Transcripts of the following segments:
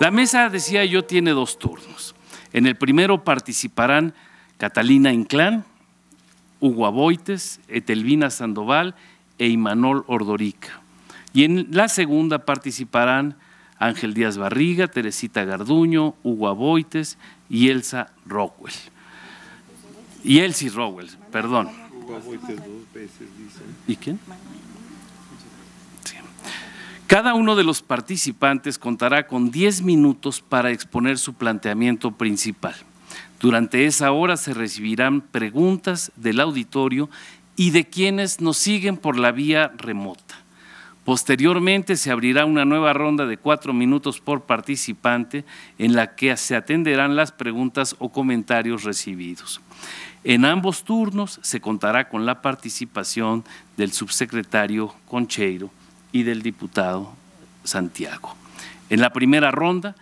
La mesa, decía yo, tiene dos turnos. En el primero participarán Catalina Inclán, Hugo Aboites, Etelvina Sandoval e Imanol Ordorica. Y en la segunda participarán Ángel Díaz Barriga, Teresita Garduño, Hugo Aboites y Elsa Rockwell. Y Elsie Rowell, perdón. dos veces, ¿Y quién? Cada uno de los participantes contará con 10 minutos para exponer su planteamiento principal. Durante esa hora se recibirán preguntas del auditorio y de quienes nos siguen por la vía remota. Posteriormente se abrirá una nueva ronda de cuatro minutos por participante en la que se atenderán las preguntas o comentarios recibidos. En ambos turnos se contará con la participación del subsecretario Concheiro y del diputado Santiago. En la primera ronda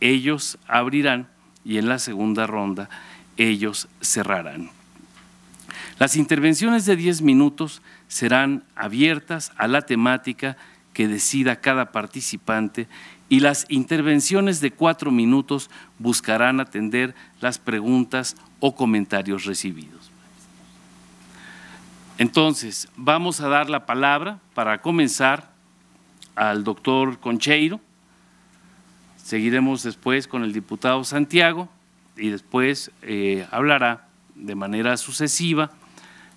ellos abrirán y en la segunda ronda ellos cerrarán. Las intervenciones de 10 minutos serán abiertas a la temática que decida cada participante y las intervenciones de cuatro minutos buscarán atender las preguntas o comentarios recibidos. Entonces, vamos a dar la palabra para comenzar al doctor Concheiro, seguiremos después con el diputado Santiago y después eh, hablará de manera sucesiva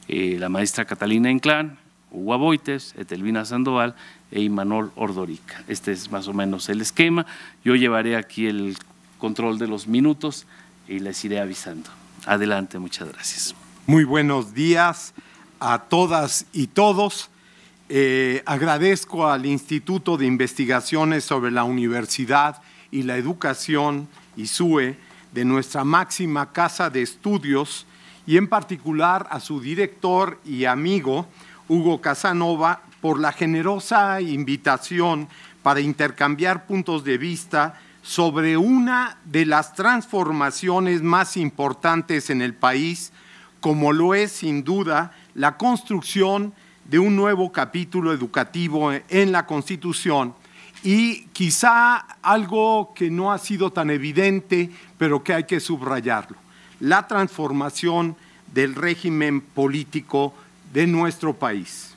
eh, la maestra Catalina Enclán, Hugo Aboites, Etelvina Sandoval e Imanol Ordorica. Este es más o menos el esquema. Yo llevaré aquí el control de los minutos y les iré avisando. Adelante, muchas gracias. Muy buenos días a todas y todos. Eh, agradezco al Instituto de Investigaciones sobre la Universidad y la Educación, ISUE, de nuestra máxima casa de estudios y en particular a su director y amigo, Hugo Casanova, por la generosa invitación para intercambiar puntos de vista sobre una de las transformaciones más importantes en el país, como lo es sin duda la construcción de un nuevo capítulo educativo en la Constitución y quizá algo que no ha sido tan evidente, pero que hay que subrayarlo, la transformación del régimen político de nuestro país,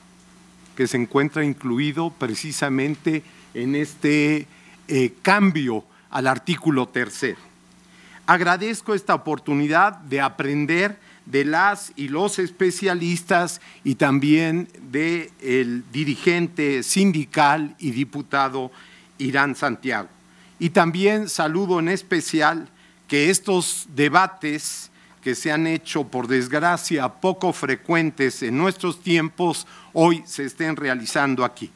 que se encuentra incluido precisamente en este eh, cambio al artículo tercero. Agradezco esta oportunidad de aprender de las y los especialistas y también del el dirigente sindical y diputado Irán Santiago. Y también saludo en especial que estos debates que se han hecho, por desgracia, poco frecuentes en nuestros tiempos, hoy se estén realizando aquí.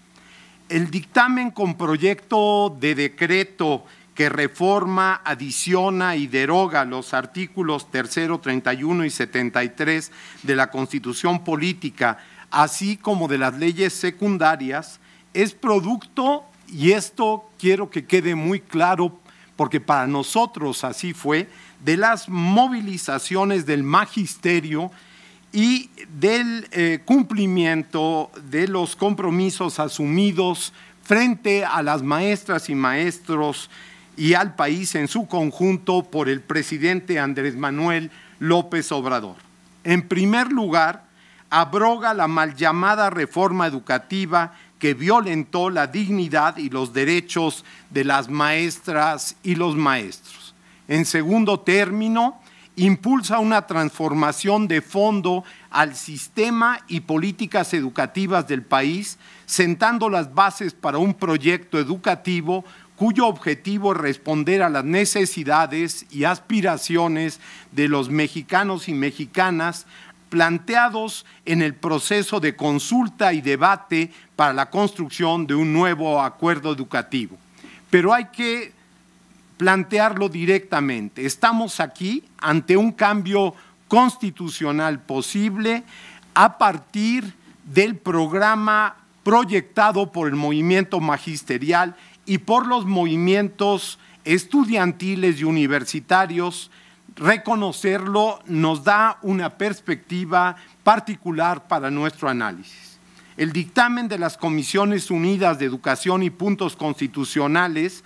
El dictamen con proyecto de decreto que reforma, adiciona y deroga los artículos tercero, 31 y 73 de la Constitución Política, así como de las leyes secundarias, es producto, y esto quiero que quede muy claro, porque para nosotros así fue, de las movilizaciones del magisterio y del eh, cumplimiento de los compromisos asumidos frente a las maestras y maestros y al país en su conjunto por el presidente Andrés Manuel López Obrador. En primer lugar, abroga la mal llamada reforma educativa que violentó la dignidad y los derechos de las maestras y los maestros. En segundo término, impulsa una transformación de fondo al sistema y políticas educativas del país, sentando las bases para un proyecto educativo cuyo objetivo es responder a las necesidades y aspiraciones de los mexicanos y mexicanas planteados en el proceso de consulta y debate para la construcción de un nuevo acuerdo educativo. Pero hay que plantearlo directamente. Estamos aquí ante un cambio constitucional posible a partir del programa proyectado por el movimiento magisterial y por los movimientos estudiantiles y universitarios, reconocerlo nos da una perspectiva particular para nuestro análisis. El dictamen de las Comisiones Unidas de Educación y Puntos Constitucionales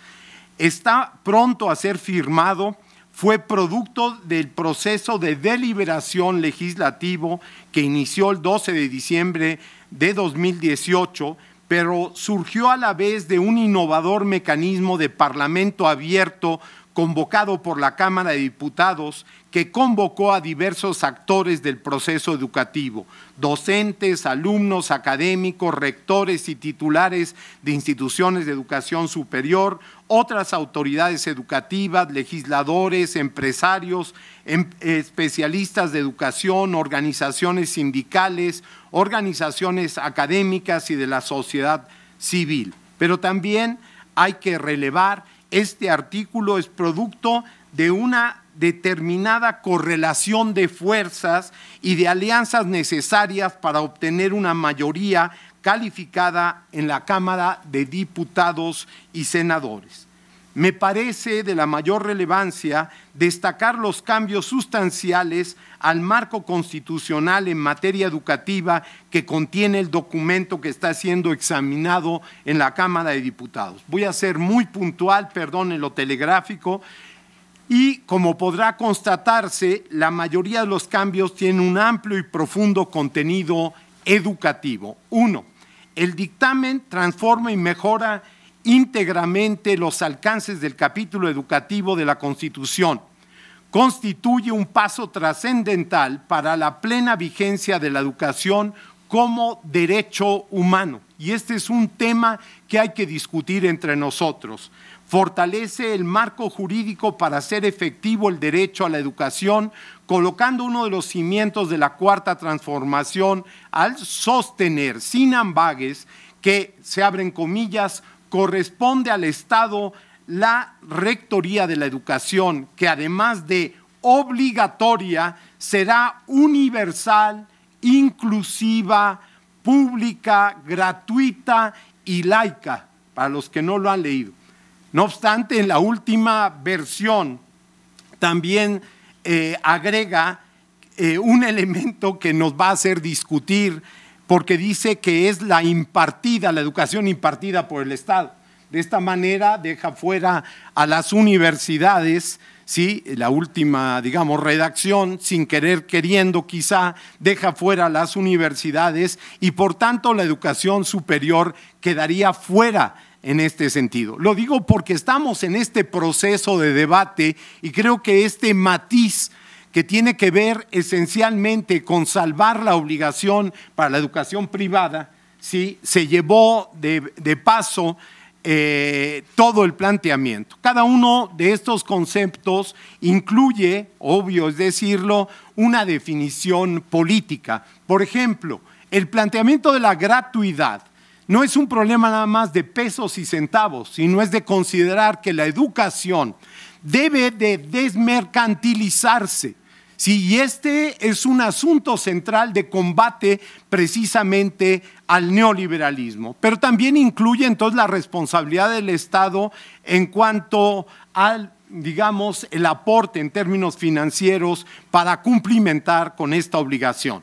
está pronto a ser firmado, fue producto del proceso de deliberación legislativo que inició el 12 de diciembre de 2018 pero surgió a la vez de un innovador mecanismo de parlamento abierto convocado por la Cámara de Diputados, que convocó a diversos actores del proceso educativo, docentes, alumnos, académicos, rectores y titulares de instituciones de educación superior, otras autoridades educativas, legisladores, empresarios, em, especialistas de educación, organizaciones sindicales, organizaciones académicas y de la sociedad civil. Pero también hay que relevar este artículo es producto de una determinada correlación de fuerzas y de alianzas necesarias para obtener una mayoría calificada en la Cámara de Diputados y Senadores me parece de la mayor relevancia destacar los cambios sustanciales al marco constitucional en materia educativa que contiene el documento que está siendo examinado en la Cámara de Diputados. Voy a ser muy puntual, perdón en lo telegráfico, y como podrá constatarse, la mayoría de los cambios tienen un amplio y profundo contenido educativo. Uno, el dictamen transforma y mejora íntegramente los alcances del capítulo educativo de la Constitución. Constituye un paso trascendental para la plena vigencia de la educación como derecho humano. Y este es un tema que hay que discutir entre nosotros. Fortalece el marco jurídico para hacer efectivo el derecho a la educación, colocando uno de los cimientos de la cuarta transformación al sostener sin ambagues que se abren comillas corresponde al Estado la Rectoría de la Educación, que además de obligatoria, será universal, inclusiva, pública, gratuita y laica, para los que no lo han leído. No obstante, en la última versión también eh, agrega eh, un elemento que nos va a hacer discutir porque dice que es la impartida, la educación impartida por el Estado. De esta manera deja fuera a las universidades, ¿sí? la última, digamos, redacción, sin querer queriendo quizá, deja fuera a las universidades y por tanto la educación superior quedaría fuera en este sentido. Lo digo porque estamos en este proceso de debate y creo que este matiz que tiene que ver esencialmente con salvar la obligación para la educación privada, ¿sí? se llevó de, paso eh, todo el planteamiento. Cada uno de estos conceptos incluye, obvio es decirlo, una definición política. Por ejemplo, el planteamiento de la gratuidad no es un problema nada más de pesos y centavos, sino es de considerar que la educación debe de desmercantilizarse Sí, y este es un asunto central de combate precisamente al neoliberalismo, pero también incluye entonces la responsabilidad del Estado en cuanto al digamos, el aporte en términos financieros para cumplimentar con esta obligación.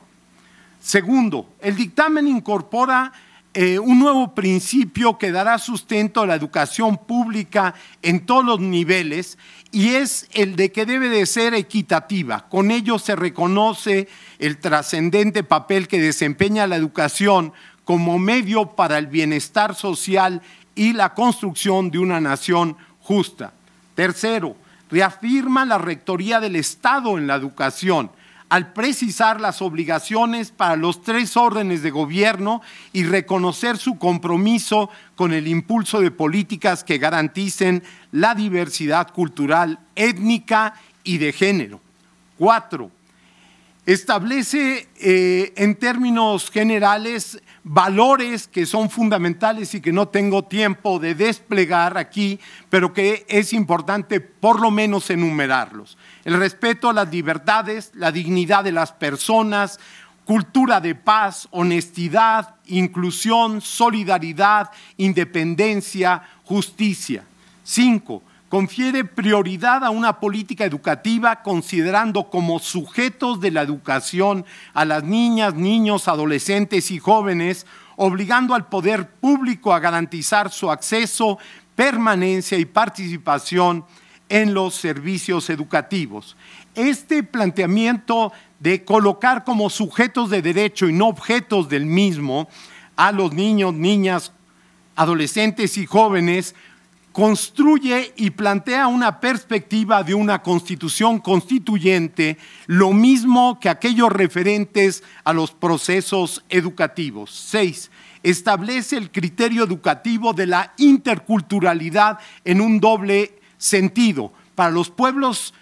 Segundo, el dictamen incorpora eh, un nuevo principio que dará sustento a la educación pública en todos los niveles y es el de que debe de ser equitativa. Con ello se reconoce el trascendente papel que desempeña la educación como medio para el bienestar social y la construcción de una nación justa. Tercero, reafirma la rectoría del Estado en la educación al precisar las obligaciones para los tres órdenes de gobierno y reconocer su compromiso con el impulso de políticas que garanticen la diversidad cultural, étnica y de género. Cuatro, establece eh, en términos generales valores que son fundamentales y que no tengo tiempo de desplegar aquí, pero que es importante por lo menos enumerarlos. El respeto a las libertades, la dignidad de las personas, cultura de paz, honestidad, inclusión, solidaridad, independencia, justicia. Cinco, confiere prioridad a una política educativa considerando como sujetos de la educación a las niñas, niños, adolescentes y jóvenes, obligando al poder público a garantizar su acceso, permanencia y participación en los servicios educativos. Este planteamiento de colocar como sujetos de derecho y no objetos del mismo a los niños, niñas, adolescentes y jóvenes construye y plantea una perspectiva de una constitución constituyente, lo mismo que aquellos referentes a los procesos educativos. Seis, establece el criterio educativo de la interculturalidad en un doble sentido, para los pueblos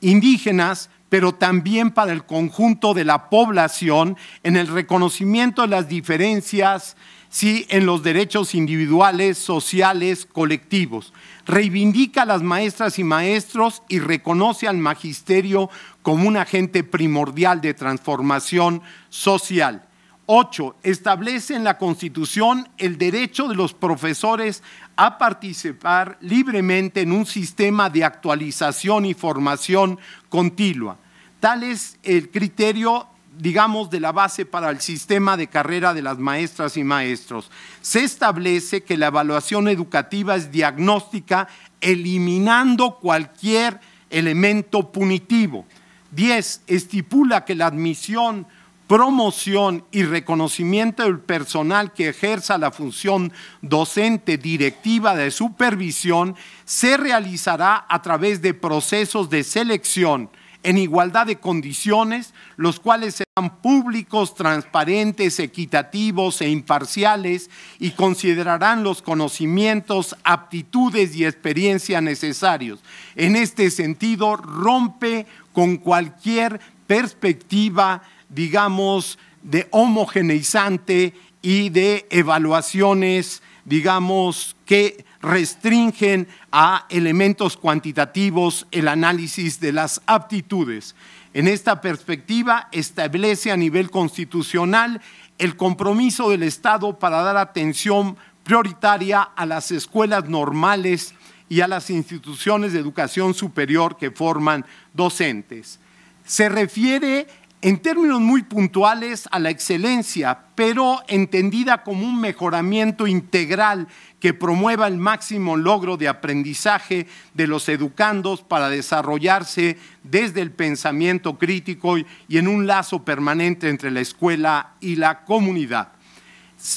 indígenas, pero también para el conjunto de la población, en el reconocimiento de las diferencias sí en los derechos individuales, sociales, colectivos. Reivindica a las maestras y maestros y reconoce al magisterio como un agente primordial de transformación social. 8. Establece en la Constitución el derecho de los profesores a participar libremente en un sistema de actualización y formación continua. Tal es el criterio digamos, de la base para el sistema de carrera de las maestras y maestros. Se establece que la evaluación educativa es diagnóstica, eliminando cualquier elemento punitivo. 10. Estipula que la admisión, promoción y reconocimiento del personal que ejerza la función docente directiva de supervisión se realizará a través de procesos de selección en igualdad de condiciones, los cuales serán públicos, transparentes, equitativos e imparciales y considerarán los conocimientos, aptitudes y experiencia necesarios. En este sentido, rompe con cualquier perspectiva, digamos, de homogeneizante y de evaluaciones, digamos, que restringen a elementos cuantitativos el análisis de las aptitudes. En esta perspectiva, establece a nivel constitucional el compromiso del Estado para dar atención prioritaria a las escuelas normales y a las instituciones de educación superior que forman docentes. Se refiere en términos muy puntuales a la excelencia, pero entendida como un mejoramiento integral que promueva el máximo logro de aprendizaje de los educandos para desarrollarse desde el pensamiento crítico y en un lazo permanente entre la escuela y la comunidad.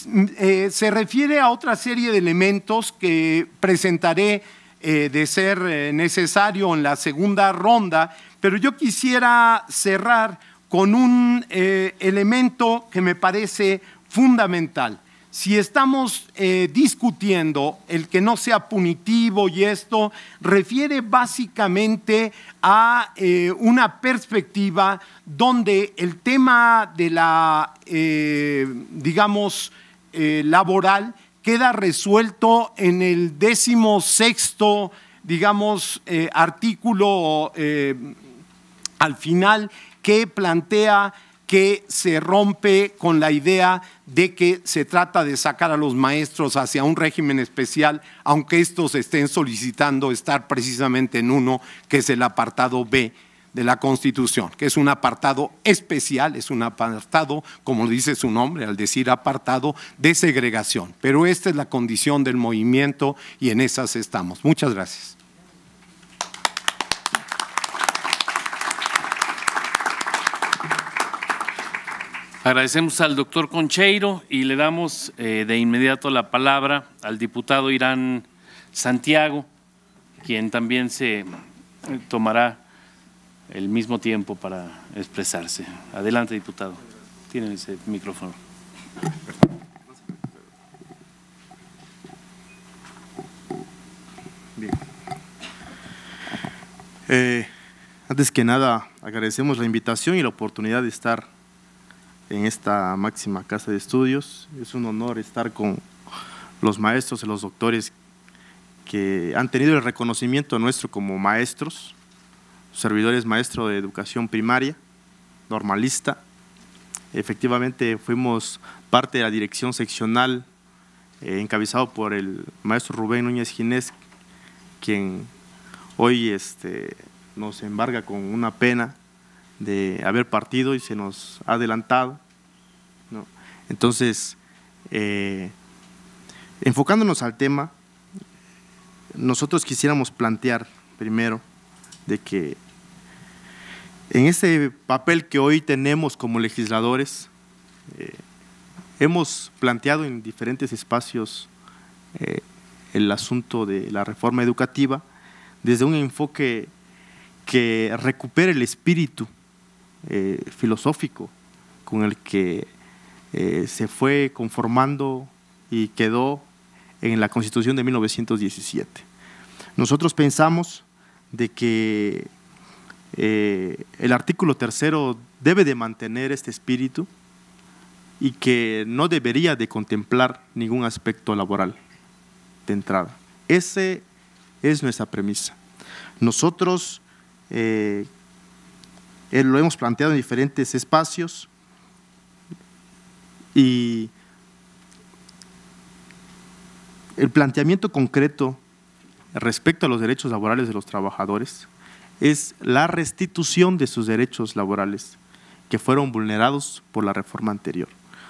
Mm, eh, se refiere a otra serie de elementos que presentaré eh, de ser eh, necesario en la segunda ronda, pero yo quisiera cerrar con un elemento que me parece fundamental si estamos eh, discutiendo el que no sea punitivo y esto, refiere básicamente a eh, una perspectiva donde el tema de la, eh, digamos, laboral queda resuelto en el décimo sexto, digamos, artículo al final que plantea que se rompe con la idea de que se trata de sacar a los maestros hacia un régimen especial, aunque estos estén solicitando estar precisamente en uno, que es el apartado B de la Constitución, que es un apartado especial, es un apartado, como dice su nombre al decir apartado, de segregación. Pero esta es la condición del movimiento y en esas estamos. Muchas gracias. Agradecemos al doctor Concheiro y le damos eh, de inmediato la palabra al diputado Irán Santiago, quien también se eh, tomará el mismo tiempo para expresarse. Adelante, diputado. Tiene ese micrófono. Eh, antes que nada, agradecemos la invitación y la oportunidad de estar en esta máxima casa de estudios. Es un honor estar con los maestros y los doctores que han tenido el reconocimiento nuestro como maestros, servidores maestros de educación primaria, normalista. Efectivamente fuimos parte de la dirección seccional eh, encabezado por el maestro Rubén Núñez Ginés, quien hoy este, nos embarga con una pena de haber partido y se nos ha adelantado. Entonces, eh, enfocándonos al tema, nosotros quisiéramos plantear primero de que en ese papel que hoy tenemos como legisladores, eh, hemos planteado en diferentes espacios eh, el asunto de la reforma educativa desde un enfoque que recupere el espíritu eh, filosófico con el que eh, se fue conformando y quedó en la Constitución de 1917. Nosotros pensamos de que eh, el artículo tercero debe de mantener este espíritu y que no debería de contemplar ningún aspecto laboral de entrada. Esa es nuestra premisa. Nosotros eh, eh, lo hemos planteado en diferentes espacios y el planteamiento concreto respecto a los derechos laborales de los trabajadores es la restitución de sus derechos laborales que fueron vulnerados por la reforma anterior.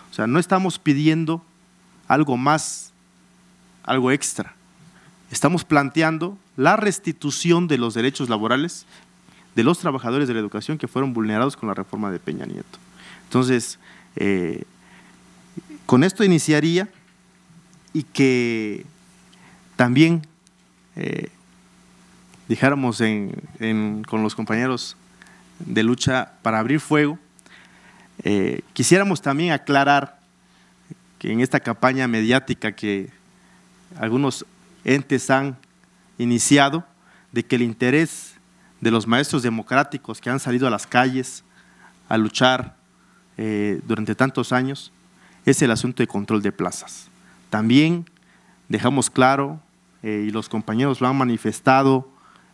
O sea, no estamos pidiendo algo más, algo extra. Estamos planteando la restitución de los derechos laborales de los trabajadores de la educación que fueron vulnerados con la reforma de Peña Nieto. Entonces, eh, con esto iniciaría y que también eh, dijéramos con los compañeros de lucha para abrir fuego, eh, quisiéramos también aclarar que en esta campaña mediática que algunos entes han iniciado, de que el interés de los maestros democráticos que han salido a las calles a luchar eh, durante tantos años es el asunto de control de plazas. También dejamos claro, eh, y los compañeros lo han manifestado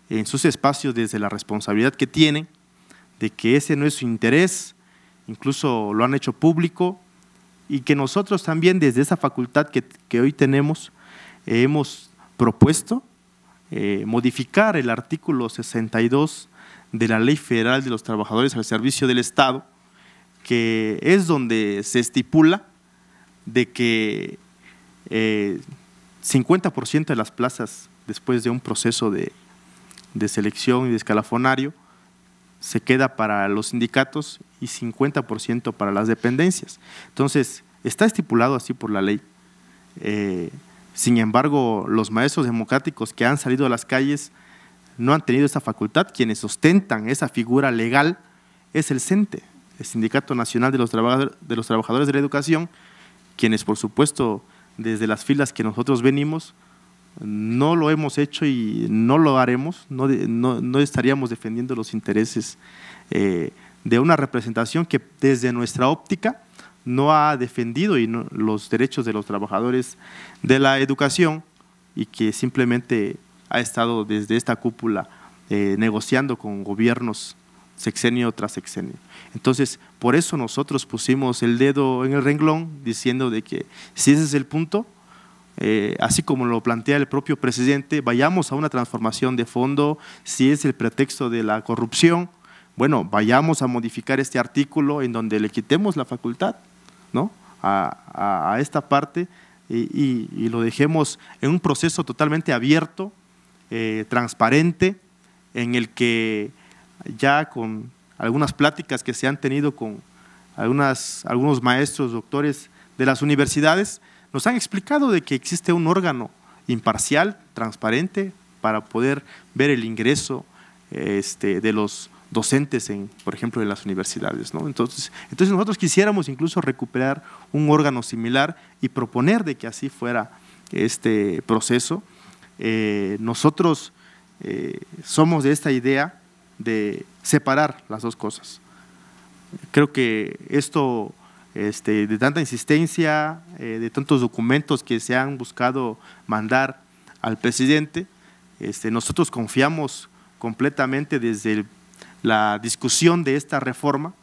en sus espacios desde la responsabilidad que tienen, de que ese no es su interés, incluso lo han hecho público, y que nosotros también desde esa facultad que, hoy tenemos eh, hemos propuesto eh, modificar el artículo 62 de la Ley Federal de los Trabajadores al Servicio del Estado, que es donde se estipula de que 50% eh, de las plazas después de un proceso de, selección y de escalafonario se queda para los sindicatos y 50% para las dependencias. Entonces, está estipulado así por la ley. Eh, sin embargo, los maestros democráticos que han salido a las calles no han tenido esa facultad. Quienes ostentan esa figura legal es el CENTE, el Sindicato Nacional de los, Trabajadores de la Educación, quienes por supuesto desde las filas que nosotros venimos, no lo hemos hecho y no lo haremos, no, estaríamos defendiendo los intereses eh, de una representación que desde nuestra óptica no ha defendido y los derechos de los trabajadores de la educación y que simplemente ha estado desde esta cúpula eh, negociando con gobiernos sexenio tras sexenio. Entonces, por eso nosotros pusimos el dedo en el renglón diciendo de que si ese es el punto, eh, así como lo plantea el propio presidente, vayamos a una transformación de fondo, si es el pretexto de la corrupción, bueno, vayamos a modificar este artículo en donde le quitemos la facultad ¿no? a, esta parte y, lo dejemos en un proceso totalmente abierto, eh, transparente, en el que ya con algunas pláticas que se han tenido con algunas, algunos maestros, doctores de las universidades, nos han explicado de que existe un órgano imparcial, transparente, para poder ver el ingreso este, de los docentes, en, por ejemplo, de las universidades. Entonces, entonces nosotros quisiéramos incluso recuperar un órgano similar y proponer de que así fuera este proceso. Eh, nosotros eh, somos de esta idea de separar las dos cosas. Creo que esto, este, de tanta insistencia, eh, de tantos documentos que se han buscado mandar al presidente, este, nosotros confiamos completamente desde el la discusión de esta reforma,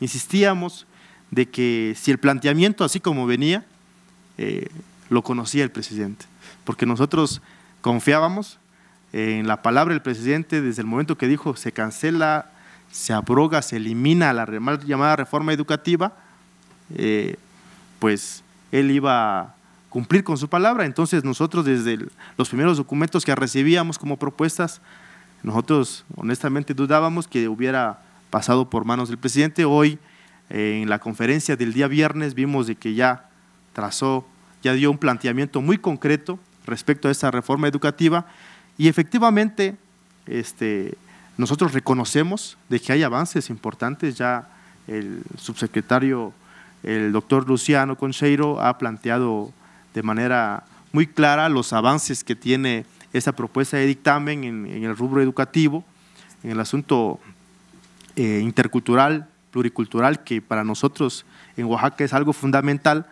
insistíamos de que si el planteamiento así como venía, eh, lo conocía el presidente, porque nosotros confiábamos en la palabra del presidente desde el momento que dijo se cancela, se abroga, se elimina la llamada reforma educativa, eh, pues él iba a cumplir con su palabra. Entonces nosotros desde los primeros documentos que recibíamos como propuestas nosotros honestamente dudábamos que hubiera pasado por manos del presidente. Hoy eh, en la conferencia del día viernes vimos de que ya trazó, ya dio un planteamiento muy concreto respecto a esta reforma educativa y efectivamente este, nosotros reconocemos de que hay avances importantes. Ya el subsecretario, el doctor Luciano Concheiro, ha planteado de manera muy clara los avances que tiene esta propuesta de dictamen en, el rubro educativo, en el asunto eh, intercultural, pluricultural, que para nosotros en Oaxaca es algo fundamental,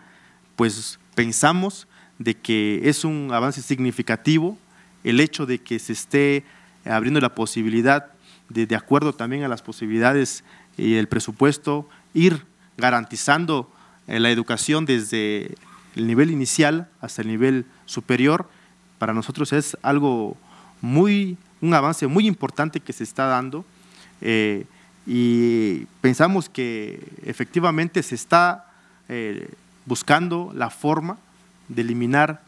pues pensamos de que es un avance significativo el hecho de que se esté abriendo la posibilidad de, de acuerdo también a las posibilidades y el presupuesto, ir garantizando eh, la educación desde el nivel inicial hasta el nivel superior para nosotros es algo muy, un avance muy importante que se está dando eh, y pensamos que efectivamente se está eh, buscando la forma de eliminar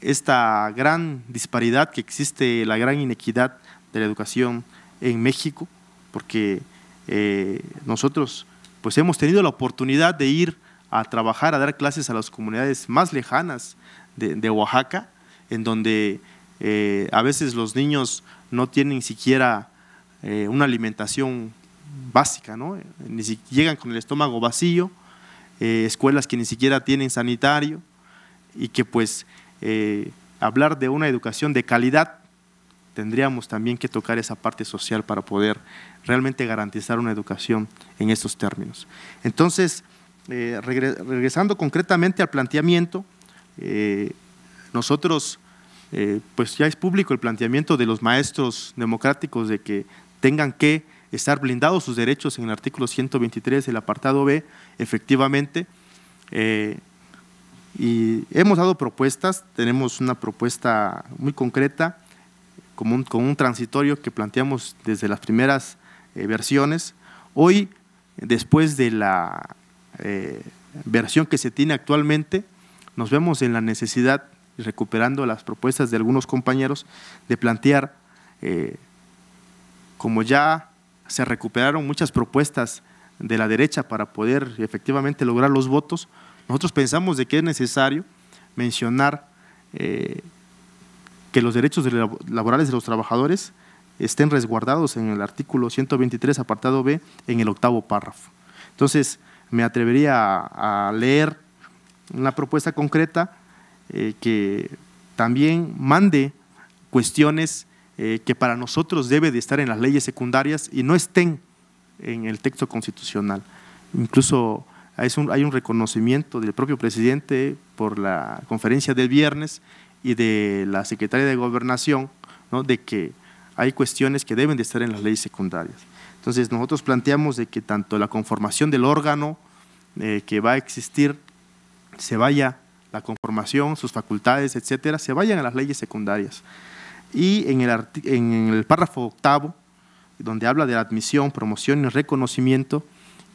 esta gran disparidad que existe, la gran inequidad de la educación en México, porque eh, nosotros pues hemos tenido la oportunidad de ir a trabajar, a dar clases a las comunidades más lejanas de Oaxaca, en donde eh, a veces los niños no tienen siquiera eh, una alimentación básica, ¿no? Ni si, llegan con el estómago vacío, eh, escuelas que ni siquiera tienen sanitario y que pues hablar de una educación de calidad tendríamos también que tocar esa parte social para poder realmente garantizar una educación en estos términos. Entonces, regresando concretamente al planteamiento, nosotros, eh, pues ya es público el planteamiento de los maestros democráticos de que tengan que estar blindados sus derechos en el artículo 123, del apartado B, efectivamente. Eh, y hemos dado propuestas, tenemos una propuesta muy concreta, con un, con un transitorio que planteamos desde las primeras eh, versiones. Hoy, después de la versión que se tiene actualmente, nos vemos en la necesidad recuperando las propuestas de algunos compañeros, de plantear, eh, como ya se recuperaron muchas propuestas de la derecha para poder efectivamente lograr los votos, nosotros pensamos de que es necesario mencionar eh, que los derechos laborales de los trabajadores estén resguardados en el artículo 123, apartado B, en el octavo párrafo. Entonces, me atrevería a leer una propuesta concreta eh, que también mande cuestiones eh, que para nosotros debe de estar en las leyes secundarias y no estén en el texto constitucional. Incluso hay un reconocimiento del propio presidente por la conferencia del viernes y de la secretaria de Gobernación de que hay cuestiones que deben de estar en las leyes secundarias. Entonces nosotros planteamos de que tanto la conformación del órgano eh, que va a existir se vaya la conformación, sus facultades, etcétera, se vayan a las leyes secundarias. Y en el, en el párrafo octavo, donde habla de la admisión, promoción y reconocimiento,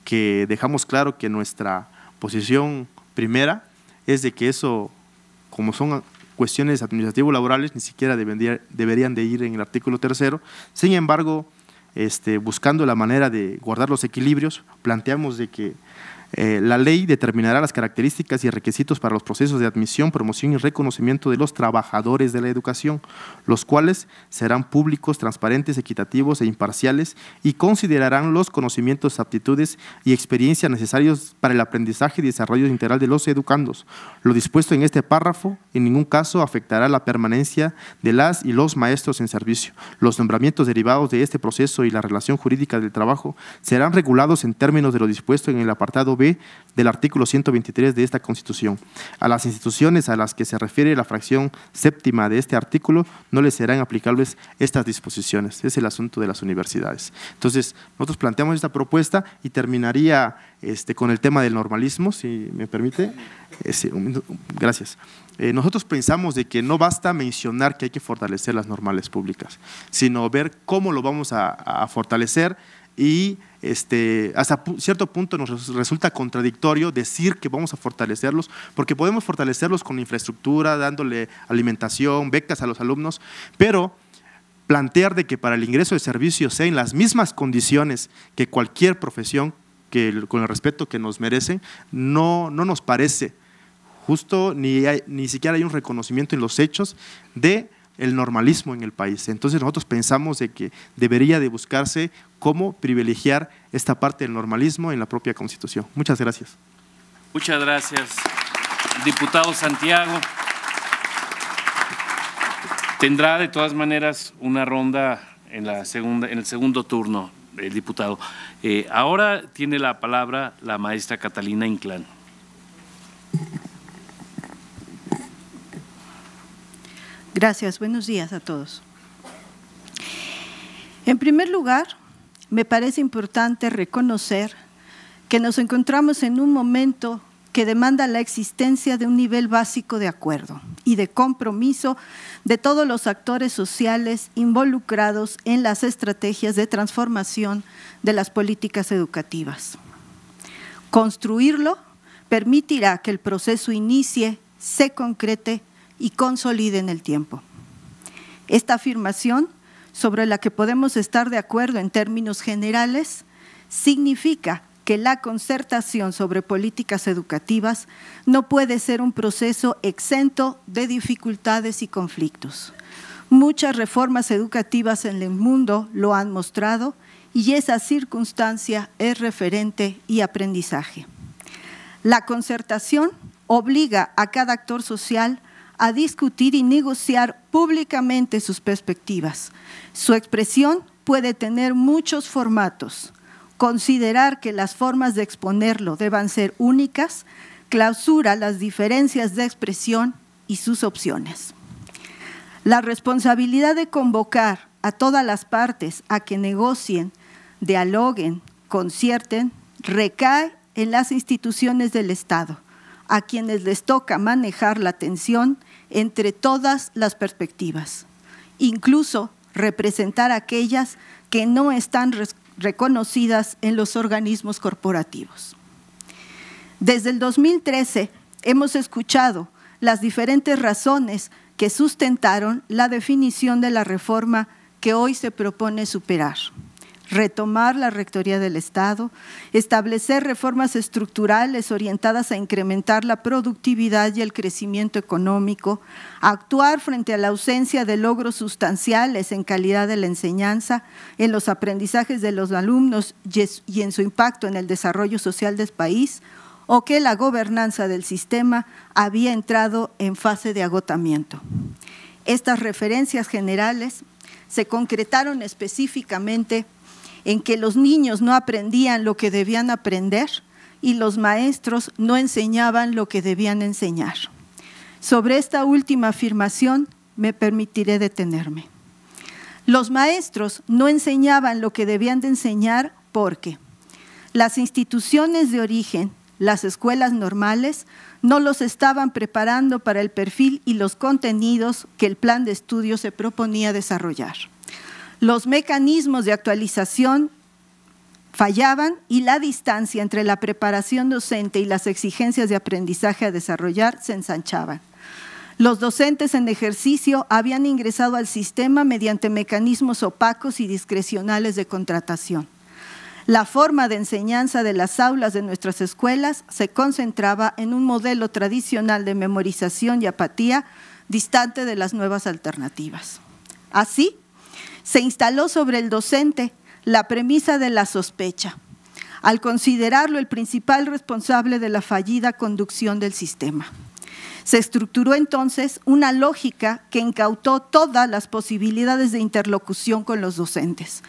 que dejamos claro que nuestra posición primera es de que eso, como son cuestiones administrativas laborales ni siquiera deberían de ir en el artículo tercero. Sin embargo, este, buscando la manera de guardar los equilibrios, planteamos de que eh, la ley determinará las características y requisitos para los procesos de admisión, promoción y reconocimiento de los trabajadores de la educación, los cuales serán públicos, transparentes, equitativos e imparciales y considerarán los conocimientos, aptitudes y experiencias necesarios para el aprendizaje y desarrollo integral de los educandos. Lo dispuesto en este párrafo en ningún caso afectará la permanencia de las y los maestros en servicio. Los nombramientos derivados de este proceso y la relación jurídica del trabajo serán regulados en términos de lo dispuesto en el apartado B del artículo 123 de esta Constitución. A las instituciones a las que se refiere la fracción séptima de este artículo no les serán aplicables estas disposiciones. Es el asunto de las universidades. Entonces, nosotros planteamos esta propuesta y terminaría este, con el tema del normalismo, si me permite. Eh, gracias. Eh, nosotros pensamos de que no basta mencionar que hay que fortalecer las normales públicas, sino ver cómo lo vamos a, a fortalecer y este, hasta cierto punto nos resulta contradictorio decir que vamos a fortalecerlos, porque podemos fortalecerlos con infraestructura, dándole alimentación, becas a los alumnos, pero plantear de que para el ingreso de servicios sean las mismas condiciones que cualquier profesión, que, con el respeto que nos merecen, no, no nos parece justo, ni, ni siquiera hay un reconocimiento en los hechos de el normalismo en el país. Entonces nosotros pensamos de que debería de buscarse cómo privilegiar esta parte del normalismo en la propia Constitución. Muchas gracias. Muchas gracias, diputado Santiago. Tendrá de todas maneras una ronda en, la segunda, en el segundo turno, el diputado. Eh, ahora tiene la palabra la maestra Catalina Inclán. Gracias, buenos días a todos. En primer lugar, me parece importante reconocer que nos encontramos en un momento que demanda la existencia de un nivel básico de acuerdo y de compromiso de todos los actores sociales involucrados en las estrategias de transformación de las políticas educativas. Construirlo permitirá que el proceso inicie, se concrete y consolide en el tiempo. Esta afirmación sobre la que podemos estar de acuerdo en términos generales, significa que la concertación sobre políticas educativas no puede ser un proceso exento de dificultades y conflictos. Muchas reformas educativas en el mundo lo han mostrado y esa circunstancia es referente y aprendizaje. La concertación obliga a cada actor social a a discutir y negociar públicamente sus perspectivas. Su expresión puede tener muchos formatos. Considerar que las formas de exponerlo deban ser únicas clausura las diferencias de expresión y sus opciones. La responsabilidad de convocar a todas las partes a que negocien, dialoguen, concierten, recae en las instituciones del Estado, a quienes les toca manejar la tensión entre todas las perspectivas, incluso representar aquellas que no están reconocidas en los organismos corporativos. Desde el 2013 hemos escuchado las diferentes razones que sustentaron la definición de la reforma que hoy se propone superar retomar la Rectoría del Estado, establecer reformas estructurales orientadas a incrementar la productividad y el crecimiento económico, actuar frente a la ausencia de logros sustanciales en calidad de la enseñanza, en los aprendizajes de los alumnos y en su impacto en el desarrollo social del país, o que la gobernanza del sistema había entrado en fase de agotamiento. Estas referencias generales se concretaron específicamente en que los niños no aprendían lo que debían aprender y los maestros no enseñaban lo que debían enseñar. Sobre esta última afirmación me permitiré detenerme. Los maestros no enseñaban lo que debían de enseñar porque las instituciones de origen, las escuelas normales, no los estaban preparando para el perfil y los contenidos que el plan de estudio se proponía desarrollar los mecanismos de actualización fallaban y la distancia entre la preparación docente y las exigencias de aprendizaje a desarrollar se ensanchaban. Los docentes en ejercicio habían ingresado al sistema mediante mecanismos opacos y discrecionales de contratación. La forma de enseñanza de las aulas de nuestras escuelas se concentraba en un modelo tradicional de memorización y apatía distante de las nuevas alternativas. Así, se instaló sobre el docente la premisa de la sospecha, al considerarlo el principal responsable de la fallida conducción del sistema. Se estructuró entonces una lógica que incautó todas las posibilidades de interlocución con los docentes.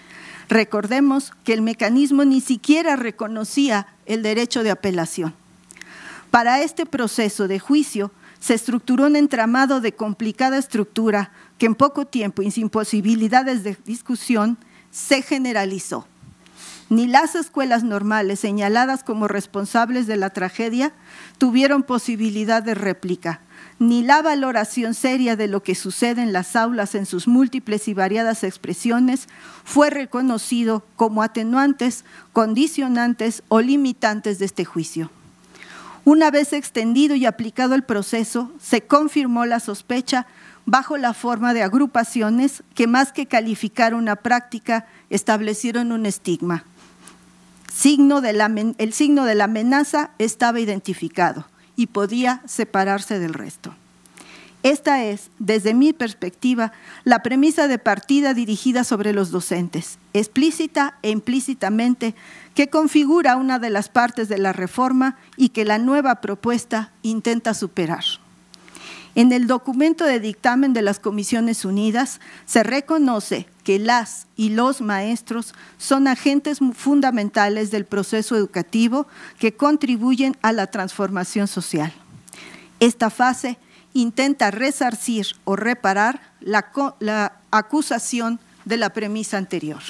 Recordemos que el mecanismo ni siquiera reconocía el derecho de apelación. Para este proceso de juicio se estructuró un entramado de complicada estructura que en poco tiempo y sin posibilidades de discusión se generalizó. Ni las escuelas normales señaladas como responsables de la tragedia tuvieron posibilidad de réplica, ni la valoración seria de lo que sucede en las aulas en sus múltiples y variadas expresiones fue reconocido como atenuantes, condicionantes o limitantes de este juicio. Una vez extendido y aplicado el proceso, se confirmó la sospecha bajo la forma de agrupaciones que más que calificar una práctica establecieron un estigma. Signo el signo de la amenaza estaba identificado y podía separarse del resto. Esta es, desde mi perspectiva, la premisa de partida dirigida sobre los docentes, explícita e implícitamente, que configura una de las partes de la reforma y que la nueva propuesta intenta superar. En el documento de dictamen de las Comisiones Unidas se reconoce que las y los maestros son agentes fundamentales del proceso educativo que contribuyen a la transformación social. Esta fase intenta resarcir o reparar la, acusación de la premisa anterior.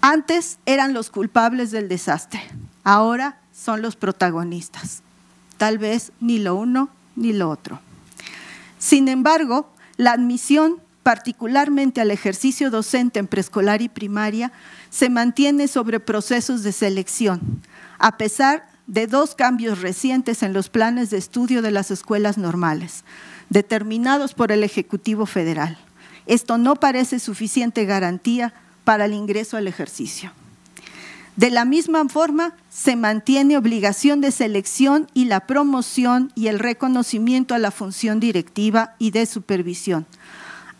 Antes eran los culpables del desastre, ahora son los protagonistas. Tal vez ni lo uno ni lo otro. Sin embargo, la admisión, particularmente al ejercicio docente en preescolar y primaria, se mantiene sobre procesos de selección, a pesar de dos cambios recientes en los planes de estudio de las escuelas normales, determinados por el Ejecutivo Federal. Esto no parece suficiente garantía para el ingreso al ejercicio. De la misma forma, se mantiene obligación de selección y la promoción y el reconocimiento a la función directiva y de supervisión,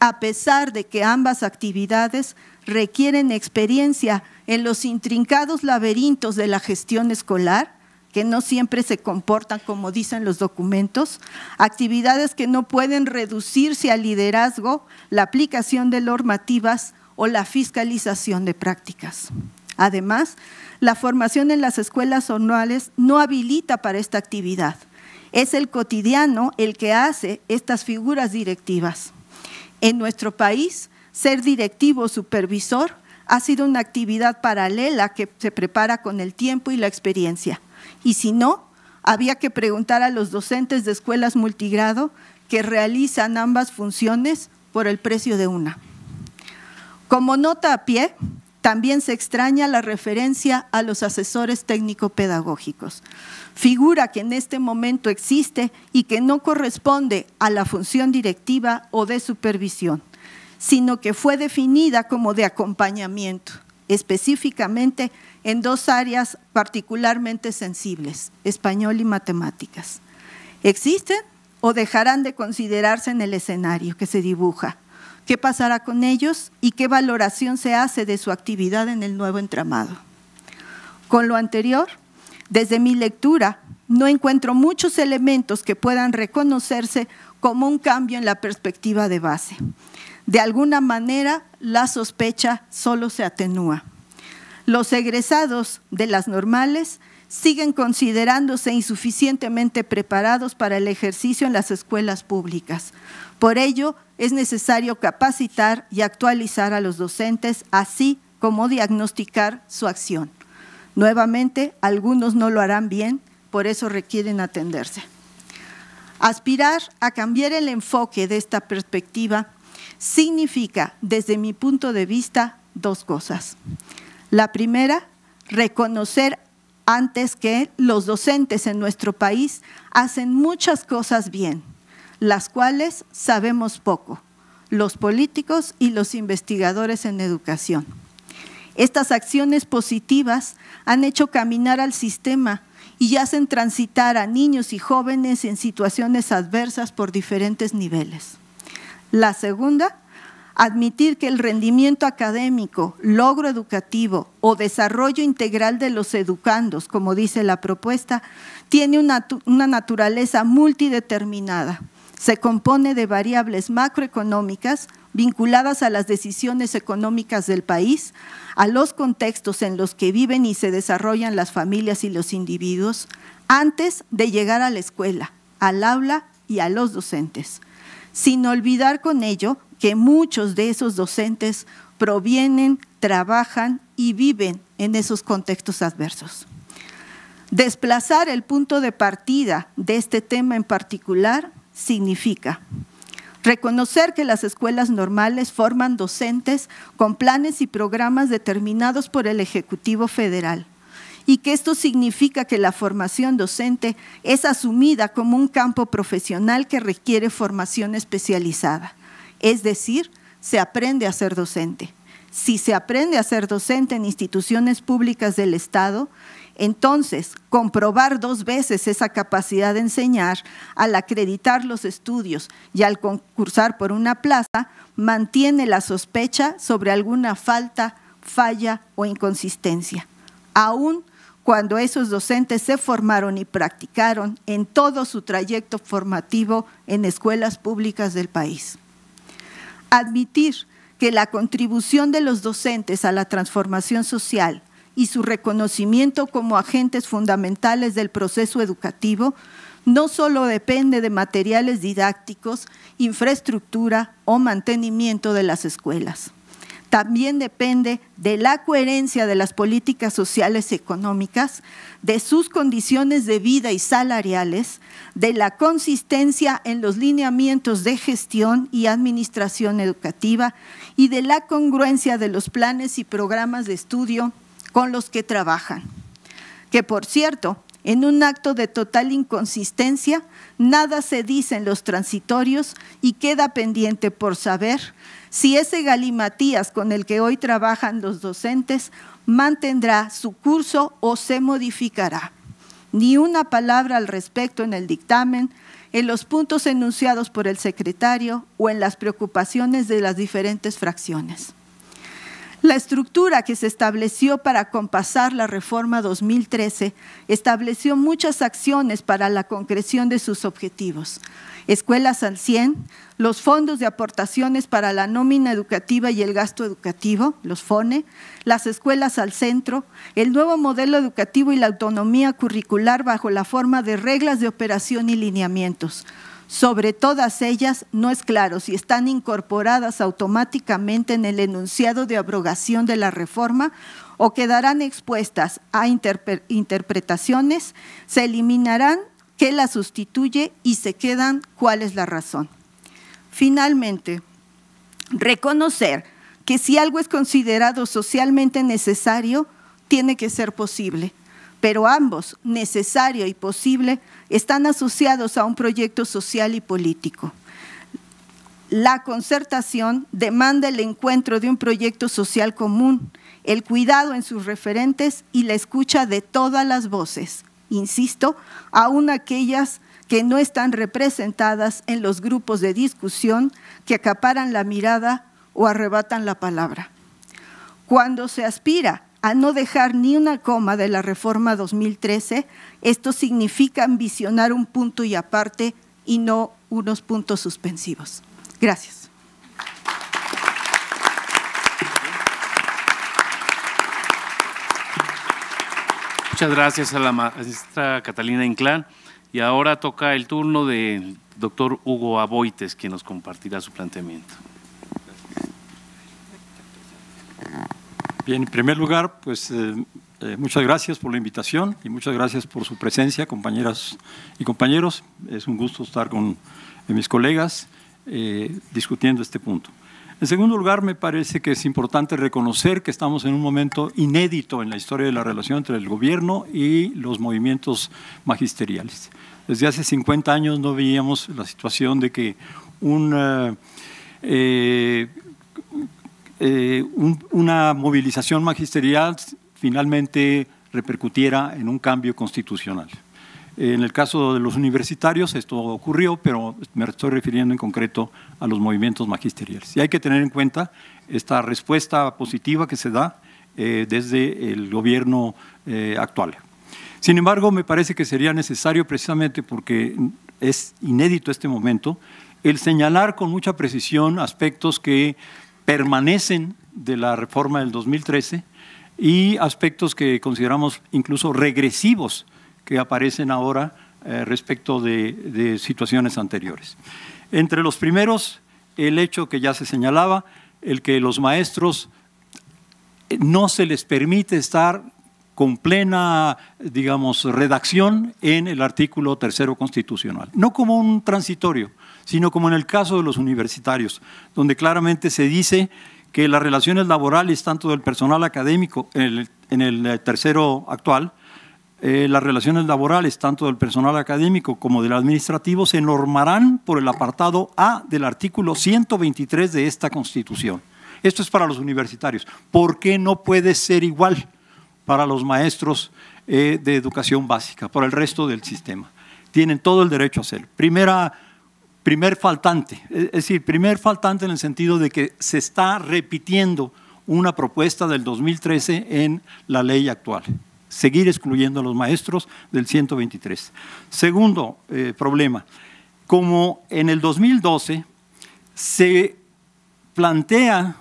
a pesar de que ambas actividades requieren experiencia en los intrincados laberintos de la gestión escolar, que no siempre se comportan como dicen los documentos, actividades que no pueden reducirse al liderazgo, la aplicación de normativas o la fiscalización de prácticas. Además, la formación en las escuelas anuales no habilita para esta actividad. Es el cotidiano el que hace estas figuras directivas. En nuestro país, ser directivo o supervisor ha sido una actividad paralela que se prepara con el tiempo y la experiencia. Y si no, había que preguntar a los docentes de escuelas multigrado que realizan ambas funciones por el precio de una. Como nota a pie, también se extraña la referencia a los asesores técnico-pedagógicos, figura que en este momento existe y que no corresponde a la función directiva o de supervisión, sino que fue definida como de acompañamiento, específicamente en dos áreas particularmente sensibles, español y matemáticas. ¿Existen o dejarán de considerarse en el escenario que se dibuja? qué pasará con ellos y qué valoración se hace de su actividad en el nuevo entramado. Con lo anterior, desde mi lectura, no encuentro muchos elementos que puedan reconocerse como un cambio en la perspectiva de base. De alguna manera, la sospecha solo se atenúa. Los egresados de las normales siguen considerándose insuficientemente preparados para el ejercicio en las escuelas públicas. Por ello, es necesario capacitar y actualizar a los docentes, así como diagnosticar su acción. Nuevamente, algunos no lo harán bien, por eso requieren atenderse. Aspirar a cambiar el enfoque de esta perspectiva significa, desde mi punto de vista, dos cosas. La primera, reconocer antes que los docentes en nuestro país hacen muchas cosas bien, las cuales sabemos poco, los políticos y los investigadores en educación. Estas acciones positivas han hecho caminar al sistema y hacen transitar a niños y jóvenes en situaciones adversas por diferentes niveles. La segunda admitir que el rendimiento académico, logro educativo o desarrollo integral de los educandos, como dice la propuesta, tiene una, naturaleza multideterminada. Se compone de variables macroeconómicas, vinculadas a las decisiones económicas del país, a los contextos en los que viven y se desarrollan las familias y los individuos, antes de llegar a la escuela, al aula y a los docentes, sin olvidar con ello que muchos de esos docentes provienen, trabajan y viven en esos contextos adversos. Desplazar el punto de partida de este tema en particular significa reconocer que las escuelas normales forman docentes con planes y programas determinados por el Ejecutivo Federal y que esto significa que la formación docente es asumida como un campo profesional que requiere formación especializada es decir, se aprende a ser docente. Si se aprende a ser docente en instituciones públicas del Estado, entonces comprobar dos veces esa capacidad de enseñar al acreditar los estudios y al concursar por una plaza mantiene la sospecha sobre alguna falta, falla o inconsistencia. Aún cuando esos docentes se formaron y practicaron en todo su trayecto formativo en escuelas públicas del país admitir que la contribución de los docentes a la transformación social y su reconocimiento como agentes fundamentales del proceso educativo no solo depende de materiales didácticos, infraestructura o mantenimiento de las escuelas también depende de la coherencia de las políticas sociales y económicas, de sus condiciones de vida y salariales, de la consistencia en los lineamientos de gestión y administración educativa y de la congruencia de los planes y programas de estudio con los que trabajan. Que por cierto, en un acto de total inconsistencia, nada se dice en los transitorios y queda pendiente por saber si ese galimatías con el que hoy trabajan los docentes mantendrá su curso o se modificará. Ni una palabra al respecto en el dictamen, en los puntos enunciados por el secretario o en las preocupaciones de las diferentes fracciones. La estructura que se estableció para compasar la reforma 2013 estableció muchas acciones para la concreción de sus objetivos. Escuelas al 100, los fondos de aportaciones para la nómina educativa y el gasto educativo, los FONE, las escuelas al centro, el nuevo modelo educativo y la autonomía curricular bajo la forma de reglas de operación y lineamientos. Sobre todas ellas, no es claro si están incorporadas automáticamente en el enunciado de abrogación de la reforma o quedarán expuestas a interpretaciones, se eliminarán que la sustituye y se quedan cuál es la razón. Finalmente, reconocer que si algo es considerado socialmente necesario, tiene que ser posible. Pero ambos, necesario y posible, están asociados a un proyecto social y político. La concertación demanda el encuentro de un proyecto social común, el cuidado en sus referentes y la escucha de todas las voces insisto, aún aquellas que no están representadas en los grupos de discusión que acaparan la mirada o arrebatan la palabra. Cuando se aspira a no dejar ni una coma de la reforma 2013, esto significa ambicionar un punto y aparte y no unos puntos suspensivos. Gracias. Muchas gracias a la maestra Catalina Inclán. Y ahora toca el turno del doctor Hugo Aboites, quien nos compartirá su planteamiento. Bien, en primer lugar, pues eh, eh, muchas gracias por la invitación y muchas gracias por su presencia, compañeras y compañeros. Es un gusto estar con mis colegas eh, discutiendo este punto. En segundo lugar, me parece que es importante reconocer que estamos en un momento inédito en la historia de la relación entre el gobierno y los movimientos magisteriales. Desde hace 50 años no veíamos la situación de que una, eh, eh, eh, una movilización magisterial finalmente repercutiera en un cambio constitucional. En el caso de los universitarios esto ocurrió, pero me estoy refiriendo en concreto a los movimientos magisteriales. Y hay que tener en cuenta esta respuesta positiva que se da eh, desde el gobierno eh, actual. Sin embargo, me parece que sería necesario, precisamente porque es inédito este momento, el señalar con mucha precisión aspectos que permanecen de la reforma del 2013 y aspectos que consideramos incluso regresivos que aparecen ahora eh, respecto de, situaciones anteriores. Entre los primeros, el hecho que ya se señalaba, el que los maestros eh, no se les permite estar con plena, digamos, redacción en el artículo tercero constitucional. No como un transitorio, sino como en el caso de los universitarios, donde claramente se dice que las relaciones laborales, tanto del personal académico en el eh, tercero actual, eh, las relaciones laborales, tanto del personal académico como del administrativo, se normarán por el apartado A del artículo 123 de esta Constitución. Esto es para los universitarios. ¿Por qué no puede ser igual para los maestros eh, de educación básica, para el resto del sistema? Tienen todo el derecho a hacerlo. Primera, primer faltante, es decir, primer faltante en el sentido de que se está repitiendo una propuesta del 2013 en la ley actual seguir excluyendo a los maestros del 123. Segundo eh, problema, como en el 2012 se plantea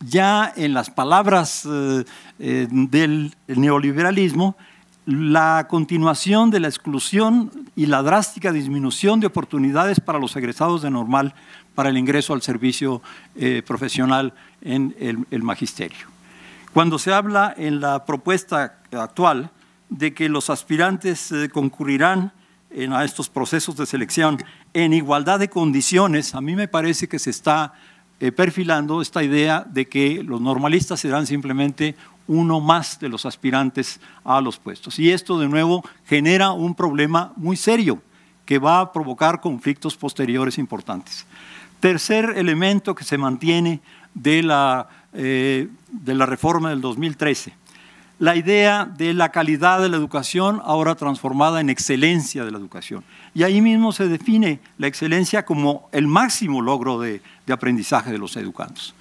ya en las palabras eh, eh, del neoliberalismo la continuación de la exclusión y la drástica disminución de oportunidades para los egresados de normal para el ingreso al servicio profesional en el magisterio. Cuando se habla en la propuesta actual de que los aspirantes eh, concurrirán a estos procesos de selección en igualdad de condiciones, a mí me parece que se está eh, perfilando esta idea de que los normalistas serán simplemente uno más de los aspirantes a los puestos. Y esto de nuevo genera un problema muy serio que va a provocar conflictos posteriores importantes. Tercer elemento que se mantiene eh, de la, reforma del 2013. La idea de la calidad de la educación ahora transformada en excelencia de la educación. Y ahí mismo se define la excelencia como el máximo logro de, aprendizaje de los educandos.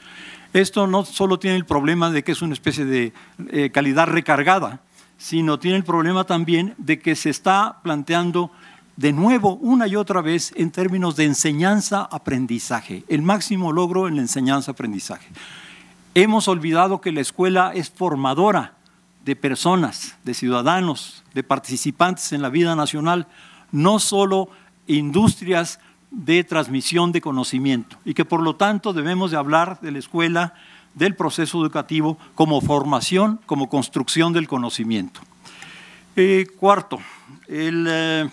Esto no solo tiene el problema de que es una especie de eh, calidad recargada, sino tiene el problema también de que se está planteando de nuevo una y otra vez en términos de enseñanza-aprendizaje, el máximo logro en la enseñanza-aprendizaje. Hemos olvidado que la escuela es formadora de personas, de ciudadanos, de participantes en la vida nacional, no solo industrias de transmisión de conocimiento, y que por lo tanto debemos de hablar de la escuela, del proceso educativo, como formación, como construcción del conocimiento. Eh, cuarto, el... Eh,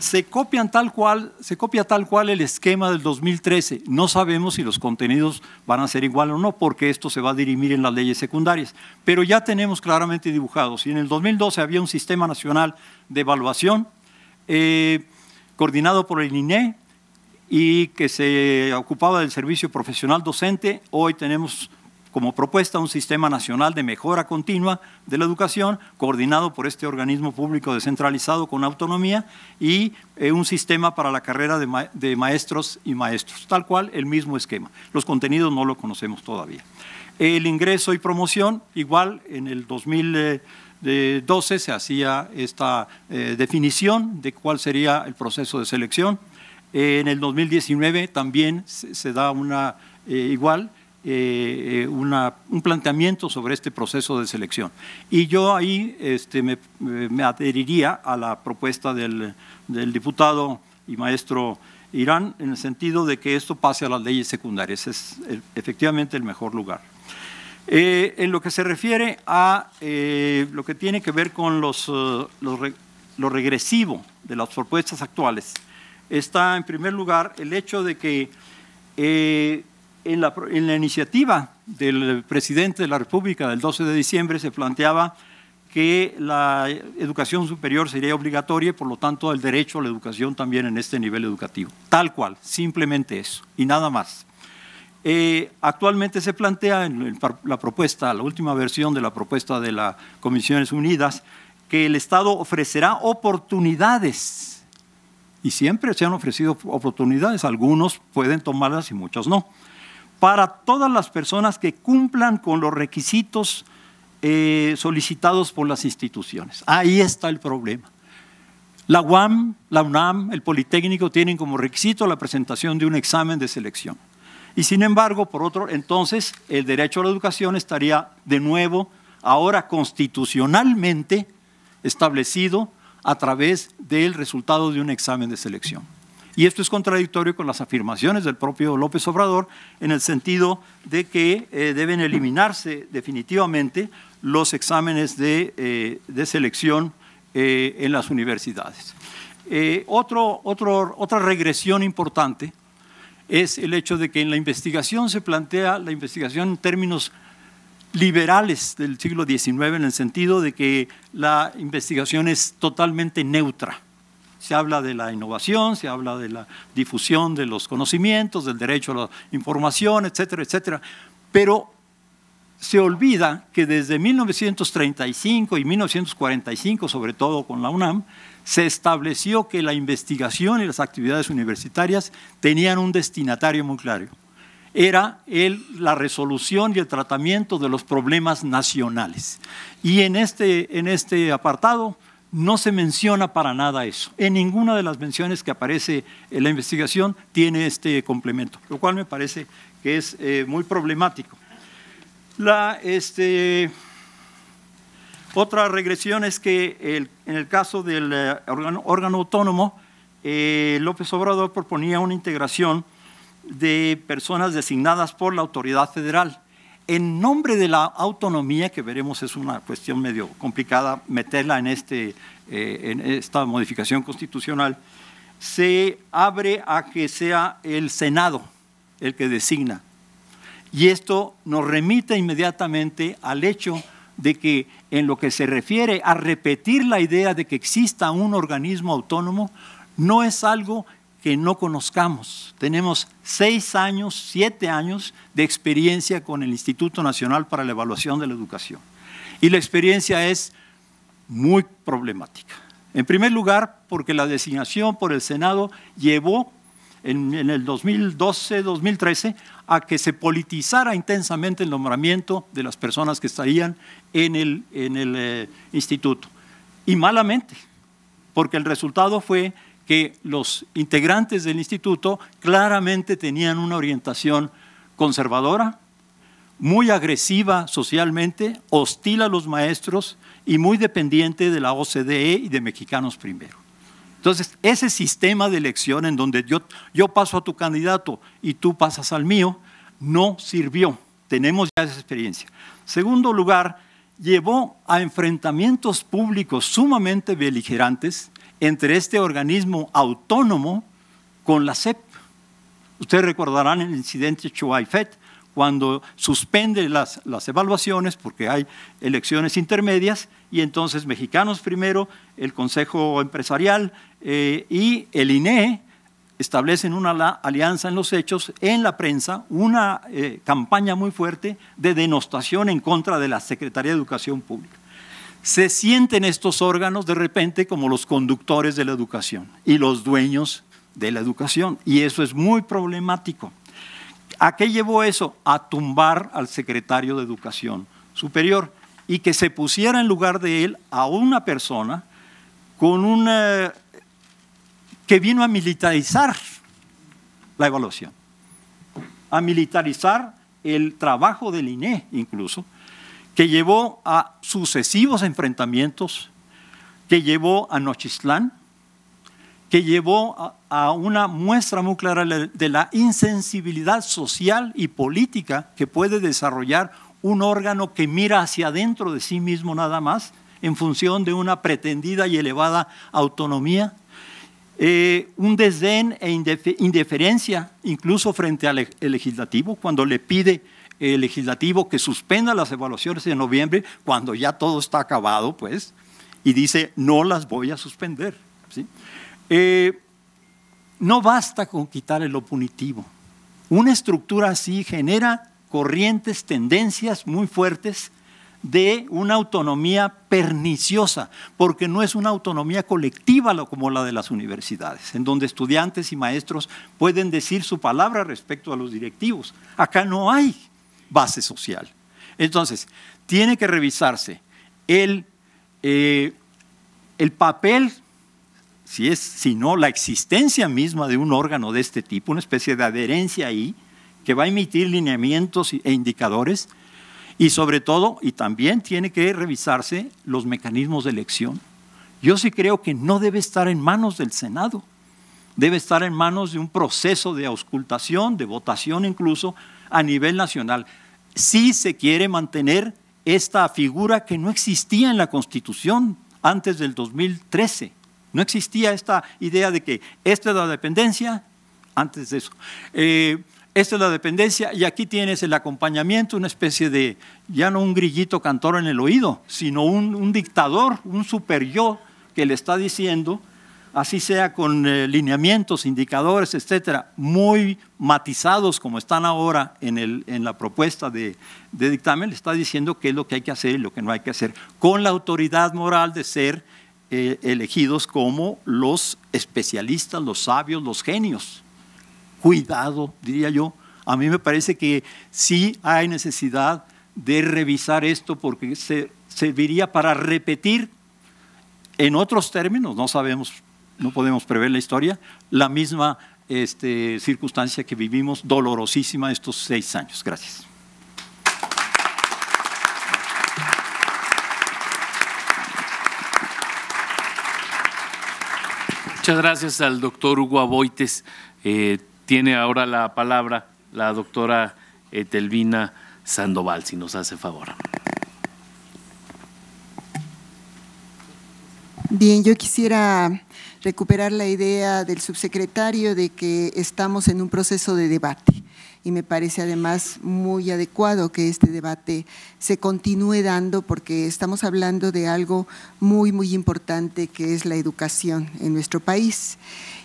se copian tal cual, se copia tal cual el esquema del 2013. No sabemos si los contenidos van a ser igual o no, porque esto se va a dirimir en las leyes secundarias. Pero ya tenemos claramente dibujados. Y en el 2012 había un sistema nacional de evaluación eh, coordinado por el INE y que se ocupaba del servicio profesional docente. Hoy tenemos como propuesta un sistema nacional de mejora continua de la educación, coordinado por este organismo público descentralizado con autonomía, y eh, un sistema para la carrera de, maestros y maestros, tal cual el mismo esquema. Los contenidos no lo conocemos todavía. El ingreso y promoción, igual en el 2012 eh, se hacía esta eh, definición de cuál sería el proceso de selección. En el 2019 también se, da una igual eh, eh, un planteamiento sobre este proceso de selección. Y yo ahí este, me, adheriría a la propuesta del, diputado y maestro Irán en el sentido de que esto pase a las leyes secundarias. Es efectivamente el mejor lugar. Eh, en lo que se refiere a lo que tiene que ver con los, lo regresivo de las propuestas actuales, está en primer lugar el hecho de que en la, iniciativa del presidente de la República del 12 de diciembre se planteaba que la educación superior sería obligatoria y por lo tanto el derecho a la educación también en este nivel educativo. Tal cual, simplemente eso y nada más. Eh, actualmente se plantea en la propuesta, la última versión de la propuesta de las Comisiones Unidas, que el Estado ofrecerá oportunidades. Y siempre se han ofrecido oportunidades, algunos pueden tomarlas y muchos no para todas las personas que cumplan con los requisitos eh, solicitados por las instituciones. Ahí está el problema. La UAM, la UNAM, el Politécnico tienen como requisito la presentación de un examen de selección. Y sin embargo, por otro, entonces el derecho a la educación estaría de nuevo ahora constitucionalmente establecido a través del resultado de un examen de selección. Y esto es contradictorio con las afirmaciones del propio López Obrador en el sentido de que eh, deben eliminarse definitivamente los exámenes de, eh, selección eh, en las universidades. otra regresión importante es el hecho de que en la investigación se plantea la investigación en términos liberales del siglo XIX en el sentido de que la investigación es totalmente neutra se habla de la innovación, se habla de la difusión de los conocimientos, del derecho a la información, etcétera, etcétera. Pero se olvida que desde 1935 y 1945, sobre todo con la UNAM, se estableció que la investigación y las actividades universitarias tenían un destinatario muy claro. Era la resolución y el tratamiento de los problemas nacionales. Y en este, este apartado no se menciona para nada eso. En ninguna de las menciones que aparece en la investigación tiene este complemento, lo cual me parece que es eh, muy problemático. La, este, otra regresión es que en el caso del eh, órgano, autónomo, eh, López Obrador proponía una integración de personas designadas por la autoridad federal en nombre de la autonomía, que veremos es una cuestión medio complicada meterla en, este, eh, en esta modificación constitucional, se abre a que sea el Senado el que designa. Y esto nos remite inmediatamente al hecho de que en lo que se refiere a repetir la idea de que exista un organismo autónomo, no es algo que no conozcamos. Tenemos seis años, siete años de experiencia con el Instituto Nacional para la Evaluación de la Educación. Y la experiencia es muy problemática. En primer lugar, porque la designación por el Senado llevó en, el 2012-2013 a que se politizara intensamente el nombramiento de las personas que estarían en el, eh, instituto. Y malamente, porque el resultado fue que los integrantes del instituto claramente tenían una orientación conservadora, muy agresiva socialmente, hostil a los maestros y muy dependiente de la OCDE y de Mexicanos Primero. Entonces, ese sistema de elección en donde yo, yo paso a tu candidato y tú pasas al mío, no sirvió. Tenemos ya esa experiencia. Segundo lugar, llevó a enfrentamientos públicos sumamente beligerantes entre este organismo autónomo con la CEP. Ustedes recordarán el incidente Chuaifet, cuando suspende las, las, evaluaciones porque hay elecciones intermedias y entonces mexicanos primero, el Consejo Empresarial eh, y el INE establecen una alianza en los hechos, en la prensa, una eh, campaña muy fuerte de denostación en contra de la Secretaría de Educación Pública se sienten estos órganos de repente como los conductores de la educación y los dueños de la educación. Y eso es muy problemático. ¿A qué llevó eso? A tumbar al secretario de Educación Superior y que se pusiera en lugar de él a una persona con una eh, que vino a militarizar la evaluación, a militarizar el trabajo del INE incluso, que llevó a sucesivos enfrentamientos, que llevó a Nochistlán, que llevó a, una muestra muy clara de la insensibilidad social y política que puede desarrollar un órgano que mira hacia adentro de sí mismo nada más en función de una pretendida y elevada autonomía, eh, un desdén e indiferencia incluso frente al legislativo cuando le pide eh, legislativo que suspenda las evaluaciones en noviembre cuando ya todo está acabado, pues, y dice, no las voy a suspender. Eh, no basta con quitarle lo punitivo. Una estructura así genera corrientes, tendencias muy fuertes de una autonomía perniciosa, porque no es una autonomía colectiva como la de las universidades, en donde estudiantes y maestros pueden decir su palabra respecto a los directivos. Acá no hay base social. Entonces, tiene que revisarse el, eh, el papel, si, es, si no la existencia misma de un órgano de este tipo, una especie de adherencia ahí, que va a emitir lineamientos e indicadores, y sobre todo, y también tiene que revisarse los mecanismos de elección. Yo sí creo que no debe estar en manos del Senado, debe estar en manos de un proceso de auscultación, de votación incluso, a nivel nacional. Si se quiere mantener esta figura que no existía en la Constitución antes del 2013. No existía esta idea de que esta es la dependencia, antes de eso. Eh, esta es la dependencia y aquí tienes el acompañamiento, una especie de, ya no un grillito cantor en el oído, sino un, un dictador, un super yo que le está diciendo así sea con eh, lineamientos, indicadores, etcétera, muy matizados como están ahora en, el, en la propuesta de, dictamen, le está diciendo qué es lo que hay que hacer y lo que no hay que hacer, con la autoridad moral de ser eh, elegidos como los especialistas, los sabios, los genios. Cuidado, diría yo. A mí me parece que sí hay necesidad de revisar esto porque se serviría para repetir en otros términos, no sabemos no podemos prever la historia, la misma este, circunstancia que vivimos dolorosísima estos seis años. Gracias. Muchas gracias al doctor Hugo Aboites. Eh, tiene ahora la palabra la doctora Etelvina Sandoval, si nos hace favor. Bien, yo quisiera recuperar la idea del subsecretario de que estamos en un proceso de debate y me parece además muy adecuado que este debate se continúe dando porque estamos hablando de algo muy, muy importante que es la educación en nuestro país.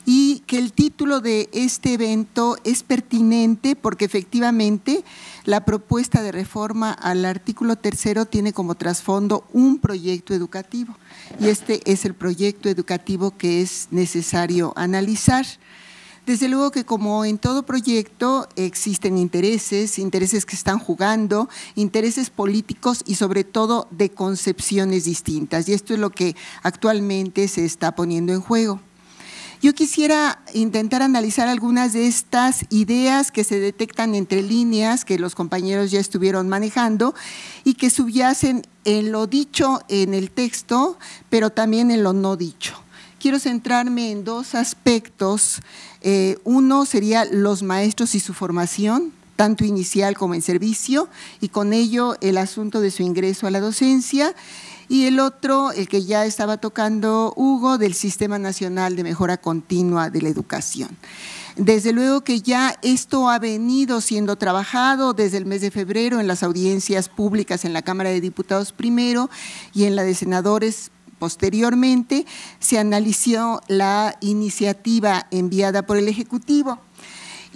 Y que el título de este evento es pertinente porque efectivamente la propuesta de reforma al artículo tercero tiene como trasfondo un proyecto educativo y este es el proyecto educativo que es necesario analizar. Desde luego que como en todo proyecto existen intereses, intereses que están jugando, intereses políticos y sobre todo de concepciones distintas. Y esto es lo que actualmente se está poniendo en juego. Yo quisiera intentar analizar algunas de estas ideas que se detectan entre líneas que los compañeros ya estuvieron manejando y que subyacen en lo dicho en el texto, pero también en lo no dicho. Quiero centrarme en dos aspectos. Eh, uno sería los maestros y su formación, tanto inicial como en servicio, y con ello el asunto de su ingreso a la docencia y el otro, el que ya estaba tocando Hugo, del Sistema Nacional de Mejora Continua de la Educación. Desde luego que ya esto ha venido siendo trabajado desde el mes de febrero en las audiencias públicas en la Cámara de Diputados primero y en la de senadores posteriormente, se analizó la iniciativa enviada por el Ejecutivo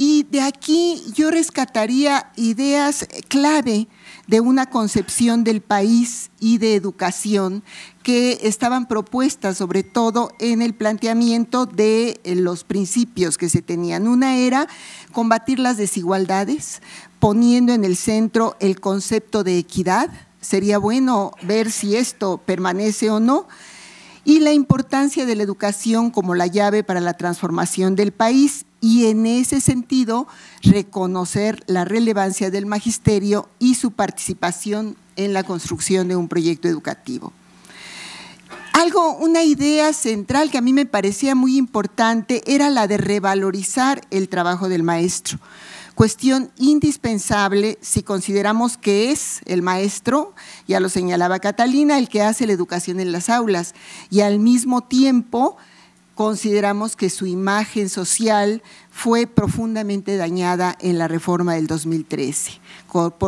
y de aquí yo rescataría ideas clave de una concepción del país y de educación que estaban propuestas sobre todo en el planteamiento de eh, los principios que se tenían. Una era combatir las desigualdades, poniendo en el centro el concepto de equidad. Sería bueno ver si esto permanece o no y la importancia de la educación como la llave para la transformación del país y en ese sentido reconocer la relevancia del magisterio y su participación en la construcción de un proyecto educativo. Algo, una idea central que a mí me parecía muy importante era la de revalorizar el trabajo del maestro. Cuestión indispensable si consideramos que es el maestro, ya lo señalaba Catalina, el que hace la educación en las aulas y al mismo tiempo consideramos que su imagen social fue profundamente dañada en la reforma del 2013.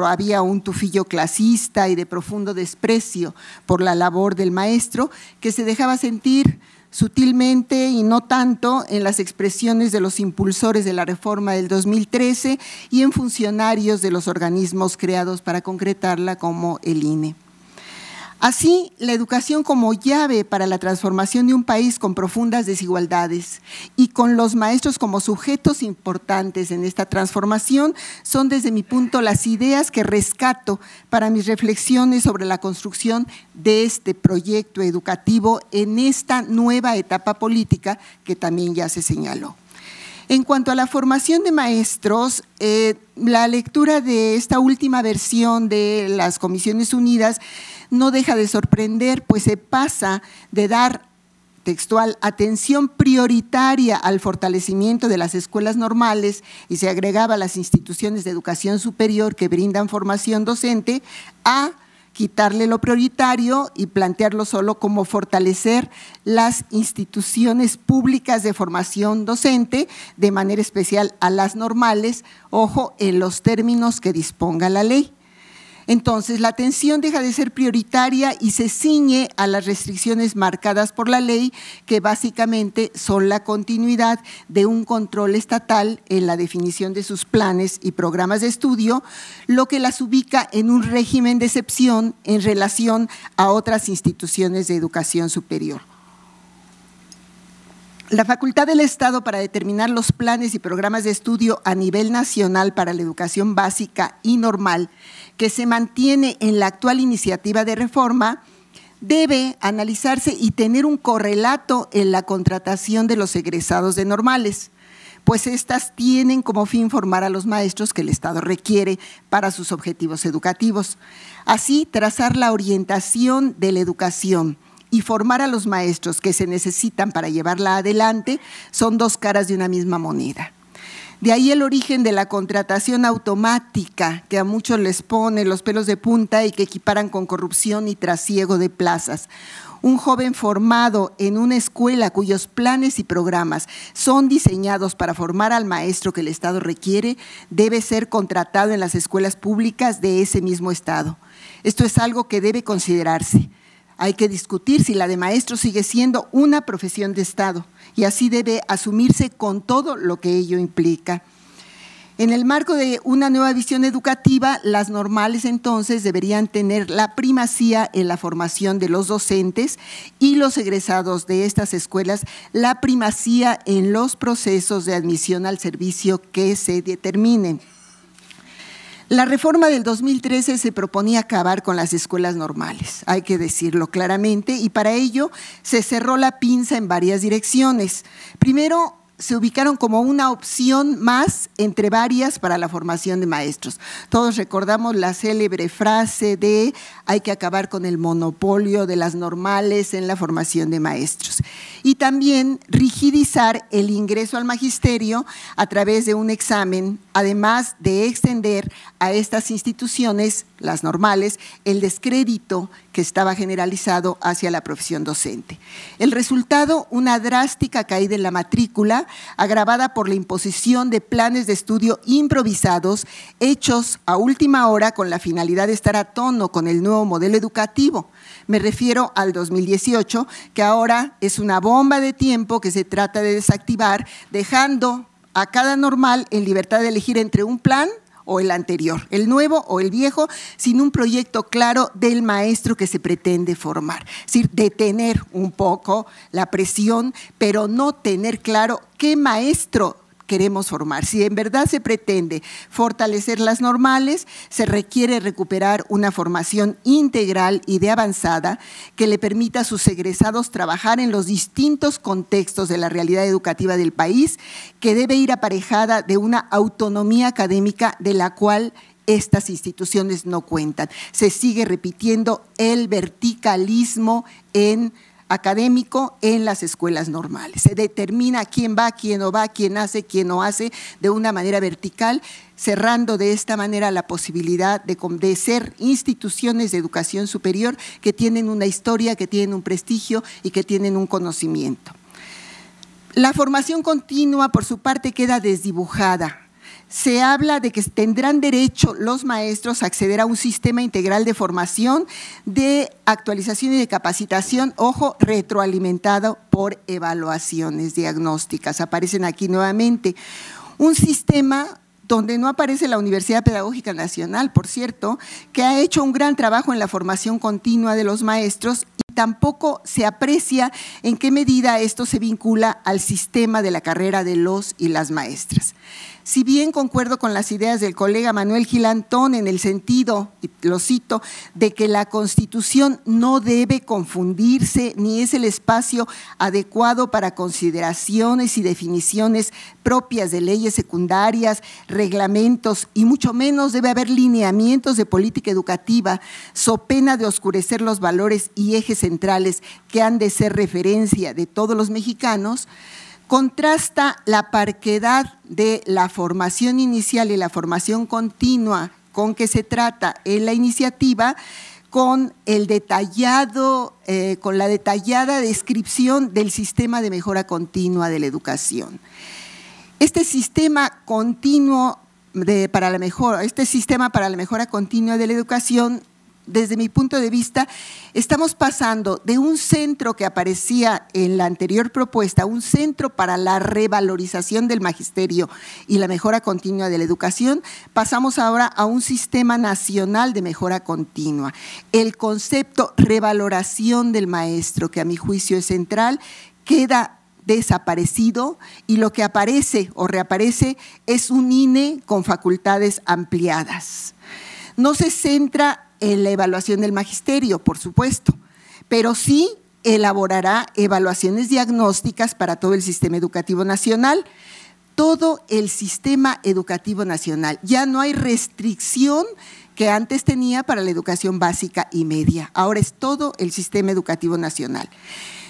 había un tufillo clasista y de profundo desprecio por la labor del maestro que se dejaba sentir sutilmente y no tanto en las expresiones de los impulsores de la reforma del 2013 y en funcionarios de los organismos creados para concretarla como el INE. Así, la educación como llave para la transformación de un país con profundas desigualdades y con los maestros como sujetos importantes en esta transformación son desde mi punto las ideas que rescato para mis reflexiones sobre la construcción de este proyecto educativo en esta nueva etapa política que también ya se señaló. En cuanto a la formación de maestros, eh, la lectura de esta última versión de las Comisiones Unidas no deja de sorprender, pues se pasa de dar textual, atención prioritaria al fortalecimiento de las escuelas normales y se agregaba a las instituciones de educación superior que brindan formación docente, a quitarle lo prioritario y plantearlo solo como fortalecer las instituciones públicas de formación docente, de manera especial a las normales, ojo, en los términos que disponga la ley. Entonces, la atención deja de ser prioritaria y se ciñe a las restricciones marcadas por la ley, que básicamente son la continuidad de un control estatal en la definición de sus planes y programas de estudio, lo que las ubica en un régimen de excepción en relación a otras instituciones de educación superior. La facultad del Estado para determinar los planes y programas de estudio a nivel nacional para la educación básica y normal que se mantiene en la actual iniciativa de reforma debe analizarse y tener un correlato en la contratación de los egresados de normales, pues estas tienen como fin formar a los maestros que el Estado requiere para sus objetivos educativos. Así, trazar la orientación de la educación y formar a los maestros que se necesitan para llevarla adelante son dos caras de una misma moneda. De ahí el origen de la contratación automática que a muchos les pone los pelos de punta y que equiparan con corrupción y trasiego de plazas un joven formado en una escuela cuyos planes y programas son diseñados para formar al maestro que el Estado requiere, debe ser contratado en las escuelas públicas de ese mismo Estado. Esto es algo que debe considerarse. Hay que discutir si la de maestro sigue siendo una profesión de Estado y así debe asumirse con todo lo que ello implica. En el marco de una nueva visión educativa, las normales entonces deberían tener la primacía en la formación de los docentes y los egresados de estas escuelas, la primacía en los procesos de admisión al servicio que se determinen. La reforma del 2013 se proponía acabar con las escuelas normales, hay que decirlo claramente, y para ello se cerró la pinza en varias direcciones. Primero, se ubicaron como una opción más entre varias para la formación de maestros. Todos recordamos la célebre frase de hay que acabar con el monopolio de las normales en la formación de maestros. Y también rigidizar el ingreso al magisterio a través de un examen, además de extender a estas instituciones, las normales, el descrédito que estaba generalizado hacia la profesión docente. El resultado, una drástica caída en la matrícula, agravada por la imposición de planes de estudio improvisados, hechos a última hora con la finalidad de estar a tono con el nuevo modelo educativo. Me refiero al 2018, que ahora es una bomba de tiempo que se trata de desactivar, dejando a cada normal en libertad de elegir entre un plan o el anterior, el nuevo o el viejo, sin un proyecto claro del maestro que se pretende formar. Es decir, detener un poco la presión, pero no tener claro qué maestro queremos formar. Si en verdad se pretende fortalecer las normales, se requiere recuperar una formación integral y de avanzada que le permita a sus egresados trabajar en los distintos contextos de la realidad educativa del país, que debe ir aparejada de una autonomía académica de la cual estas instituciones no cuentan. Se sigue repitiendo el verticalismo en académico en las escuelas normales. Se determina quién va, quién no va, quién hace, quién no hace, de una manera vertical, cerrando de esta manera la posibilidad de, de ser instituciones de educación superior que tienen una historia, que tienen un prestigio y que tienen un conocimiento. La formación continua, por su parte, queda desdibujada se habla de que tendrán derecho los maestros a acceder a un sistema integral de formación, de actualización y de capacitación, ojo, retroalimentado por evaluaciones diagnósticas. Aparecen aquí nuevamente. Un sistema donde no aparece la Universidad Pedagógica Nacional, por cierto, que ha hecho un gran trabajo en la formación continua de los maestros y tampoco se aprecia en qué medida esto se vincula al sistema de la carrera de los y las maestras. Si bien concuerdo con las ideas del colega Manuel Gilantón en el sentido, lo cito, de que la Constitución no debe confundirse ni es el espacio adecuado para consideraciones y definiciones propias de leyes secundarias, reglamentos y mucho menos debe haber lineamientos de política educativa, so pena de oscurecer los valores y ejes centrales que han de ser referencia de todos los mexicanos, contrasta la parquedad de la formación inicial y la formación continua con que se trata en la iniciativa con el detallado, eh, con la detallada descripción del sistema de mejora continua de la educación. Este sistema continuo para la mejora, este sistema para la mejora continua de la educación desde mi punto de vista, estamos pasando de un centro que aparecía en la anterior propuesta, un centro para la revalorización del magisterio y la mejora continua de la educación, pasamos ahora a un sistema nacional de mejora continua. El concepto revaloración del maestro, que a mi juicio es central, queda desaparecido y lo que aparece o reaparece es un INE con facultades ampliadas. No se centra en la evaluación del magisterio, por supuesto, pero sí elaborará evaluaciones diagnósticas para todo el sistema educativo nacional, todo el sistema educativo nacional. Ya no hay restricción que antes tenía para la educación básica y media. Ahora es todo el sistema educativo nacional.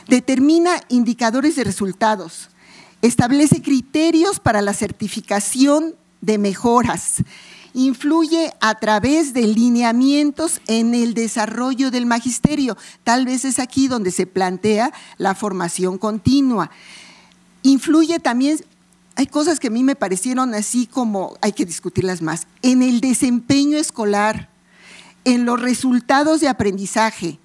Determina indicadores de resultados. Establece criterios para la certificación de mejoras influye a través de lineamientos en el desarrollo del magisterio. Tal vez es aquí donde se plantea la formación continua. Influye también, hay cosas que a mí me parecieron así como, hay que discutirlas más, en el desempeño escolar, en los resultados de aprendizaje,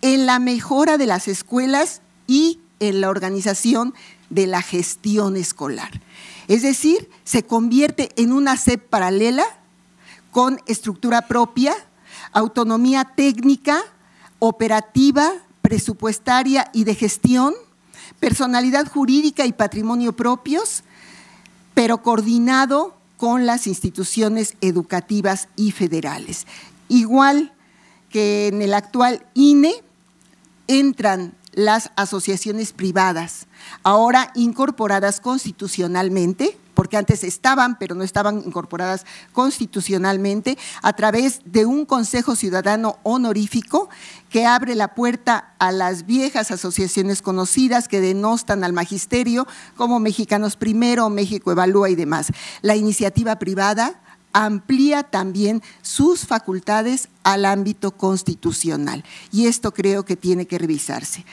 en la mejora de las escuelas y en la organización de la gestión escolar. Es decir, se convierte en una sed paralela con estructura propia, autonomía técnica, operativa, presupuestaria y de gestión, personalidad jurídica y patrimonio propios, pero coordinado con las instituciones educativas y federales. Igual que en el actual INE, entran las asociaciones privadas, ahora incorporadas constitucionalmente, porque antes estaban, pero no estaban incorporadas constitucionalmente, a través de un Consejo Ciudadano honorífico que abre la puerta a las viejas asociaciones conocidas que denostan al magisterio como Mexicanos Primero, México Evalúa y demás. La iniciativa privada amplía también sus facultades al ámbito constitucional y esto creo que tiene que revisarse.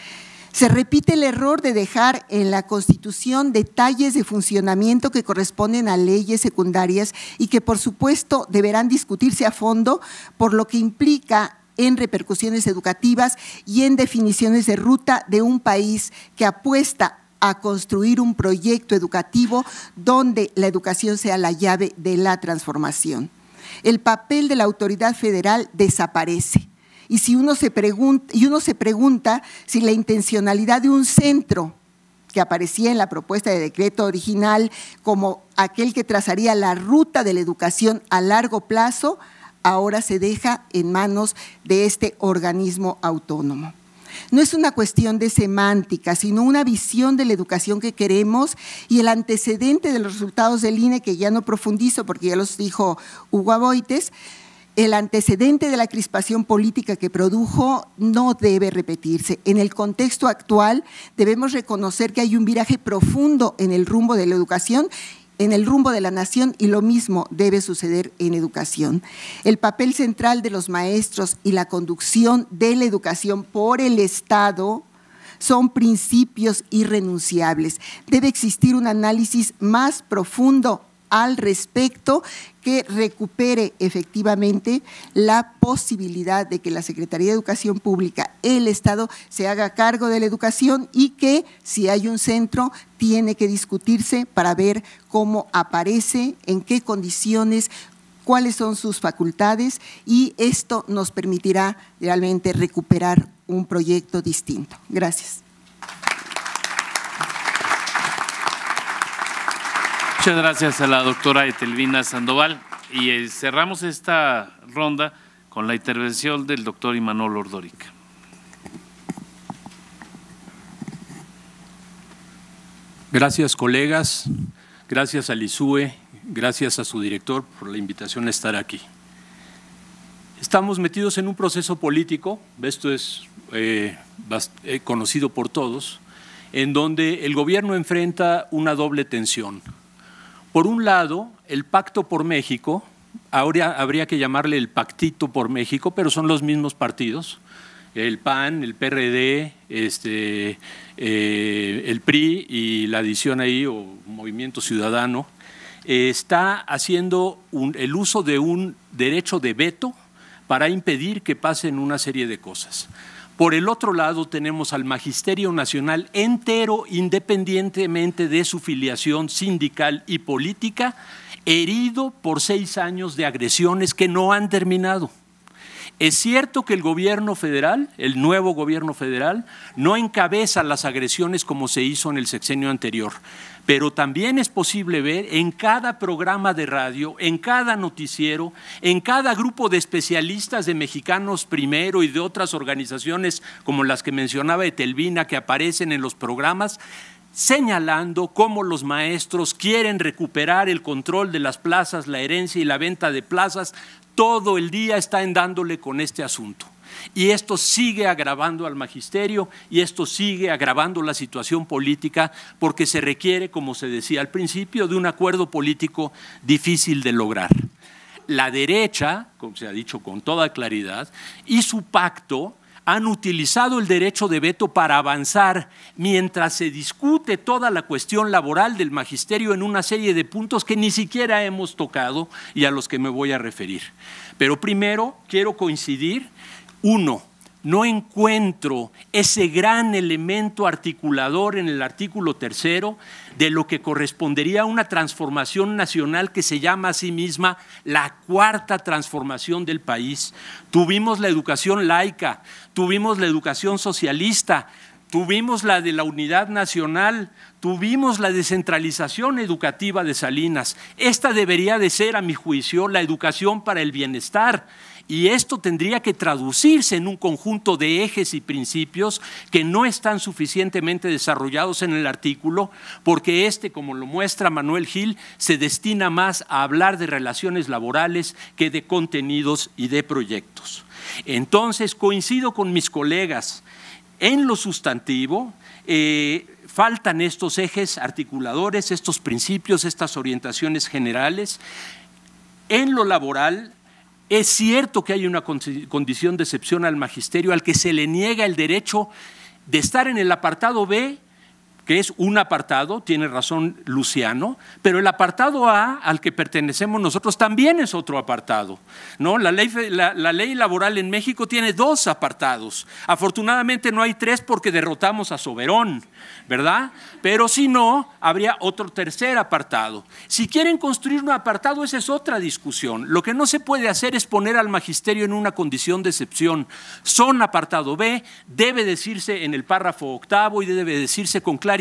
Se repite el error de dejar en la Constitución detalles de funcionamiento que corresponden a leyes secundarias y que, por supuesto, deberán discutirse a fondo por lo que implica en repercusiones educativas y en definiciones de ruta de un país que apuesta a construir un proyecto educativo donde la educación sea la llave de la transformación. El papel de la autoridad federal desaparece y, si uno se pregunta, y uno se pregunta si la intencionalidad de un centro que aparecía en la propuesta de decreto original como aquel que trazaría la ruta de la educación a largo plazo, ahora se deja en manos de este organismo autónomo. No es una cuestión de semántica, sino una visión de la educación que queremos y el antecedente de los resultados del INE, que ya no profundizo porque ya los dijo Hugo Aboites, el antecedente de la crispación política que produjo no debe repetirse. En el contexto actual debemos reconocer que hay un viraje profundo en el rumbo de la educación en el rumbo de la nación y lo mismo debe suceder en educación. El papel central de los maestros y la conducción de la educación por el Estado son principios irrenunciables. Debe existir un análisis más profundo al respecto que recupere efectivamente la posibilidad de que la Secretaría de Educación Pública, el Estado, se haga cargo de la educación y que si hay un centro tiene que discutirse para ver cómo aparece, en qué condiciones, cuáles son sus facultades y esto nos permitirá realmente recuperar un proyecto distinto. Gracias. Muchas gracias a la doctora Etelvina Sandoval. Y eh, cerramos esta ronda con la intervención del doctor Imanol Ordórica. Gracias, colegas. Gracias al ISUE. Gracias a su director por la invitación a estar aquí. Estamos metidos en un proceso político, esto es eh, eh, conocido por todos, en donde el gobierno enfrenta una doble tensión. Por un lado, el Pacto por México, ahora habría que llamarle el Pactito por México, pero son los mismos partidos, el PAN, el PRD, este, eh, el PRI y la adición ahí, o Movimiento Ciudadano, está haciendo el uso de un derecho de veto para impedir que pasen una serie de cosas. Por el otro lado tenemos al Magisterio Nacional entero, independientemente de su filiación sindical y política, herido por seis años de agresiones que no han terminado. Es cierto que el gobierno federal, el nuevo gobierno federal, no encabeza las agresiones como se hizo en el sexenio anterior. Pero también es posible ver en cada programa de radio, en cada noticiero, en cada grupo de especialistas de Mexicanos Primero y de otras organizaciones como las que mencionaba Etelvina que aparecen en los programas, señalando cómo los maestros quieren recuperar el control de las plazas, la herencia y la venta de plazas. Todo el día están dándole con este asunto y esto sigue agravando al magisterio y esto sigue agravando la situación política porque se requiere, como se decía al principio, de un acuerdo político difícil de lograr. La derecha, como se ha dicho con toda claridad, y su pacto han utilizado el derecho de veto para avanzar mientras se discute toda la cuestión laboral del magisterio en una serie de puntos que ni siquiera hemos tocado y a los que me voy a referir. Pero primero quiero coincidir uno, no encuentro ese gran elemento articulador en el artículo tercero de lo que correspondería a una transformación nacional que se llama a sí misma la cuarta transformación del país. Tuvimos la educación laica, tuvimos la educación socialista, tuvimos la de la unidad nacional, tuvimos la descentralización educativa de Salinas. Esta debería de ser, a mi juicio, la educación para el bienestar y esto tendría que traducirse en un conjunto de ejes y principios que no están suficientemente desarrollados en el artículo, porque este, como lo muestra Manuel Gil, se destina más a hablar de relaciones laborales que de contenidos y de proyectos. Entonces, coincido con mis colegas en lo sustantivo. Eh, faltan estos ejes articuladores, estos principios, estas orientaciones generales. En lo laboral, es cierto que hay una condición de excepción al magisterio al que se le niega el derecho de estar en el apartado B que es un apartado, tiene razón Luciano, pero el apartado A al que pertenecemos nosotros también es otro apartado. ¿no? La, ley, la, la ley laboral en México tiene dos apartados. Afortunadamente no hay tres porque derrotamos a Soberón, ¿verdad? Pero si no, habría otro tercer apartado. Si quieren construir un apartado, esa es otra discusión. Lo que no se puede hacer es poner al magisterio en una condición de excepción. Son apartado B, debe decirse en el párrafo octavo y debe decirse con claridad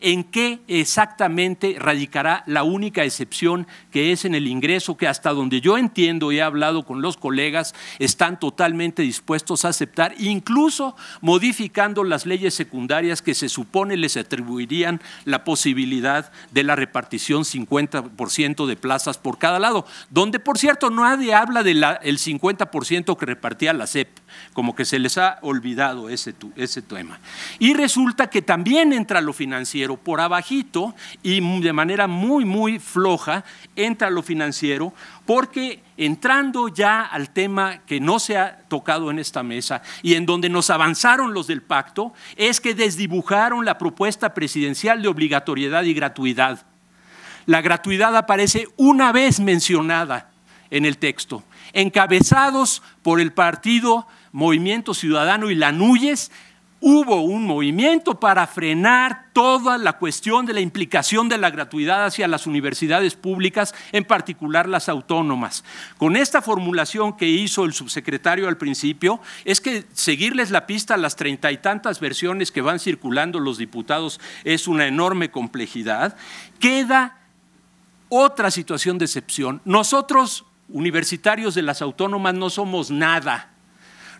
en qué exactamente radicará la única excepción que es en el ingreso, que hasta donde yo entiendo y he hablado con los colegas, están totalmente dispuestos a aceptar, incluso modificando las leyes secundarias que se supone les atribuirían la posibilidad de la repartición 50% de plazas por cada lado, donde por cierto nadie habla del 50% que repartía la CEP, como que se les ha olvidado ese, ese tema. Y resulta que también entra financiero por abajito y de manera muy, muy floja entra lo financiero, porque entrando ya al tema que no se ha tocado en esta mesa y en donde nos avanzaron los del pacto, es que desdibujaron la propuesta presidencial de obligatoriedad y gratuidad. La gratuidad aparece una vez mencionada en el texto, encabezados por el partido Movimiento Ciudadano y Lanúyes, hubo un movimiento para frenar toda la cuestión de la implicación de la gratuidad hacia las universidades públicas, en particular las autónomas. Con esta formulación que hizo el subsecretario al principio, es que seguirles la pista a las treinta y tantas versiones que van circulando los diputados es una enorme complejidad, queda otra situación de excepción. Nosotros, universitarios de las autónomas, no somos nada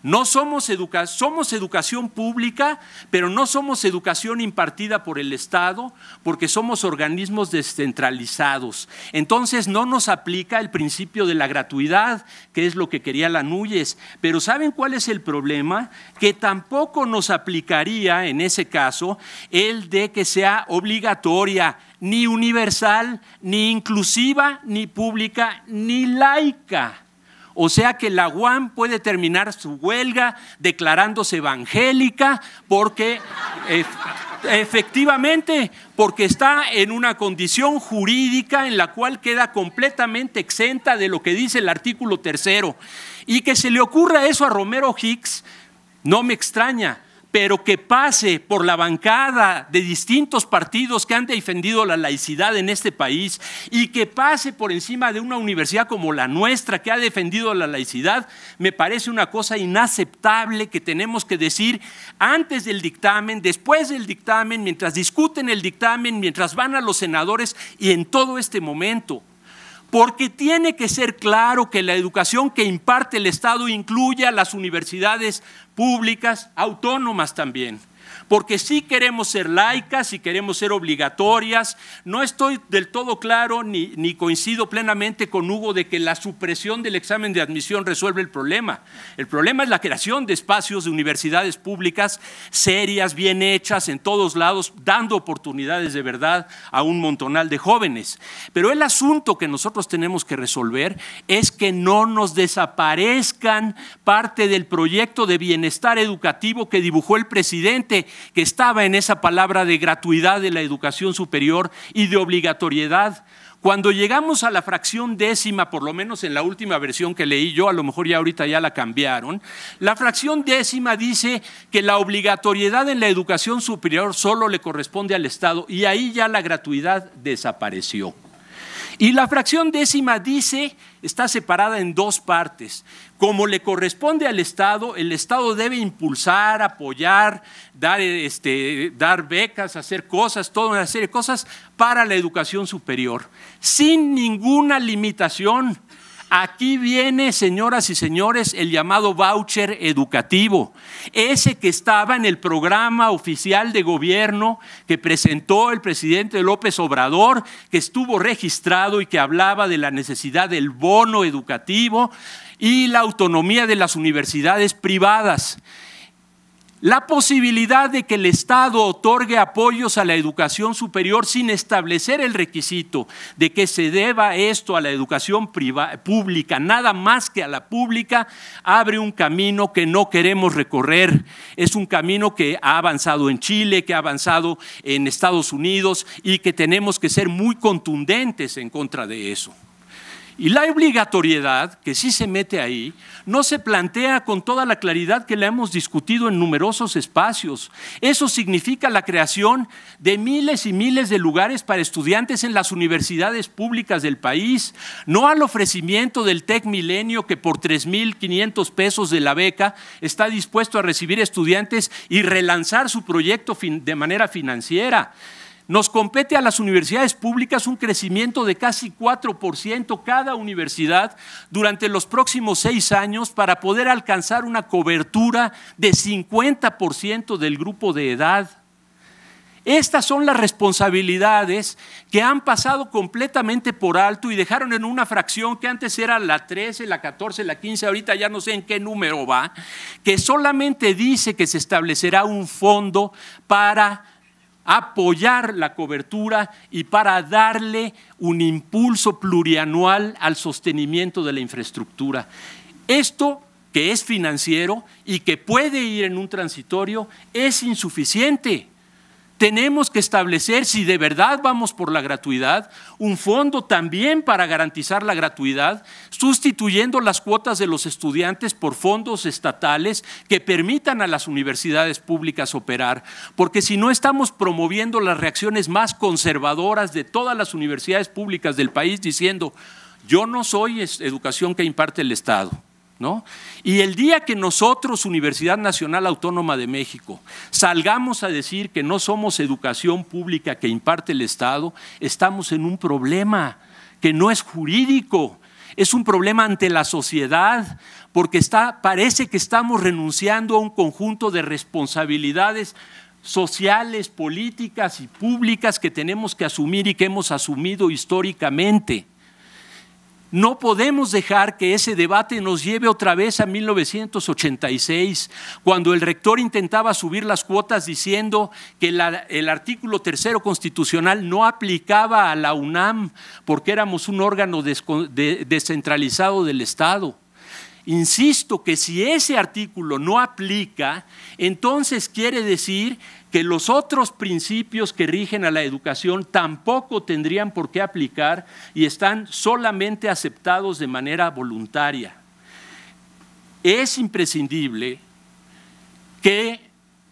no somos, somos educación pública, pero no somos educación impartida por el Estado, porque somos organismos descentralizados. Entonces no nos aplica el principio de la gratuidad, que es lo que quería la Núñez. Pero ¿saben cuál es el problema? Que tampoco nos aplicaría en ese caso el de que sea obligatoria ni universal, ni inclusiva, ni pública, ni laica. O sea que la UAM puede terminar su huelga declarándose evangélica porque e, efectivamente, porque está en una condición jurídica en la cual queda completamente exenta de lo que dice el artículo tercero. Y que se le ocurra eso a Romero Hicks, no me extraña, pero que pase por la bancada de distintos partidos que han defendido la laicidad en este país y que pase por encima de una universidad como la nuestra que ha defendido la laicidad, me parece una cosa inaceptable que tenemos que decir antes del dictamen, después del dictamen, mientras discuten el dictamen, mientras van a los senadores y en todo este momento porque tiene que ser claro que la educación que imparte el Estado incluye a las universidades públicas, autónomas también porque si queremos ser laicas, si queremos ser obligatorias. No estoy del todo claro ni, ni coincido plenamente con Hugo de que la supresión del examen de admisión resuelve el problema. El problema es la creación de espacios de universidades públicas serias, bien hechas, en todos lados, dando oportunidades de verdad a un montonal de jóvenes. Pero el asunto que nosotros tenemos que resolver es que no nos desaparezcan parte del proyecto de bienestar educativo que dibujó el presidente que estaba en esa palabra de gratuidad de la educación superior y de obligatoriedad. Cuando llegamos a la fracción décima, por lo menos en la última versión que leí yo, a lo mejor ya ahorita ya la cambiaron, la fracción décima dice que la obligatoriedad en la educación superior solo le corresponde al Estado y ahí ya la gratuidad desapareció. Y la fracción décima dice, está separada en dos partes. Como le corresponde al Estado, el Estado debe impulsar, apoyar, dar, este, dar becas, hacer cosas, toda una serie de cosas para la educación superior, sin ninguna limitación Aquí viene, señoras y señores, el llamado voucher educativo, ese que estaba en el programa oficial de gobierno que presentó el presidente López Obrador, que estuvo registrado y que hablaba de la necesidad del bono educativo y la autonomía de las universidades privadas la posibilidad de que el Estado otorgue apoyos a la educación superior sin establecer el requisito de que se deba esto a la educación pública, nada más que a la pública, abre un camino que no queremos recorrer. Es un camino que ha avanzado en Chile, que ha avanzado en Estados Unidos y que tenemos que ser muy contundentes en contra de eso. Y la obligatoriedad, que sí se mete ahí, no se plantea con toda la claridad que la hemos discutido en numerosos espacios. Eso significa la creación de miles y miles de lugares para estudiantes en las universidades públicas del país, no al ofrecimiento del TEC Milenio que por 3.500 pesos de la beca está dispuesto a recibir estudiantes y relanzar su proyecto de manera financiera. Nos compete a las universidades públicas un crecimiento de casi 4% cada universidad durante los próximos seis años para poder alcanzar una cobertura de 50% del grupo de edad. Estas son las responsabilidades que han pasado completamente por alto y dejaron en una fracción que antes era la 13, la 14, la 15, ahorita ya no sé en qué número va, que solamente dice que se establecerá un fondo para apoyar la cobertura y para darle un impulso plurianual al sostenimiento de la infraestructura. Esto que es financiero y que puede ir en un transitorio es insuficiente. Tenemos que establecer, si de verdad vamos por la gratuidad, un fondo también para garantizar la gratuidad, sustituyendo las cuotas de los estudiantes por fondos estatales que permitan a las universidades públicas operar, porque si no estamos promoviendo las reacciones más conservadoras de todas las universidades públicas del país diciendo, yo no soy educación que imparte el Estado y el día que nosotros, Universidad Nacional Autónoma de México, salgamos a decir que no somos educación pública que imparte el Estado, estamos en un problema que no es jurídico, es un problema ante la sociedad, porque está, parece que estamos renunciando a un conjunto de responsabilidades sociales, políticas y públicas que tenemos que asumir y que hemos asumido históricamente. No podemos dejar que ese debate nos lleve otra vez a 1986, cuando el rector intentaba subir las cuotas diciendo que el artículo tercero constitucional no aplicaba a la UNAM porque éramos un órgano descentralizado del Estado. Insisto que si ese artículo no aplica, entonces quiere decir que los otros principios que rigen a la educación tampoco tendrían por qué aplicar y están solamente aceptados de manera voluntaria. Es imprescindible que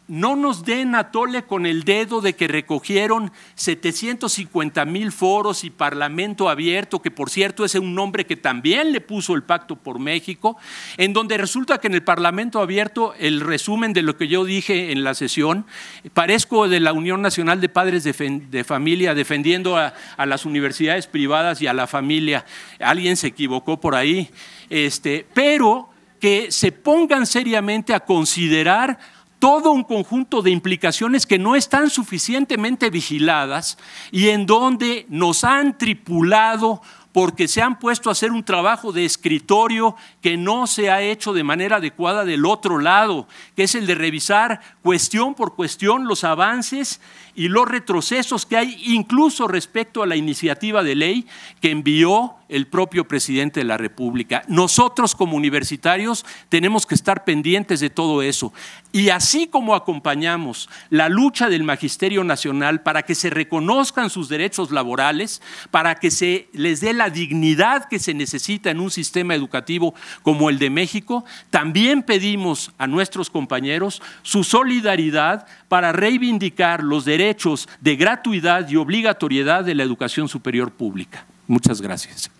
no nos den a tole con el dedo de que recogieron 750 mil foros y parlamento abierto, que por cierto es un nombre que también le puso el Pacto por México, en donde resulta que en el parlamento abierto, el resumen de lo que yo dije en la sesión, parezco de la Unión Nacional de Padres de, Familia defendiendo a, las universidades privadas y a la familia. Alguien se equivocó por ahí, este, pero que se pongan seriamente a considerar todo un conjunto de implicaciones que no están suficientemente vigiladas y en donde nos han tripulado porque se han puesto a hacer un trabajo de escritorio que no se ha hecho de manera adecuada del otro lado, que es el de revisar cuestión por cuestión los avances y los retrocesos que hay incluso respecto a la iniciativa de ley que envió el propio presidente de la República. Nosotros como universitarios tenemos que estar pendientes de todo eso. Y así como acompañamos la lucha del Magisterio Nacional para que se reconozcan sus derechos laborales, para que se les dé la dignidad que se necesita en un sistema educativo como el de México, también pedimos a nuestros compañeros su solidaridad para reivindicar los derechos derechos de gratuidad y obligatoriedad de la educación superior pública. Muchas gracias.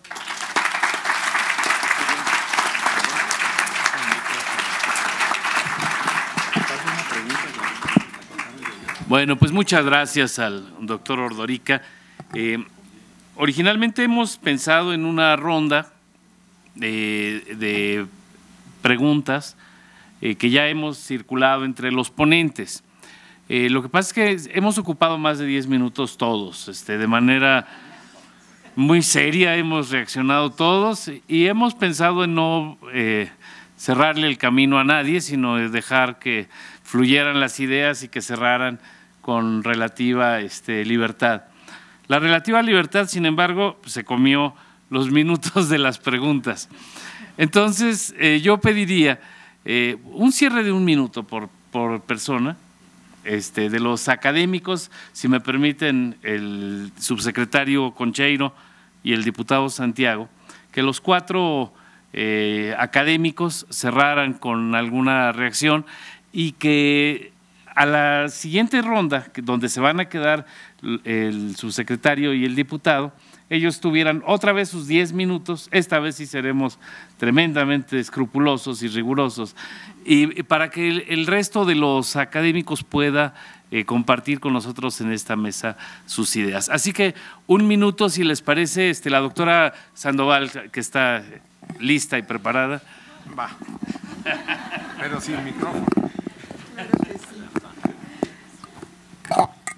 Bueno, pues muchas gracias al doctor Ordorica. Eh, originalmente hemos pensado en una ronda de, preguntas eh, que ya hemos circulado entre los ponentes. Eh, lo que pasa es que hemos ocupado más de 10 minutos todos, este, de manera muy seria hemos reaccionado todos y hemos pensado en no eh, cerrarle el camino a nadie, sino dejar que fluyeran las ideas y que cerraran con relativa este, libertad. La relativa libertad, sin embargo, se comió los minutos de las preguntas. Entonces, eh, yo pediría un cierre de un minuto por persona este, de los académicos, si me permiten el subsecretario Concheiro y el diputado Santiago, que los cuatro eh, académicos cerraran con alguna reacción y que a la siguiente ronda, donde se van a quedar el subsecretario y el diputado, ellos tuvieran otra vez sus 10 minutos, esta vez sí seremos tremendamente escrupulosos y rigurosos, y para que el, resto de los académicos pueda eh, compartir con nosotros en esta mesa sus ideas. Así que un minuto, si les parece, este, la doctora Sandoval, que está lista y preparada. Va, pero sin micrófono.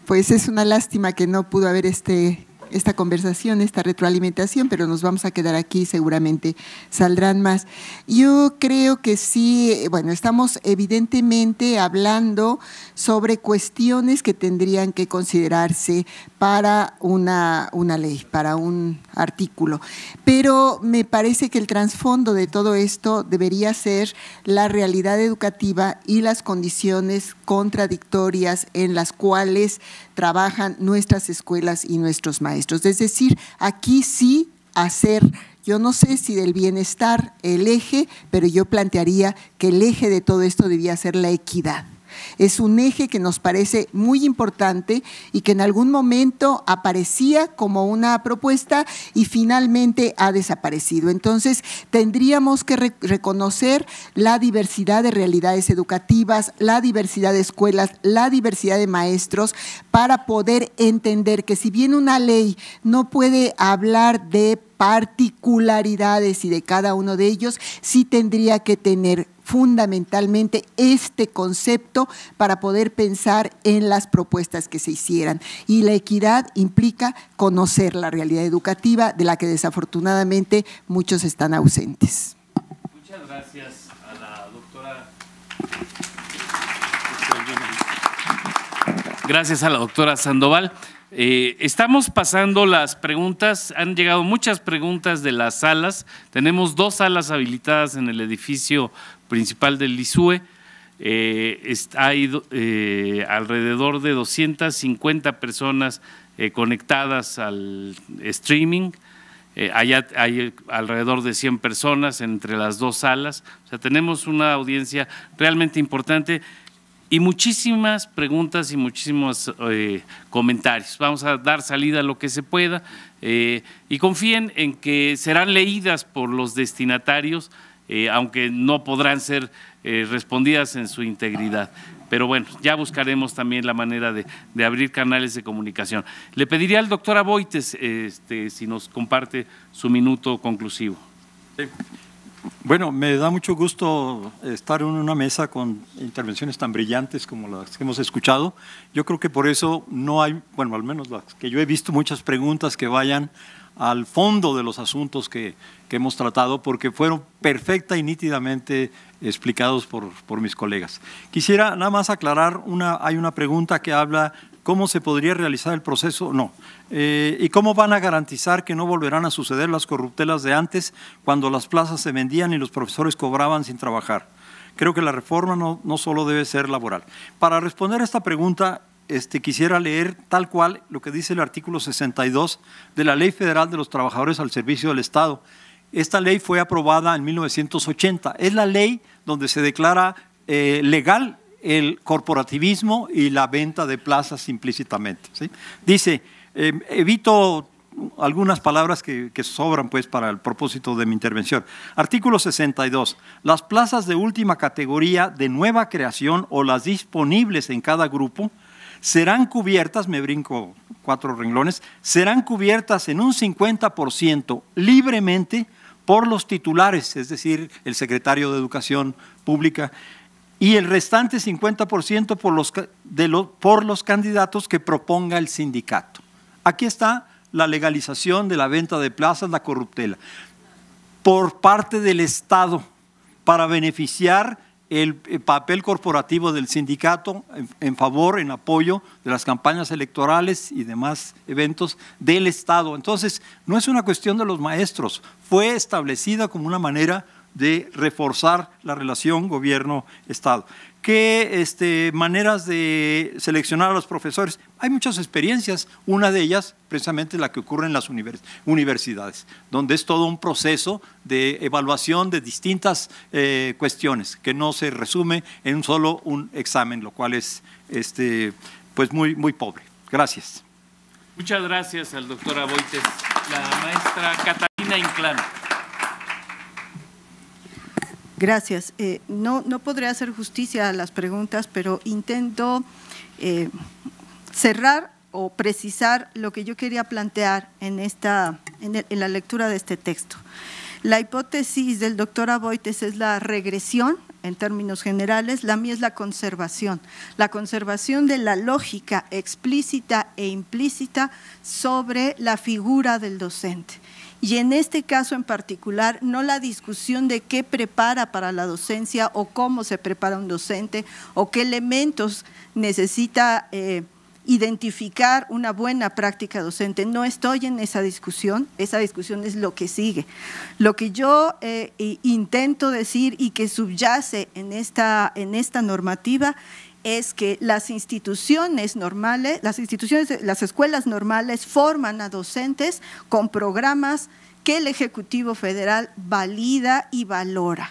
Pues es una lástima que no pudo haber este esta conversación, esta retroalimentación, pero nos vamos a quedar aquí, seguramente saldrán más. Yo creo que sí, bueno, estamos evidentemente hablando sobre cuestiones que tendrían que considerarse para una, una ley, para un artículo, pero me parece que el trasfondo de todo esto debería ser la realidad educativa y las condiciones contradictorias en las cuales trabajan nuestras escuelas y nuestros maestros. Es decir, aquí sí hacer yo no sé si del bienestar el eje, pero yo plantearía que el eje de todo esto debía ser la equidad es un eje que nos parece muy importante y que en algún momento aparecía como una propuesta y finalmente ha desaparecido. Entonces, tendríamos que reconocer la diversidad de realidades educativas, la diversidad de escuelas, la diversidad de maestros para poder entender que si bien una ley no puede hablar de particularidades y de cada uno de ellos, sí tendría que tener fundamentalmente este concepto para poder pensar en las propuestas que se hicieran. Y la equidad implica conocer la realidad educativa de la que desafortunadamente muchos están ausentes. Muchas gracias a la doctora. Gracias a la doctora Sandoval. Eh, estamos pasando las preguntas, han llegado muchas preguntas de las salas. Tenemos dos salas habilitadas en el edificio principal del ISUE. Eh, eh, hay alrededor de 250 personas conectadas al streaming. allá hay alrededor de 100 personas entre las dos salas. O sea, tenemos una audiencia realmente importante y muchísimas preguntas y muchísimos eh, comentarios. Vamos a dar salida a lo que se pueda eh, y confíen en que serán leídas por los destinatarios, eh, aunque no podrán ser respondidas en su integridad. Pero bueno, ya buscaremos también la manera de, abrir canales de comunicación. Le pediría al doctor Aboites este, si nos comparte su minuto conclusivo. Sí. Bueno, me da mucho gusto estar en una mesa con intervenciones tan brillantes como las que hemos escuchado. Yo creo que por eso no hay, bueno, al menos las que yo he visto, muchas preguntas que vayan al fondo de los asuntos que, hemos tratado, porque fueron perfecta y nítidamente explicados por, mis colegas. Quisiera nada más aclarar, una, hay una pregunta que habla ¿Cómo se podría realizar el proceso? No. Eh, ¿Y cómo van a garantizar que no volverán a suceder las corruptelas de antes cuando las plazas se vendían y los profesores cobraban sin trabajar? Creo que la reforma no, no solo debe ser laboral. Para responder a esta pregunta, este, quisiera leer tal cual lo que dice el artículo 62 de la Ley Federal de los Trabajadores al Servicio del Estado. Esta ley fue aprobada en 1980. Es la ley donde se declara eh, legal el corporativismo y la venta de plazas implícitamente. Dice, em, evito algunas palabras que, sobran pues para el propósito de mi intervención. Artículo 62. Las plazas de última categoría de nueva creación o las disponibles en cada grupo serán cubiertas, me brinco cuatro renglones, serán cubiertas en un 50% libremente por los titulares, es decir, el secretario de Educación Pública, y el restante 50% por los, de por los candidatos que proponga el sindicato. Aquí está la legalización de la venta de plazas, la corruptela, por parte del Estado para beneficiar el eh, papel corporativo del sindicato en, favor, en apoyo de las campañas electorales y demás eventos del Estado. Entonces, no es una cuestión de los maestros, fue establecida como una manera de reforzar la relación gobierno-Estado. ¿Qué este, maneras de seleccionar a los profesores? Hay muchas experiencias, una de ellas precisamente la que ocurre en las universidades, donde es todo un proceso de evaluación de distintas eh, cuestiones, que no se resume en solo un examen, lo cual es este, pues muy, muy pobre. Gracias. Muchas gracias al doctor Aboites, la maestra Catalina Inclán. Gracias. Eh, no, no podré hacer justicia a las preguntas, pero intento eh, cerrar o precisar lo que yo quería plantear en, esta, en, la lectura de este texto. La hipótesis del doctor Aboites es la regresión en términos generales, la mía es la conservación, la conservación de la lógica explícita e implícita sobre la figura del docente y en este caso en particular no la discusión de qué prepara para la docencia o cómo se prepara un docente o qué elementos necesita eh, identificar una buena práctica docente. No estoy en esa discusión, esa discusión es lo que sigue. Lo que yo eh, intento decir y que subyace en esta, en esta normativa es que las instituciones normales, las instituciones, las escuelas normales forman a docentes con programas que el Ejecutivo Federal valida y valora.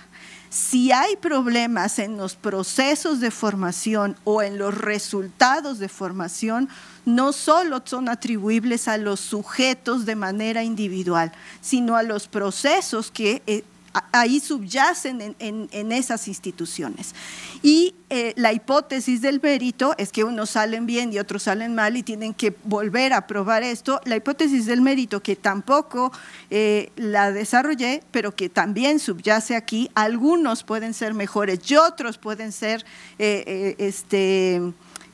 Si hay problemas en los procesos de formación o en los resultados de formación, no solo son atribuibles a los sujetos de manera individual, sino a los procesos que eh, ahí subyacen en, esas instituciones. Y eh, la hipótesis del mérito es que unos salen bien y otros salen mal y tienen que volver a probar esto. La hipótesis del mérito, que tampoco eh, la desarrollé, pero que también subyace aquí, algunos pueden ser mejores y otros pueden ser eh, este,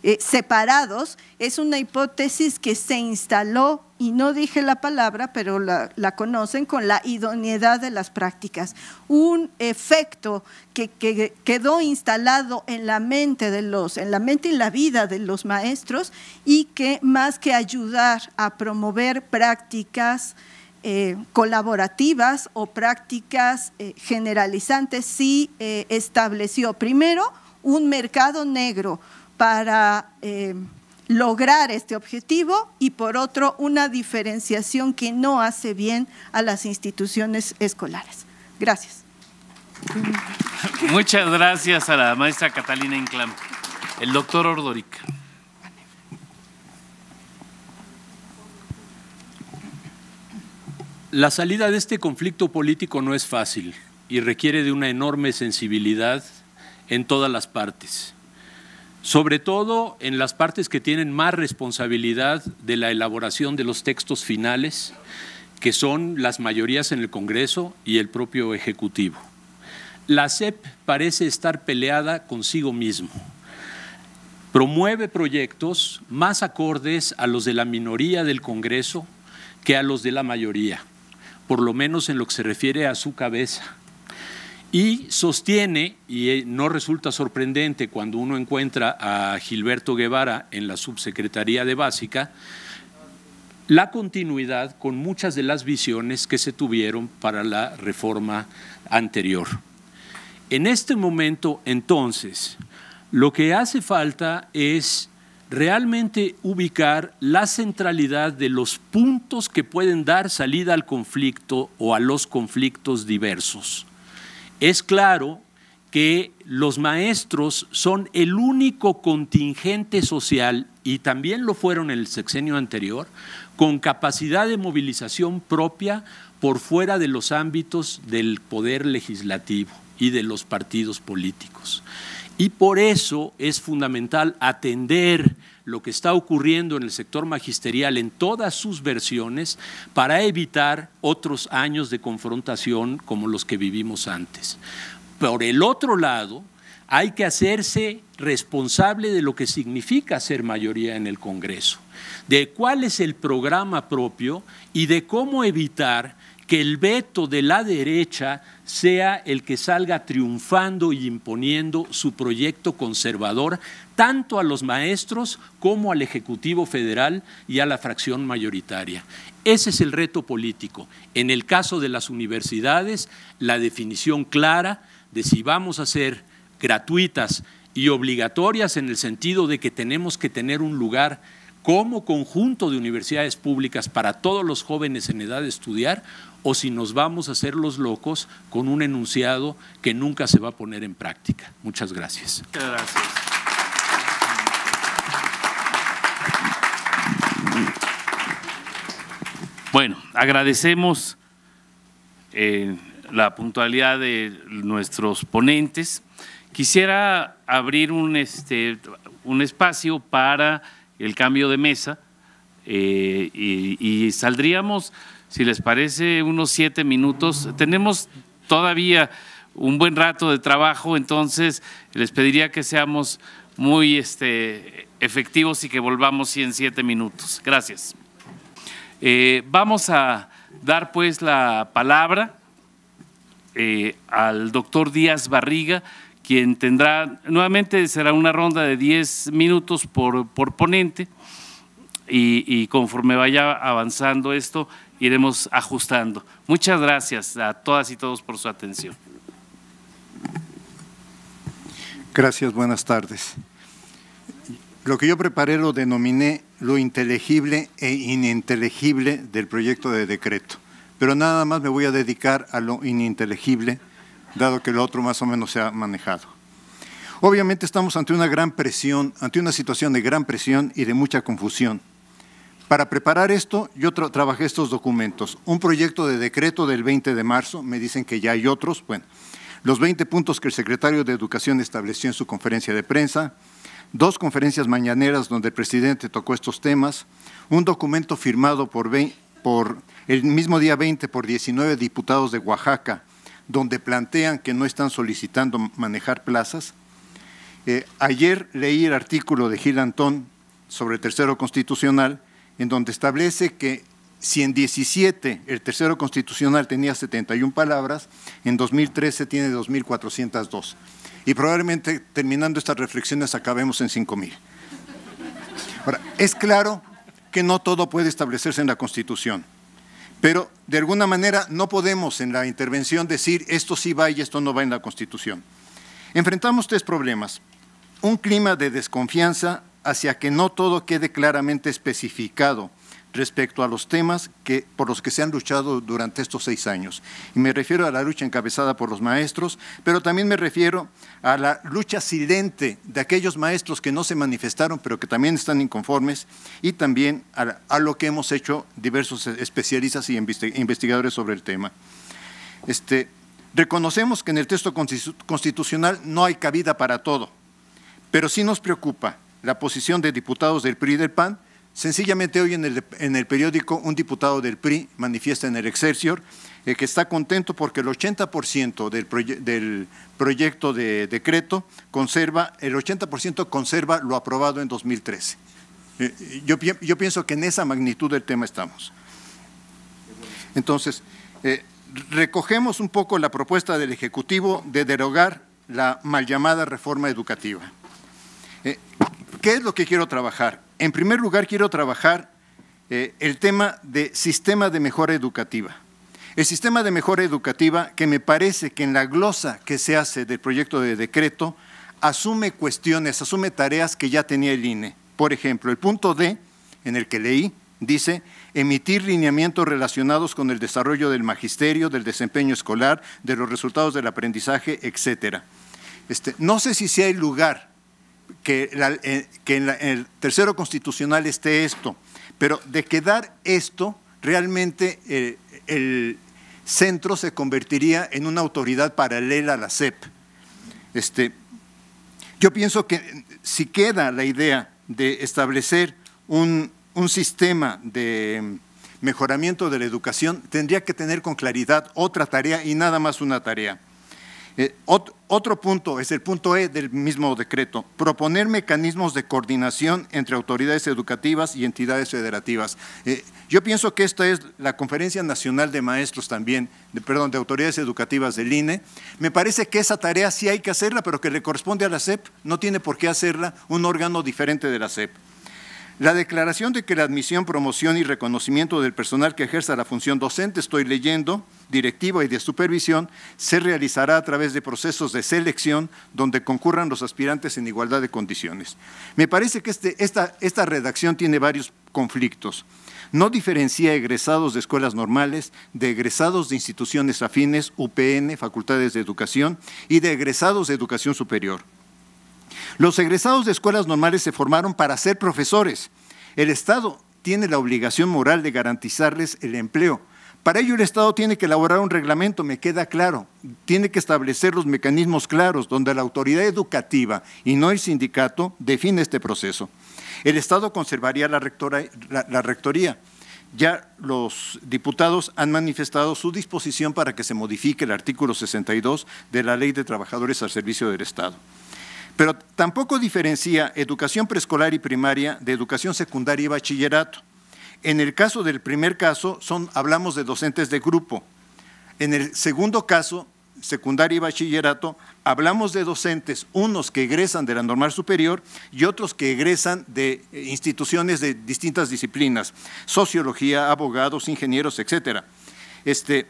eh, separados, es una hipótesis que se instaló, y no dije la palabra, pero la, conocen, con la idoneidad de las prácticas. Un efecto que, quedó instalado en la mente de los, en la mente y la vida de los maestros, y que más que ayudar a promover prácticas, eh, colaborativas o prácticas eh, generalizantes, sí estableció primero un mercado negro, para eh, lograr este objetivo y por otro una diferenciación que no hace bien a las instituciones escolares. Gracias. Muchas gracias a la maestra Catalina Inclán. El doctor Ordorica. La salida de este conflicto político no es fácil y requiere de una enorme sensibilidad en todas las partes sobre todo en las partes que tienen más responsabilidad de la elaboración de los textos finales, que son las mayorías en el Congreso y el propio Ejecutivo. La CEP parece estar peleada consigo mismo. Promueve proyectos más acordes a los de la minoría del Congreso que a los de la mayoría, por lo menos en lo que se refiere a su cabeza y sostiene, y eh, no resulta sorprendente cuando uno encuentra a Gilberto Guevara en la subsecretaría de Básica, la continuidad con muchas de las visiones que se tuvieron para la reforma anterior. En este momento, entonces, lo que hace falta es realmente ubicar la centralidad de los puntos que pueden dar salida al conflicto o a los conflictos diversos es claro que los maestros son el único contingente social, y también lo fueron en el sexenio anterior, con capacidad de movilización propia por fuera de los ámbitos del poder legislativo y de los partidos políticos. Y por eso es fundamental atender lo que está ocurriendo en el sector magisterial en todas sus versiones para evitar otros años de confrontación como los que vivimos antes. Por el otro lado, hay que hacerse responsable de lo que significa ser mayoría en el Congreso, de cuál es el programa propio y de cómo evitar que el veto de la derecha sea el que salga triunfando y imponiendo su proyecto conservador tanto a los maestros como al Ejecutivo Federal y a la fracción mayoritaria. Ese es el reto político. En el caso de las universidades, la definición clara de si vamos a ser gratuitas y obligatorias en el sentido de que tenemos que tener un lugar como conjunto de universidades públicas para todos los jóvenes en edad de estudiar o si nos vamos a hacer los locos con un enunciado que nunca se va a poner en práctica. Muchas gracias. gracias. Bueno, agradecemos eh, la puntualidad de nuestros ponentes. Quisiera abrir un este, espacio para el cambio de mesa eh, y, saldríamos, si les parece, unos siete minutos. Tenemos todavía un buen rato de trabajo, entonces les pediría que seamos muy este, efectivos y que volvamos en siete minutos. Gracias. Eh, vamos a dar pues la palabra eh, al doctor Díaz Barriga quien tendrá, nuevamente será una ronda de 10 minutos por, ponente y, y, conforme vaya avanzando esto iremos ajustando. Muchas gracias a todas y todos por su atención. Gracias, buenas tardes. Lo que yo preparé lo denominé lo inteligible e ininteligible del proyecto de decreto, pero nada más me voy a dedicar a lo ininteligible dado que lo otro más o menos se ha manejado. Obviamente estamos ante una gran presión, ante una situación de gran presión y de mucha confusión. Para preparar esto, yo trabajé estos documentos. Un proyecto de decreto del 20 de marzo, me dicen que ya hay otros, bueno, los 20 puntos que el secretario de Educación estableció en su conferencia de prensa, dos conferencias mañaneras donde el presidente tocó estos temas, un documento firmado por, por el mismo día 20 por 19 diputados de Oaxaca, donde plantean que no están solicitando manejar plazas. Eh, ayer leí el artículo de Gil Antón sobre el tercero constitucional, en donde establece que si en 17 el tercero constitucional tenía 71 palabras, en 2013 tiene 2.402. Y probablemente terminando estas reflexiones acabemos en 5.000. Ahora, es claro que no todo puede establecerse en la Constitución. Pero de alguna manera no podemos en la intervención decir esto sí va y esto no va en la Constitución. Enfrentamos tres problemas. Un clima de desconfianza hacia que no todo quede claramente especificado respecto a los temas que, por los que se han luchado durante estos seis años. Y me refiero a la lucha encabezada por los maestros, pero también me refiero a la lucha silente de aquellos maestros que no se manifestaron, pero que también están inconformes, y también a, lo que hemos hecho diversos especialistas y investigadores sobre el tema. Este, reconocemos que en el texto constitucional no hay cabida para todo, pero sí nos preocupa la posición de diputados del PRI y del PAN Sencillamente hoy en el, periódico un diputado del PRI manifiesta en el Excelsior eh, que está contento porque el 80% del, del, proyecto de decreto conserva, el 80% conserva lo aprobado en 2013. Eh, eh, yo, pienso que en esa magnitud del tema estamos. Entonces, recogemos un poco la propuesta del Ejecutivo de derogar la mal llamada reforma educativa. ¿Qué es lo que quiero trabajar? En primer lugar, quiero trabajar eh, el tema de sistema de mejora educativa. El sistema de mejora educativa, que me parece que en la glosa que se hace del proyecto de decreto, asume cuestiones, asume tareas que ya tenía el INE. Por ejemplo, el punto D, en el que leí, dice emitir lineamientos relacionados con el desarrollo del magisterio, del desempeño escolar, de los resultados del aprendizaje, etcétera. Este, no sé si sea el lugar que, eh, en, el tercero constitucional esté esto, pero de quedar esto, realmente eh, el centro se convertiría en una autoridad paralela a la SEP. Este, yo pienso que si queda la idea de establecer un, sistema de mejoramiento de la educación, tendría que tener con claridad otra tarea y nada más una tarea. Eh, otro punto es el punto E del mismo decreto, proponer mecanismos de coordinación entre autoridades educativas y entidades federativas. Eh, yo pienso que esta es la Conferencia Nacional de Maestros también, perdón, de Autoridades Educativas del INE. Me parece que esa tarea sí hay que hacerla, pero que le corresponde a la SEP, no tiene por qué hacerla un órgano diferente de la SEP. La declaración de que la admisión, promoción y reconocimiento del personal que ejerza la función docente, estoy leyendo, directiva y de supervisión, se realizará a través de procesos de selección donde concurran los aspirantes en igualdad de condiciones. Me parece que este, esta, esta redacción tiene varios conflictos. No diferencia egresados de escuelas normales, de egresados de instituciones afines, UPN, facultades de educación y de egresados de educación superior. Los egresados de escuelas normales se formaron para ser profesores. El Estado tiene la obligación moral de garantizarles el empleo. Para ello el Estado tiene que elaborar un reglamento, me queda claro, tiene que establecer los mecanismos claros donde la autoridad educativa y no el sindicato define este proceso. El Estado conservaría la, rectoría. Ya los diputados han manifestado su disposición para que se modifique el artículo 62 de la Ley de Trabajadores al Servicio del Estado. Pero tampoco diferencia educación preescolar y primaria de educación secundaria y bachillerato. En el caso del primer caso, hablamos de docentes de grupo. En el segundo caso, secundaria y bachillerato, hablamos de docentes, unos que egresan de la normal superior y otros que egresan de eh, instituciones de distintas disciplinas, sociología, abogados, ingenieros, etcétera. Este,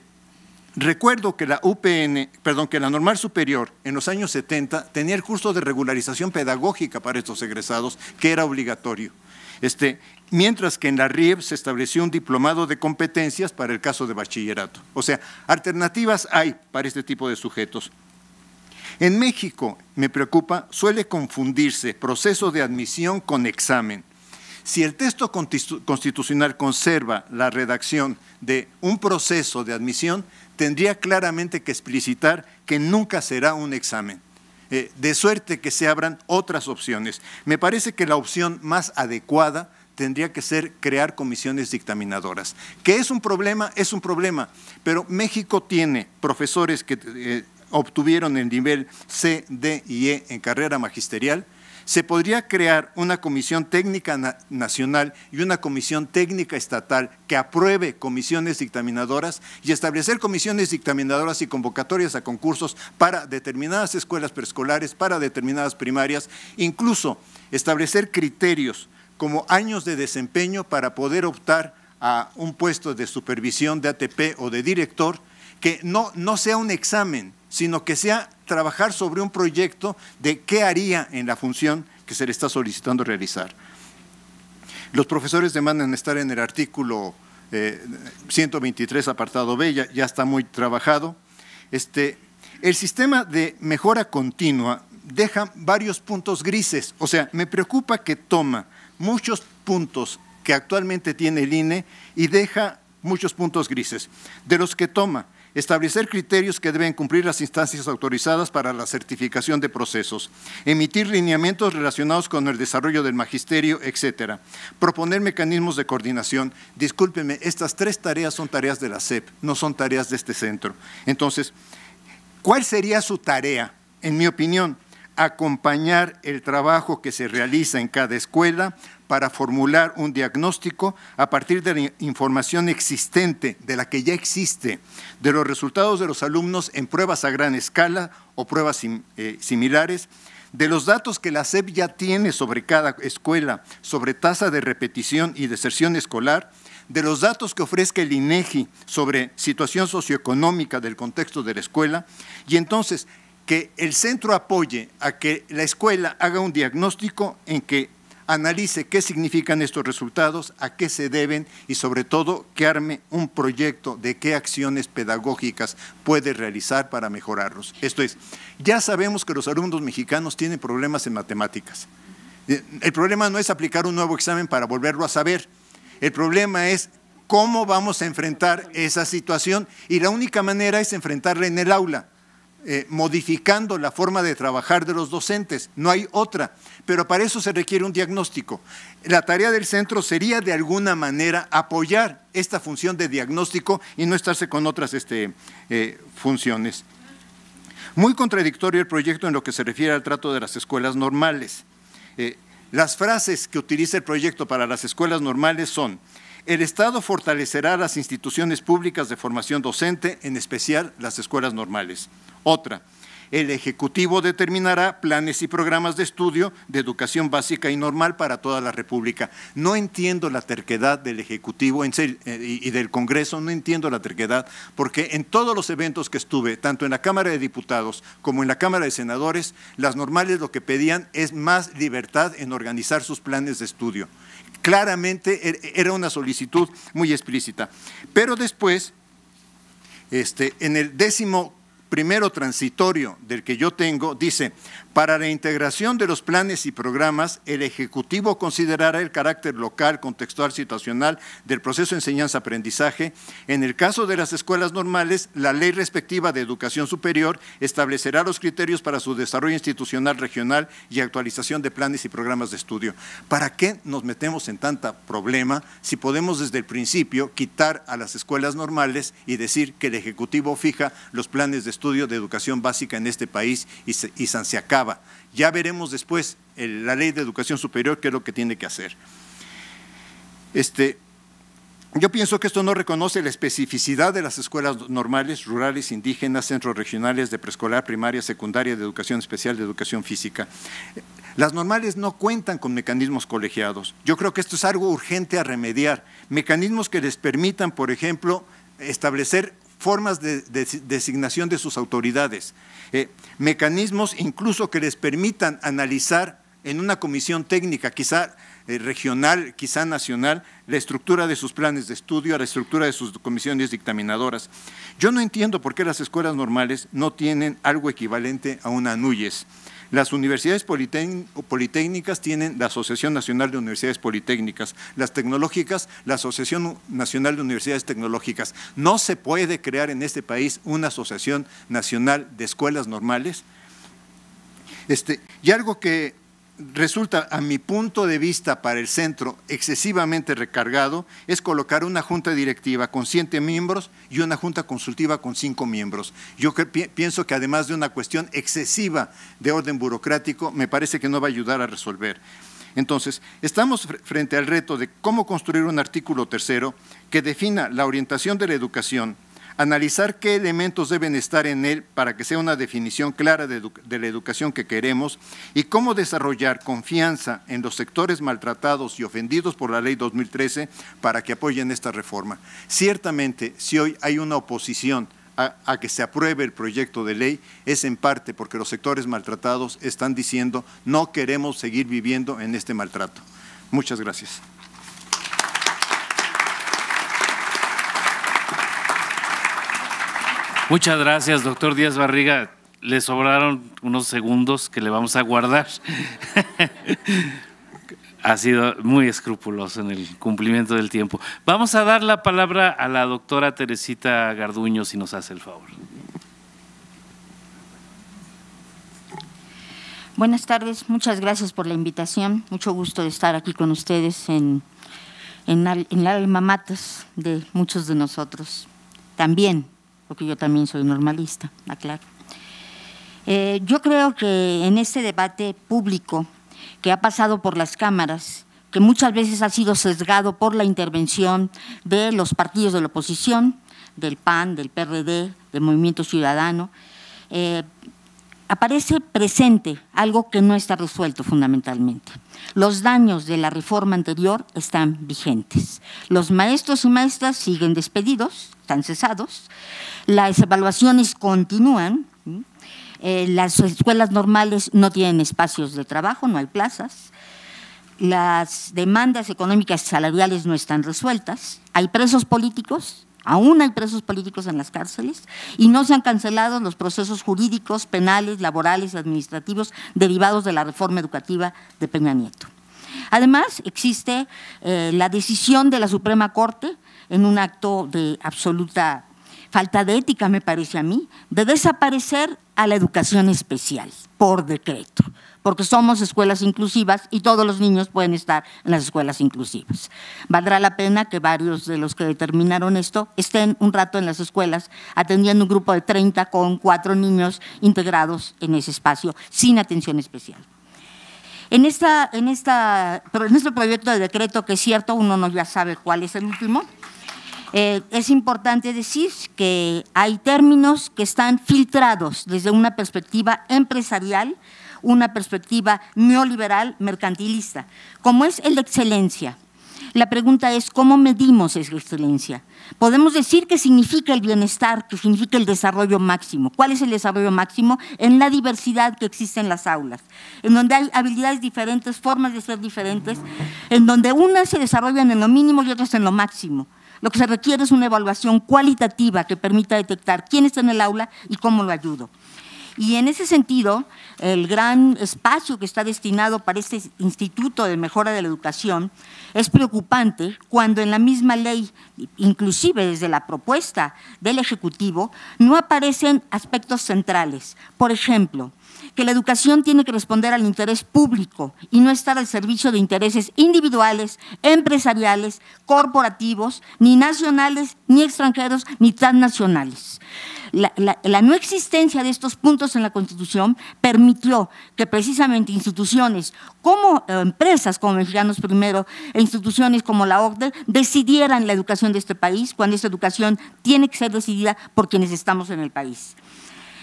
Recuerdo que la UPN, perdón, que la Normal Superior en los años 70 tenía el curso de regularización pedagógica para estos egresados, que era obligatorio. Este, mientras que en la RIEB se estableció un diplomado de competencias para el caso de bachillerato. O sea, alternativas hay para este tipo de sujetos. En México, me preocupa, suele confundirse proceso de admisión con examen. Si el texto constitucional conserva la redacción de un proceso de admisión, tendría claramente que explicitar que nunca será un examen, eh, de suerte que se abran otras opciones. Me parece que la opción más adecuada tendría que ser crear comisiones dictaminadoras. Que es un problema, es un problema, pero México tiene profesores que eh, obtuvieron el nivel C, D y E en carrera magisterial, se podría crear una comisión técnica nacional y una comisión técnica estatal que apruebe comisiones dictaminadoras y establecer comisiones dictaminadoras y convocatorias a concursos para determinadas escuelas preescolares, para determinadas primarias, incluso establecer criterios como años de desempeño para poder optar a un puesto de supervisión de ATP o de director, que no, no sea un examen, sino que sea trabajar sobre un proyecto de qué haría en la función que se le está solicitando realizar. Los profesores demandan estar en el artículo 123, eh, apartado B, ya, está muy trabajado. Este, el sistema de mejora continua deja varios puntos grises, o sea, me preocupa que toma muchos puntos que actualmente tiene el INE y deja muchos puntos grises. De los que toma, establecer criterios que deben cumplir las instancias autorizadas para la certificación de procesos, emitir lineamientos relacionados con el desarrollo del magisterio, etcétera, proponer mecanismos de coordinación. Discúlpeme, estas tres tareas son tareas de la SEP, no son tareas de este centro. Entonces, ¿cuál sería su tarea? En mi opinión, acompañar el trabajo que se realiza en cada escuela, para formular un diagnóstico a partir de la información existente, de la que ya existe, de los resultados de los alumnos en pruebas a gran escala o pruebas eh, similares, de los datos que la SEP ya tiene sobre cada escuela, sobre tasa de repetición y deserción escolar, de los datos que ofrezca el INEGI e sobre situación socioeconómica del contexto de la escuela, y entonces que el centro apoye a que la escuela haga un diagnóstico en que analice qué significan estos resultados, a qué se deben y sobre todo que arme un proyecto de qué acciones pedagógicas puede realizar para mejorarlos. Esto es, ya sabemos que los alumnos mexicanos tienen problemas en matemáticas. Eh, el problema no es aplicar un nuevo examen para volverlo a saber. El problema es cómo vamos a enfrentar esa situación y la única manera es enfrentarla en el aula. Eh, modificando la forma de trabajar de los docentes, no hay otra, pero para eso se requiere un diagnóstico. La tarea del centro sería de alguna manera apoyar esta función de diagnóstico y no estarse con otras este, eh, funciones. Muy contradictorio el proyecto en lo que se refiere al trato de las escuelas normales. Eh, las frases que utiliza el proyecto para las escuelas normales son, el Estado fortalecerá las instituciones públicas de formación docente, en especial las escuelas normales. Otra, el Ejecutivo determinará planes y programas de estudio de educación básica y normal para toda la República. No entiendo la terquedad del Ejecutivo eh, y del Congreso, no entiendo la terquedad, porque en todos los eventos que estuve, tanto en la Cámara de Diputados como en la Cámara de Senadores, las normales lo que pedían es más libertad en organizar sus planes de estudio. Claramente er, era una solicitud muy explícita. Pero después, este, en el décimo primero transitorio del que yo tengo dice, para la integración de los planes y programas, el Ejecutivo considerará el carácter local, contextual, situacional del proceso de enseñanza-aprendizaje. En el caso de las escuelas normales, la ley respectiva de educación superior establecerá los criterios para su desarrollo institucional regional y actualización de planes y programas de estudio. ¿Para qué nos metemos en tanta problema si podemos desde el principio quitar a las escuelas normales y decir que el Ejecutivo fija los planes de estudio de educación básica en este país y, y se ya veremos después la ley de educación superior qué es lo que tiene que hacer. Este, yo pienso que esto no reconoce la especificidad de las escuelas normales, rurales, indígenas, centros regionales de preescolar, primaria, secundaria, de educación especial, de educación física. Las normales no cuentan con mecanismos colegiados. Yo creo que esto es algo urgente a remediar. Mecanismos que les permitan, por ejemplo, establecer formas de, designación de sus autoridades. Eh, mecanismos incluso que les permitan analizar en una comisión técnica, quizá eh, regional, quizá nacional, la estructura de sus planes de estudio, la estructura de sus comisiones dictaminadoras. Yo no entiendo por qué las escuelas normales no tienen algo equivalente a una NUYES. Las universidades politécnicas tienen la Asociación Nacional de Universidades Politécnicas, las tecnológicas, la Asociación Nacional de Universidades Tecnológicas. No se puede crear en este país una Asociación Nacional de Escuelas Normales. Este, y algo que resulta, a mi punto de vista, para el centro excesivamente recargado, es colocar una junta directiva con siete miembros y una junta consultiva con cinco miembros. Yo pienso que además de una cuestión excesiva de orden burocrático, me parece que no va a ayudar a resolver. Entonces, estamos frente al reto de cómo construir un artículo tercero que defina la orientación de la educación, analizar qué elementos deben estar en él para que sea una definición clara de, la educación que queremos y cómo desarrollar confianza en los sectores maltratados y ofendidos por la ley 2013 para que apoyen esta reforma. Ciertamente, si hoy hay una oposición a que se apruebe el proyecto de ley, es en parte porque los sectores maltratados están diciendo no queremos seguir viviendo en este maltrato. Muchas gracias. Muchas gracias, doctor Díaz Barriga. Le sobraron unos segundos que le vamos a guardar. ha sido muy escrupuloso en el cumplimiento del tiempo. Vamos a dar la palabra a la doctora Teresita Garduño, si nos hace el favor. Buenas tardes, muchas gracias por la invitación. Mucho gusto de estar aquí con ustedes en, en, la alma matas de muchos de nosotros. También porque yo también soy normalista, aclaro. Eh, yo creo que en este debate público que ha pasado por las cámaras, que muchas veces ha sido sesgado por la intervención de los partidos de la oposición, del PAN, del PRD, del Movimiento Ciudadano, eh, aparece presente algo que no está resuelto fundamentalmente. Los daños de la reforma anterior están vigentes. Los maestros y maestras siguen despedidos, están cesados. Las evaluaciones continúan. Eh, las escuelas normales no tienen espacios de trabajo, no hay plazas las demandas económicas y salariales no están resueltas, hay presos políticos, Aún hay presos políticos en las cárceles y no se han cancelado los procesos jurídicos, penales, laborales y administrativos derivados de la reforma educativa de Peña Nieto. Además, existe eh, la decisión de la Suprema Corte, en un acto de absoluta falta de ética, me parece a mí, de desaparecer a la educación especial por decreto porque somos escuelas inclusivas y todos los niños pueden estar en las escuelas inclusivas. Valdrá la pena que varios de los que determinaron esto estén un rato en las escuelas atendiendo un grupo de 30 con cuatro niños integrados en ese espacio sin atención especial. En, esta, en, esta, en este proyecto de decreto, que es cierto, uno no ya sabe cuál es el último, eh, es importante decir que hay términos que están filtrados desde una perspectiva empresarial, una perspectiva neoliberal mercantilista, como es el de excelencia. La pregunta es, ¿cómo medimos esa excelencia? Podemos decir que significa el bienestar, que significa el desarrollo máximo. ¿Cuál es el desarrollo máximo? En la diversidad que existe en las aulas, en donde hay habilidades diferentes, formas de ser diferentes, en donde unas se desarrollan en lo mínimo y otras en lo máximo. Lo que se requiere es una evaluación cualitativa que permita detectar quién está en el aula y cómo lo ayudo. Y en ese sentido, el gran espacio que está destinado para este Instituto de Mejora de la Educación es preocupante cuando en la misma ley, inclusive desde la propuesta del Ejecutivo, no aparecen aspectos centrales. Por ejemplo, que la educación tiene que responder al interés público y no estar al servicio de intereses individuales, empresariales, corporativos, ni nacionales, ni extranjeros, ni transnacionales la, no existencia de estos puntos en la Constitución permitió que precisamente instituciones como eh, empresas, como mexicanos primero, e instituciones como la OCDE, decidieran la educación de este país, cuando esta educación tiene que ser decidida por quienes estamos en el país.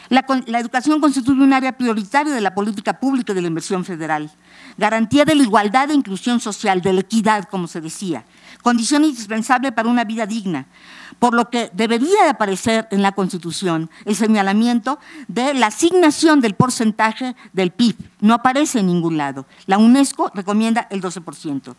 La, la, educación constituye un área prioritaria de la política pública y de la inversión federal. Garantía de la igualdad e inclusión social, de la equidad, como se decía. Condición indispensable para una vida digna por lo que debería de aparecer en la Constitución el señalamiento de la asignación del porcentaje del PIB. No aparece en ningún lado. La UNESCO recomienda el 12%.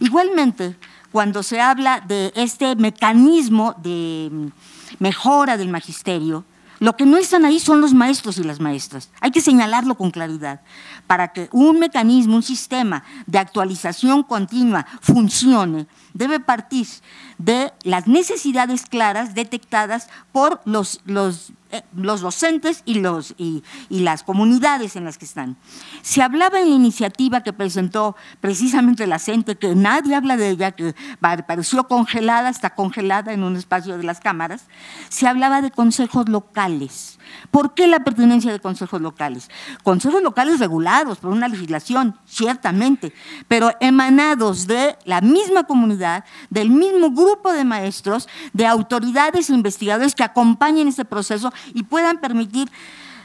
Igualmente, cuando se habla de este mecanismo de mejora del magisterio, lo que no están ahí son los maestros y las maestras. Hay que señalarlo con claridad para que un mecanismo, un sistema de actualización continua funcione, debe partir de las necesidades claras detectadas por los, los eh, los docentes y, los, y, las comunidades en las que están. Se hablaba en la iniciativa que presentó precisamente la gente que nadie habla de ella, que pareció congelada, está congelada en un espacio de las cámaras, se hablaba de consejos locales ¿Por qué la pertinencia de consejos locales? Consejos locales regulados por una legislación, ciertamente, pero emanados de la misma comunidad, del mismo grupo de maestros, de autoridades e investigadores que acompañen este proceso y puedan permitir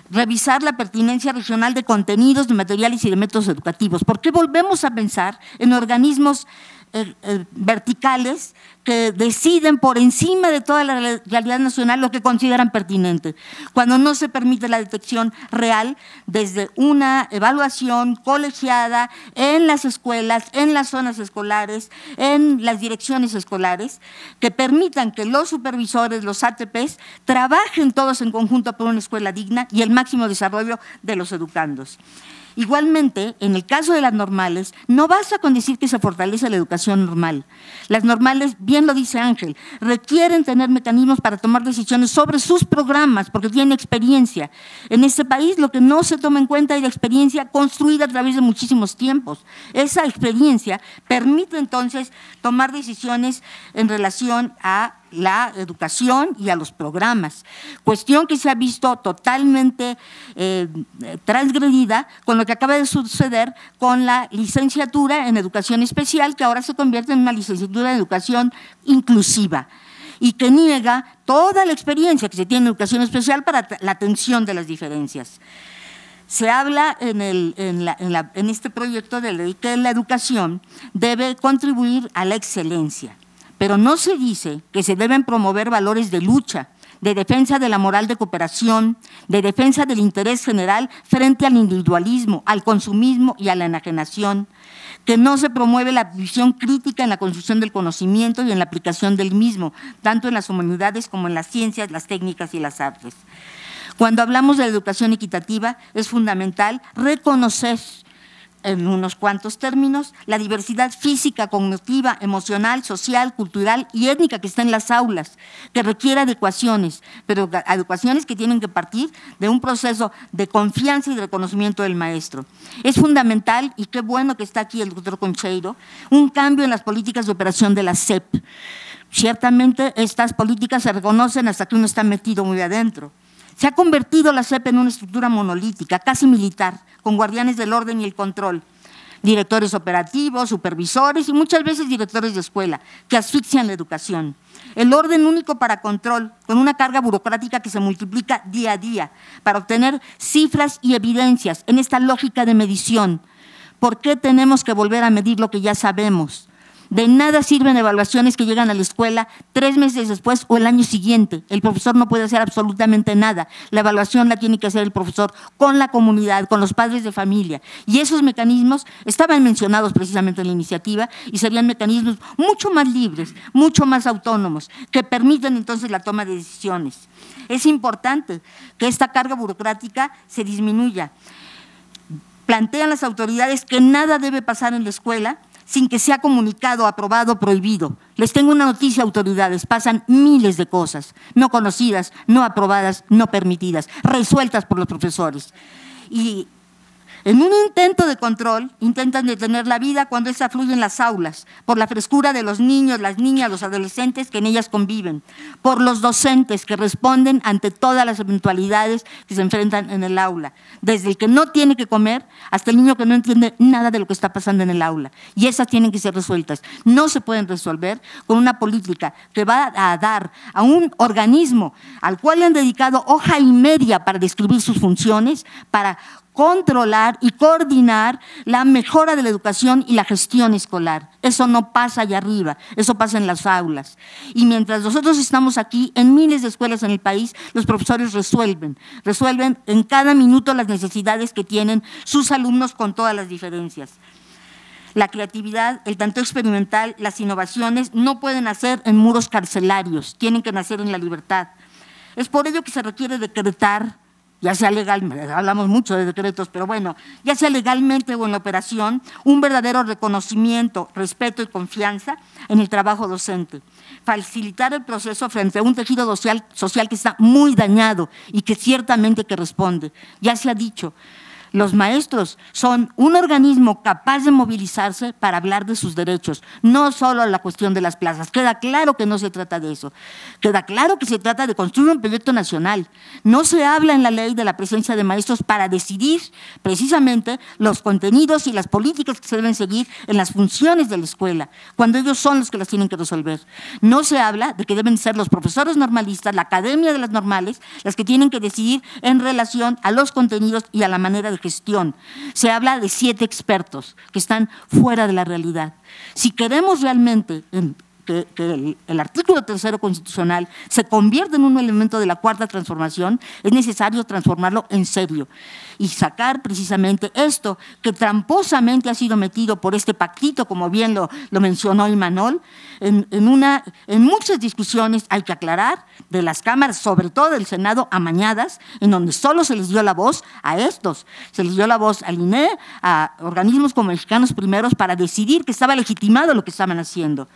revisar la pertinencia regional de contenidos, de materiales y de métodos educativos. ¿Por qué volvemos a pensar en organismos eh, eh, verticales que deciden por encima de toda la realidad nacional lo que consideran pertinente, cuando no se permite la detección real desde una evaluación colegiada en las escuelas, en las zonas escolares, en las direcciones escolares, que permitan que los supervisores, los ATPs, trabajen todos en conjunto por una escuela digna y el máximo desarrollo de los educandos. Igualmente, en el caso de las normales, no basta con decir que se fortalece la educación normal. Las normales, bien lo dice Ángel, requieren tener mecanismos para tomar decisiones sobre sus programas, porque tienen experiencia. En este país lo que no se toma en cuenta es la experiencia construida a través de muchísimos tiempos. Esa experiencia permite entonces tomar decisiones en relación a la educación y a los programas, cuestión que se ha visto totalmente eh, transgredida con lo que acaba de suceder con la licenciatura en educación especial, que ahora se convierte en una licenciatura en educación inclusiva y que niega toda la experiencia que se tiene en educación especial para la atención de las diferencias. Se habla en, en este proyecto de ley que la educación debe contribuir a la excelencia pero no se dice que se deben promover valores de lucha, de defensa de la moral de cooperación, de defensa del interés general frente al individualismo, al consumismo y a la enajenación, que no se promueve la visión crítica en la construcción del conocimiento y en la aplicación del mismo, tanto en las humanidades como en las ciencias, las técnicas y las artes. Cuando hablamos de la educación equitativa, es fundamental reconocer en unos cuantos términos, la diversidad física, cognitiva, emocional, social, cultural y étnica que está en las aulas, que requiere adecuaciones, pero adecuaciones que tienen que partir de un proceso de confianza y de reconocimiento del maestro. Es fundamental, y qué bueno que está aquí el doctor Concheiro, un cambio en las políticas de operación de la SEP. Ciertamente estas políticas se reconocen hasta que uno está metido muy adentro se ha convertido la CEP en una estructura monolítica, casi militar, con guardianes del orden y el control, directores operativos, supervisores y muchas veces directores de escuela, que asfixian la educación. El orden único para control, con una carga burocrática que se multiplica día a día, para obtener cifras y evidencias en esta lógica de medición. ¿Por qué tenemos que volver a medir lo que ya sabemos? De nada sirven evaluaciones que llegan a la escuela tres meses después o el año siguiente. El profesor no puede hacer absolutamente nada. La evaluación la tiene que hacer el profesor con la comunidad, con los padres de familia. Y esos mecanismos estaban mencionados precisamente en la iniciativa y serían mecanismos mucho más libres, mucho más autónomos, que permitan entonces la toma de decisiones. Es importante que esta carga burocrática se disminuya. Plantean las autoridades que nada debe pasar en la escuela sin que sea comunicado, aprobado, prohibido. Les tengo una noticia, autoridades, pasan miles de cosas, no conocidas, no aprobadas, no permitidas, resueltas por los profesores. Y en un intento de control, intentan detener la vida cuando esa fluye en las aulas, por la frescura de los niños, las niñas, los adolescentes que en ellas conviven, por los docentes que responden ante todas las eventualidades que se enfrentan en el aula, desde el que no tiene que comer hasta el niño que no entiende nada de lo que está pasando en el aula. Y esas tienen que ser resueltas. No se pueden resolver con una política que va a dar a un organismo al cual le han dedicado hoja y media para describir sus funciones, para controlar y coordinar la mejora de la educación y la gestión escolar. Eso no pasa allá arriba, eso pasa en las aulas. Y mientras nosotros estamos aquí, en miles de escuelas en el país, los profesores resuelven, resuelven en cada minuto las necesidades que tienen sus alumnos con todas las diferencias. La creatividad, el tanto experimental, las innovaciones no pueden nacer en muros carcelarios, tienen que nacer en la libertad. Es por ello que se requiere decretar ya sea legal, hablamos mucho de decretos, pero bueno, ya sea legalmente o en la operación, un verdadero reconocimiento, respeto y confianza en el trabajo docente. Facilitar el proceso frente a un tejido social, social que está muy dañado y que ciertamente que responde. Ya se ha dicho, los maestros son un organismo capaz de movilizarse para hablar de sus derechos, no solo la cuestión de las plazas. Queda claro que no se trata de eso. Queda claro que se trata de construir un proyecto nacional. No se habla en la ley de la presencia de maestros para decidir precisamente los contenidos y las políticas que se deben seguir en las funciones de la escuela, cuando ellos son los que las tienen que resolver. No se habla de que deben ser los profesores normalistas, la academia de las normales, las que tienen que decidir en relación a los contenidos y a la manera de gestión. Se habla de siete expertos que están fuera de la realidad. Si queremos realmente que, el, artículo tercero constitucional se convierte en un elemento de la cuarta transformación, es necesario transformarlo en serio y sacar precisamente esto que tramposamente ha sido metido por este pactito, como bien lo, mencionó Imanol, en, en, una, en muchas discusiones, hay que aclarar, de las cámaras, sobre todo del Senado, amañadas, en donde solo se les dio la voz a estos, se les dio la voz al INE, a organismos como Mexicanos Primeros, para decidir que estaba legitimado lo que estaban haciendo.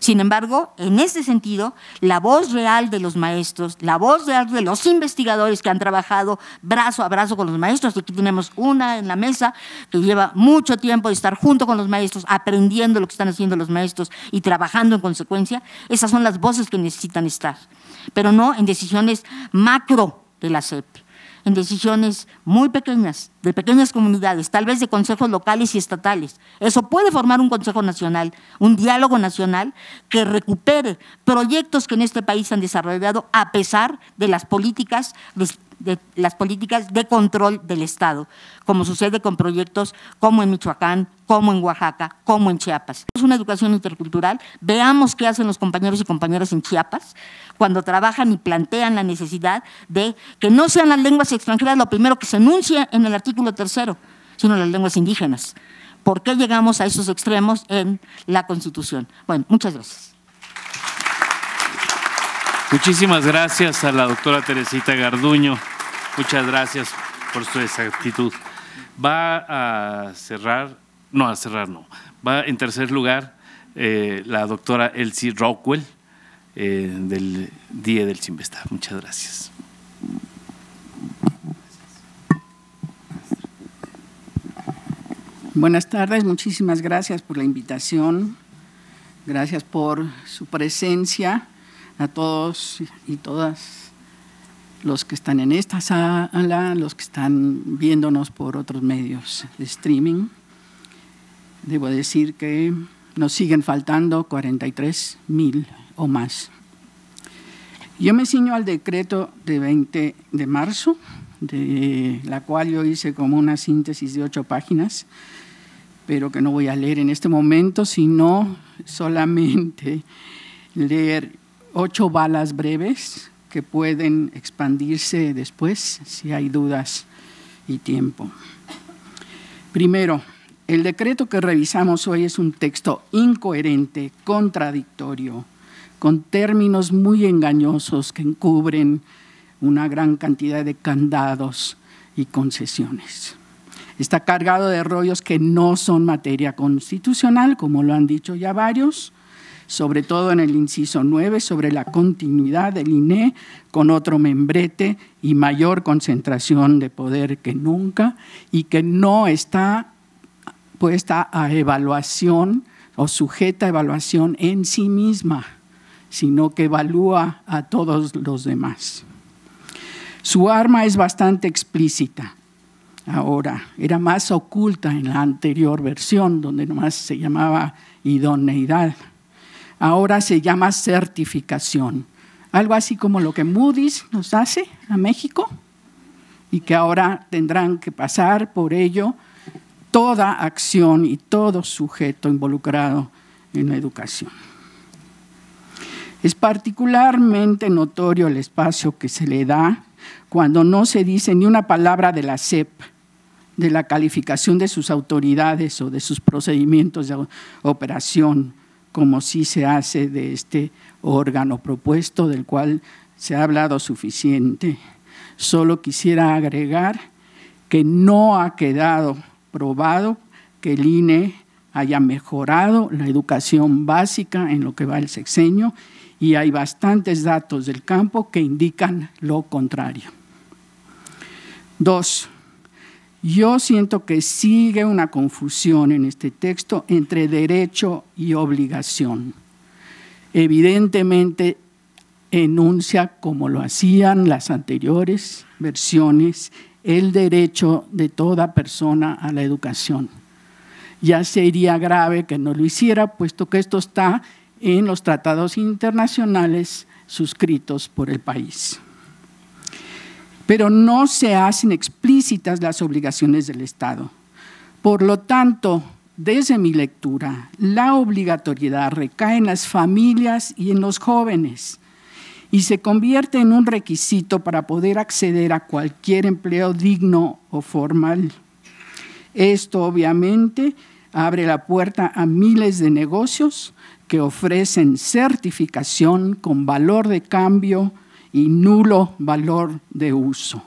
Sin embargo, en ese sentido, la voz real de los maestros, la voz real de los investigadores que han trabajado brazo a brazo con los maestros, aquí tenemos una en la mesa que lleva mucho tiempo de estar junto con los maestros, aprendiendo lo que están haciendo los maestros y trabajando en consecuencia, esas son las voces que necesitan estar, pero no en decisiones macro de la CEP en decisiones muy pequeñas, de pequeñas comunidades, tal vez de consejos locales y estatales. Eso puede formar un consejo nacional, un diálogo nacional que recupere proyectos que en este país han desarrollado a pesar de las políticas de, de las políticas de control del Estado, como sucede con proyectos como en Michoacán, como en Oaxaca, como en Chiapas. Es una educación intercultural. Veamos qué hacen los compañeros y compañeras en Chiapas, cuando trabajan y plantean la necesidad de que no sean las lenguas extranjeras lo primero que se enuncia en el artículo tercero, sino las lenguas indígenas. ¿Por qué llegamos a esos extremos en la Constitución? Bueno, muchas gracias. Muchísimas gracias a la doctora Teresita Garduño. Muchas gracias por su exactitud. Va a cerrar, no a cerrar, no. Va en tercer lugar eh, la doctora Elsie Rockwell. Eh, del Día del Chimbestá. Muchas gracias. Buenas tardes, muchísimas gracias por la invitación, gracias por su presencia a todos y todas los que están en esta sala, los que están viéndonos por otros medios de streaming. Debo decir que nos siguen faltando 43 mil o más. Yo me ciño al decreto de 20 de marzo, de la cual yo hice como una síntesis de ocho páginas, pero que no voy a leer en este momento, sino solamente leer ocho balas breves que pueden expandirse después si hay dudas y tiempo. Primero, el decreto que revisamos hoy es un texto incoherente, contradictorio, con términos muy engañosos que encubren una gran cantidad de candados y concesiones. Está cargado de rollos que no son materia constitucional, como lo han dicho ya varios, sobre todo en el inciso 9, sobre la continuidad del INE con otro membrete y mayor concentración de poder que nunca y que no está puesta a evaluación o sujeta a evaluación en sí misma sino que evalúa a todos los demás. Su arma es bastante explícita. Ahora, era más oculta en la anterior versión, donde nomás se llamaba idoneidad. Ahora se llama certificación. Algo así como lo que Moody's nos hace a México y que ahora tendrán que pasar por ello toda acción y todo sujeto involucrado en la educación. Es particularmente notorio el espacio que se le da cuando no se dice ni una palabra de la CEP, de la calificación de sus autoridades o de sus procedimientos de operación, como sí se hace de este órgano propuesto del cual se ha hablado suficiente. Solo quisiera agregar que no ha quedado probado que el INE haya mejorado la educación básica en lo que va el sexenio y hay bastantes datos del campo que indican lo contrario. Dos, yo siento que sigue una confusión en este texto entre derecho y obligación. Evidentemente enuncia, como lo hacían las anteriores versiones, el derecho de toda persona a la educación. Ya sería grave que no lo hiciera, puesto que esto está en los tratados internacionales suscritos por el país. Pero no se hacen explícitas las obligaciones del Estado. Por lo tanto, desde mi lectura, la obligatoriedad recae en las familias y en los jóvenes y se convierte en un requisito para poder acceder a cualquier empleo digno o formal. Esto obviamente abre la puerta a miles de negocios que ofrecen certificación con valor de cambio y nulo valor de uso.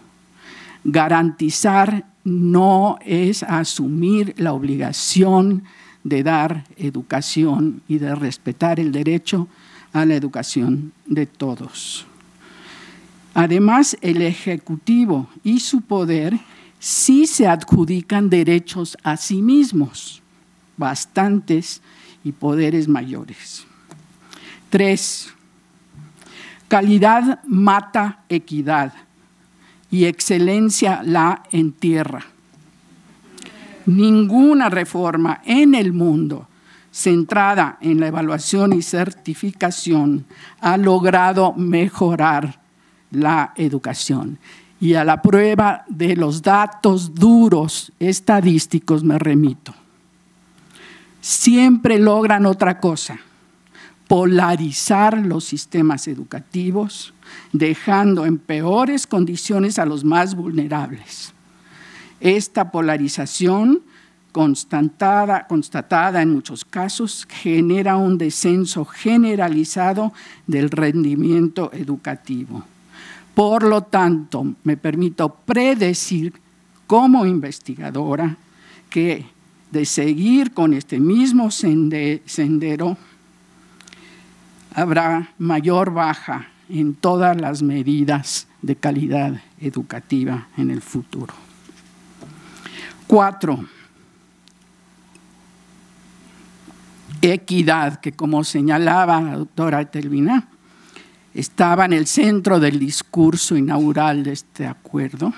Garantizar no es asumir la obligación de dar educación y de respetar el derecho a la educación de todos. Además, el Ejecutivo y su poder sí se adjudican derechos a sí mismos, bastantes y poderes mayores. Tres, calidad mata equidad y excelencia la entierra. Ninguna reforma en el mundo centrada en la evaluación y certificación ha logrado mejorar la educación. Y a la prueba de los datos duros estadísticos me remito siempre logran otra cosa, polarizar los sistemas educativos, dejando en peores condiciones a los más vulnerables. Esta polarización, constatada, en muchos casos, genera un descenso generalizado del rendimiento educativo. Por lo tanto, me permito predecir como investigadora que de seguir con este mismo sendero, habrá mayor baja en todas las medidas de calidad educativa en el futuro. Cuatro, equidad, que como señalaba la doctora Telvina, estaba en el centro del discurso inaugural de este acuerdo,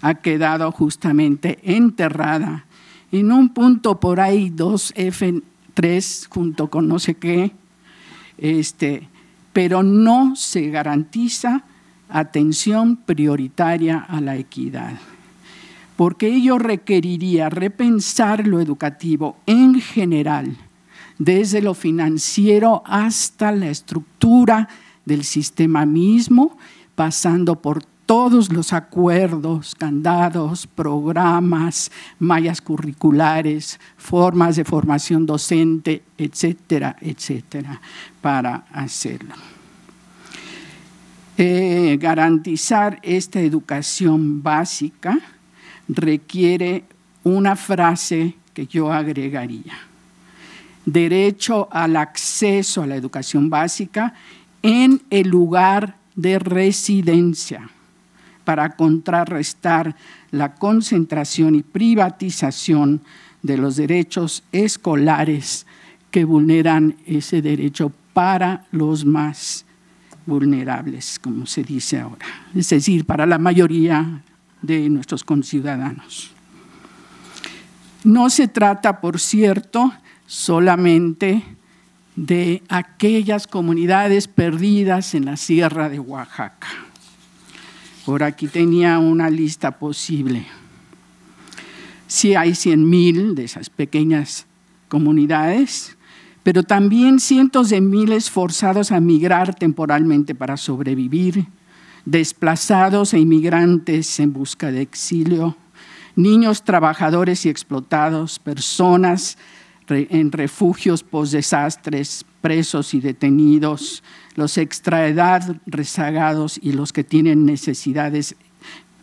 ha quedado justamente enterrada en un punto por ahí, 2F3 junto con no sé qué, este, pero no se garantiza atención prioritaria a la equidad, porque ello requeriría repensar lo educativo en general, desde lo financiero hasta la estructura del sistema mismo, pasando por todos los acuerdos, candados, programas, mallas curriculares, formas de formación docente, etcétera, etcétera, para hacerlo. Eh, garantizar esta educación básica requiere una frase que yo agregaría. Derecho al acceso a la educación básica en el lugar de residencia para contrarrestar la concentración y privatización de los derechos escolares que vulneran ese derecho para los más vulnerables, como se dice ahora, es decir, para la mayoría de nuestros conciudadanos. No se trata, por cierto, solamente de aquellas comunidades perdidas en la Sierra de Oaxaca por aquí tenía una lista posible. si hay 100.000 de esas pequeñas comunidades, pero también cientos de miles forzados a migrar temporalmente para sobrevivir, desplazados e inmigrantes en busca de exilio, niños trabajadores y explotados, personas en refugios post-desastres, presos y detenidos, los extraedad rezagados y los que tienen necesidades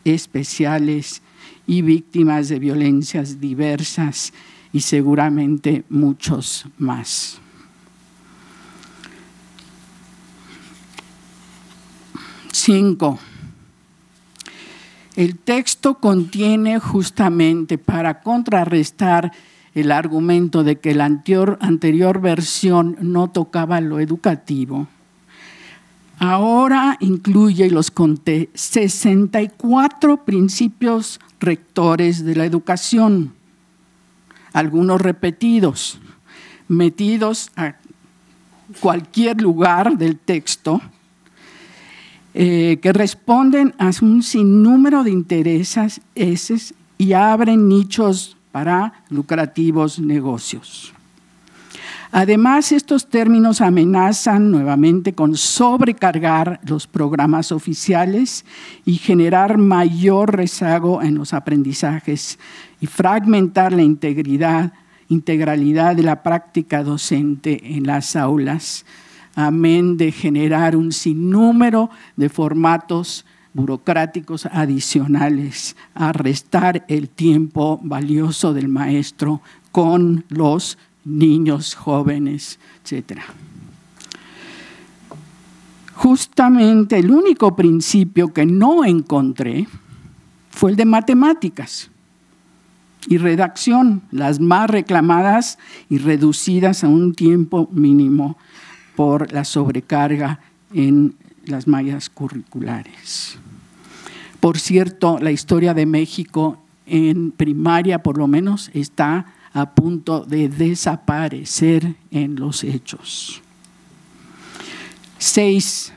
especiales y víctimas de violencias diversas y seguramente muchos más. Cinco. El texto contiene justamente para contrarrestar el argumento de que la anterior, versión no tocaba lo educativo, ahora incluye, y los conté, 64 principios rectores de la educación, algunos repetidos, metidos a cualquier lugar del texto, eh, que responden a un sinnúmero de intereses y abren nichos para lucrativos negocios. Además, estos términos amenazan nuevamente con sobrecargar los programas oficiales y generar mayor rezago en los aprendizajes y fragmentar la integridad, integralidad de la práctica docente en las aulas, amén de generar un sinnúmero de formatos burocráticos adicionales a restar el tiempo valioso del maestro con los niños jóvenes, etcétera. Justamente el único principio que no encontré fue el de matemáticas y redacción, las más reclamadas y reducidas a un tiempo mínimo por la sobrecarga en las mallas curriculares. Por cierto, la historia de México en primaria, por lo menos, está a punto de desaparecer en los hechos. Seis,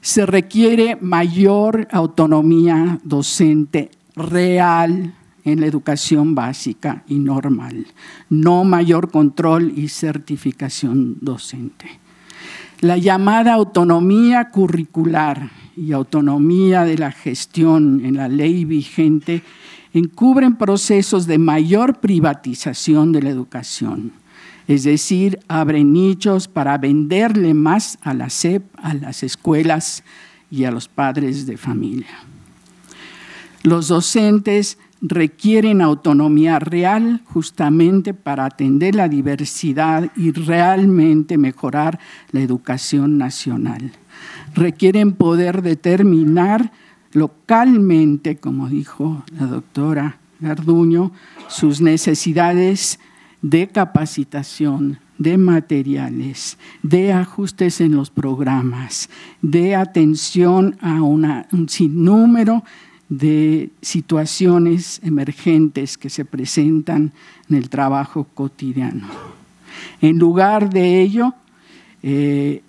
se requiere mayor autonomía docente real en la educación básica y normal, no mayor control y certificación docente la llamada autonomía curricular y autonomía de la gestión en la ley vigente encubren procesos de mayor privatización de la educación, es decir, abren nichos para venderle más a la SEP, a las escuelas y a los padres de familia. Los docentes requieren autonomía real justamente para atender la diversidad y realmente mejorar la educación nacional. Requieren poder determinar localmente, como dijo la doctora Garduño, sus necesidades de capacitación, de materiales, de ajustes en los programas, de atención a un sinnúmero de situaciones emergentes que se presentan en el trabajo cotidiano. En lugar de ello, eh,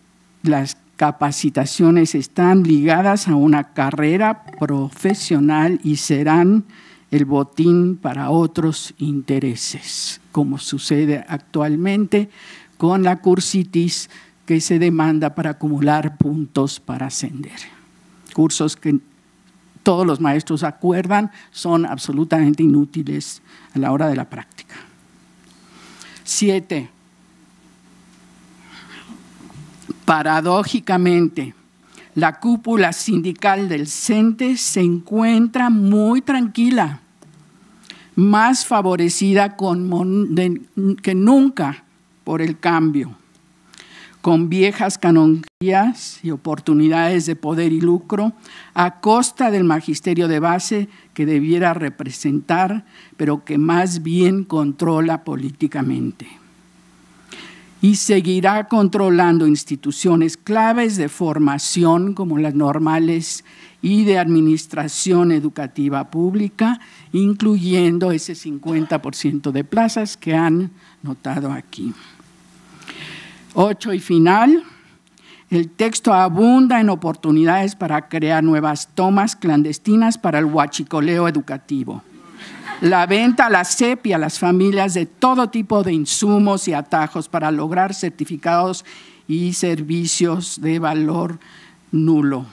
las capacitaciones están ligadas a una carrera profesional y serán el botín para otros intereses, como sucede actualmente con la cursitis que se demanda para acumular puntos para ascender. Cursos que todos los maestros acuerdan son absolutamente inútiles a la hora de la práctica. Siete, paradójicamente, la cúpula sindical del CENTE se encuentra muy tranquila, más favorecida que nunca por el cambio con viejas canonías y oportunidades de poder y lucro a costa del magisterio de base que debiera representar, pero que más bien controla políticamente. Y seguirá controlando instituciones claves de formación como las normales y de administración educativa pública, incluyendo ese 50% de plazas que han notado aquí. Ocho y final. El texto abunda en oportunidades para crear nuevas tomas clandestinas para el huachicoleo educativo. La venta a la cepi a las familias de todo tipo de insumos y atajos para lograr certificados y servicios de valor nulo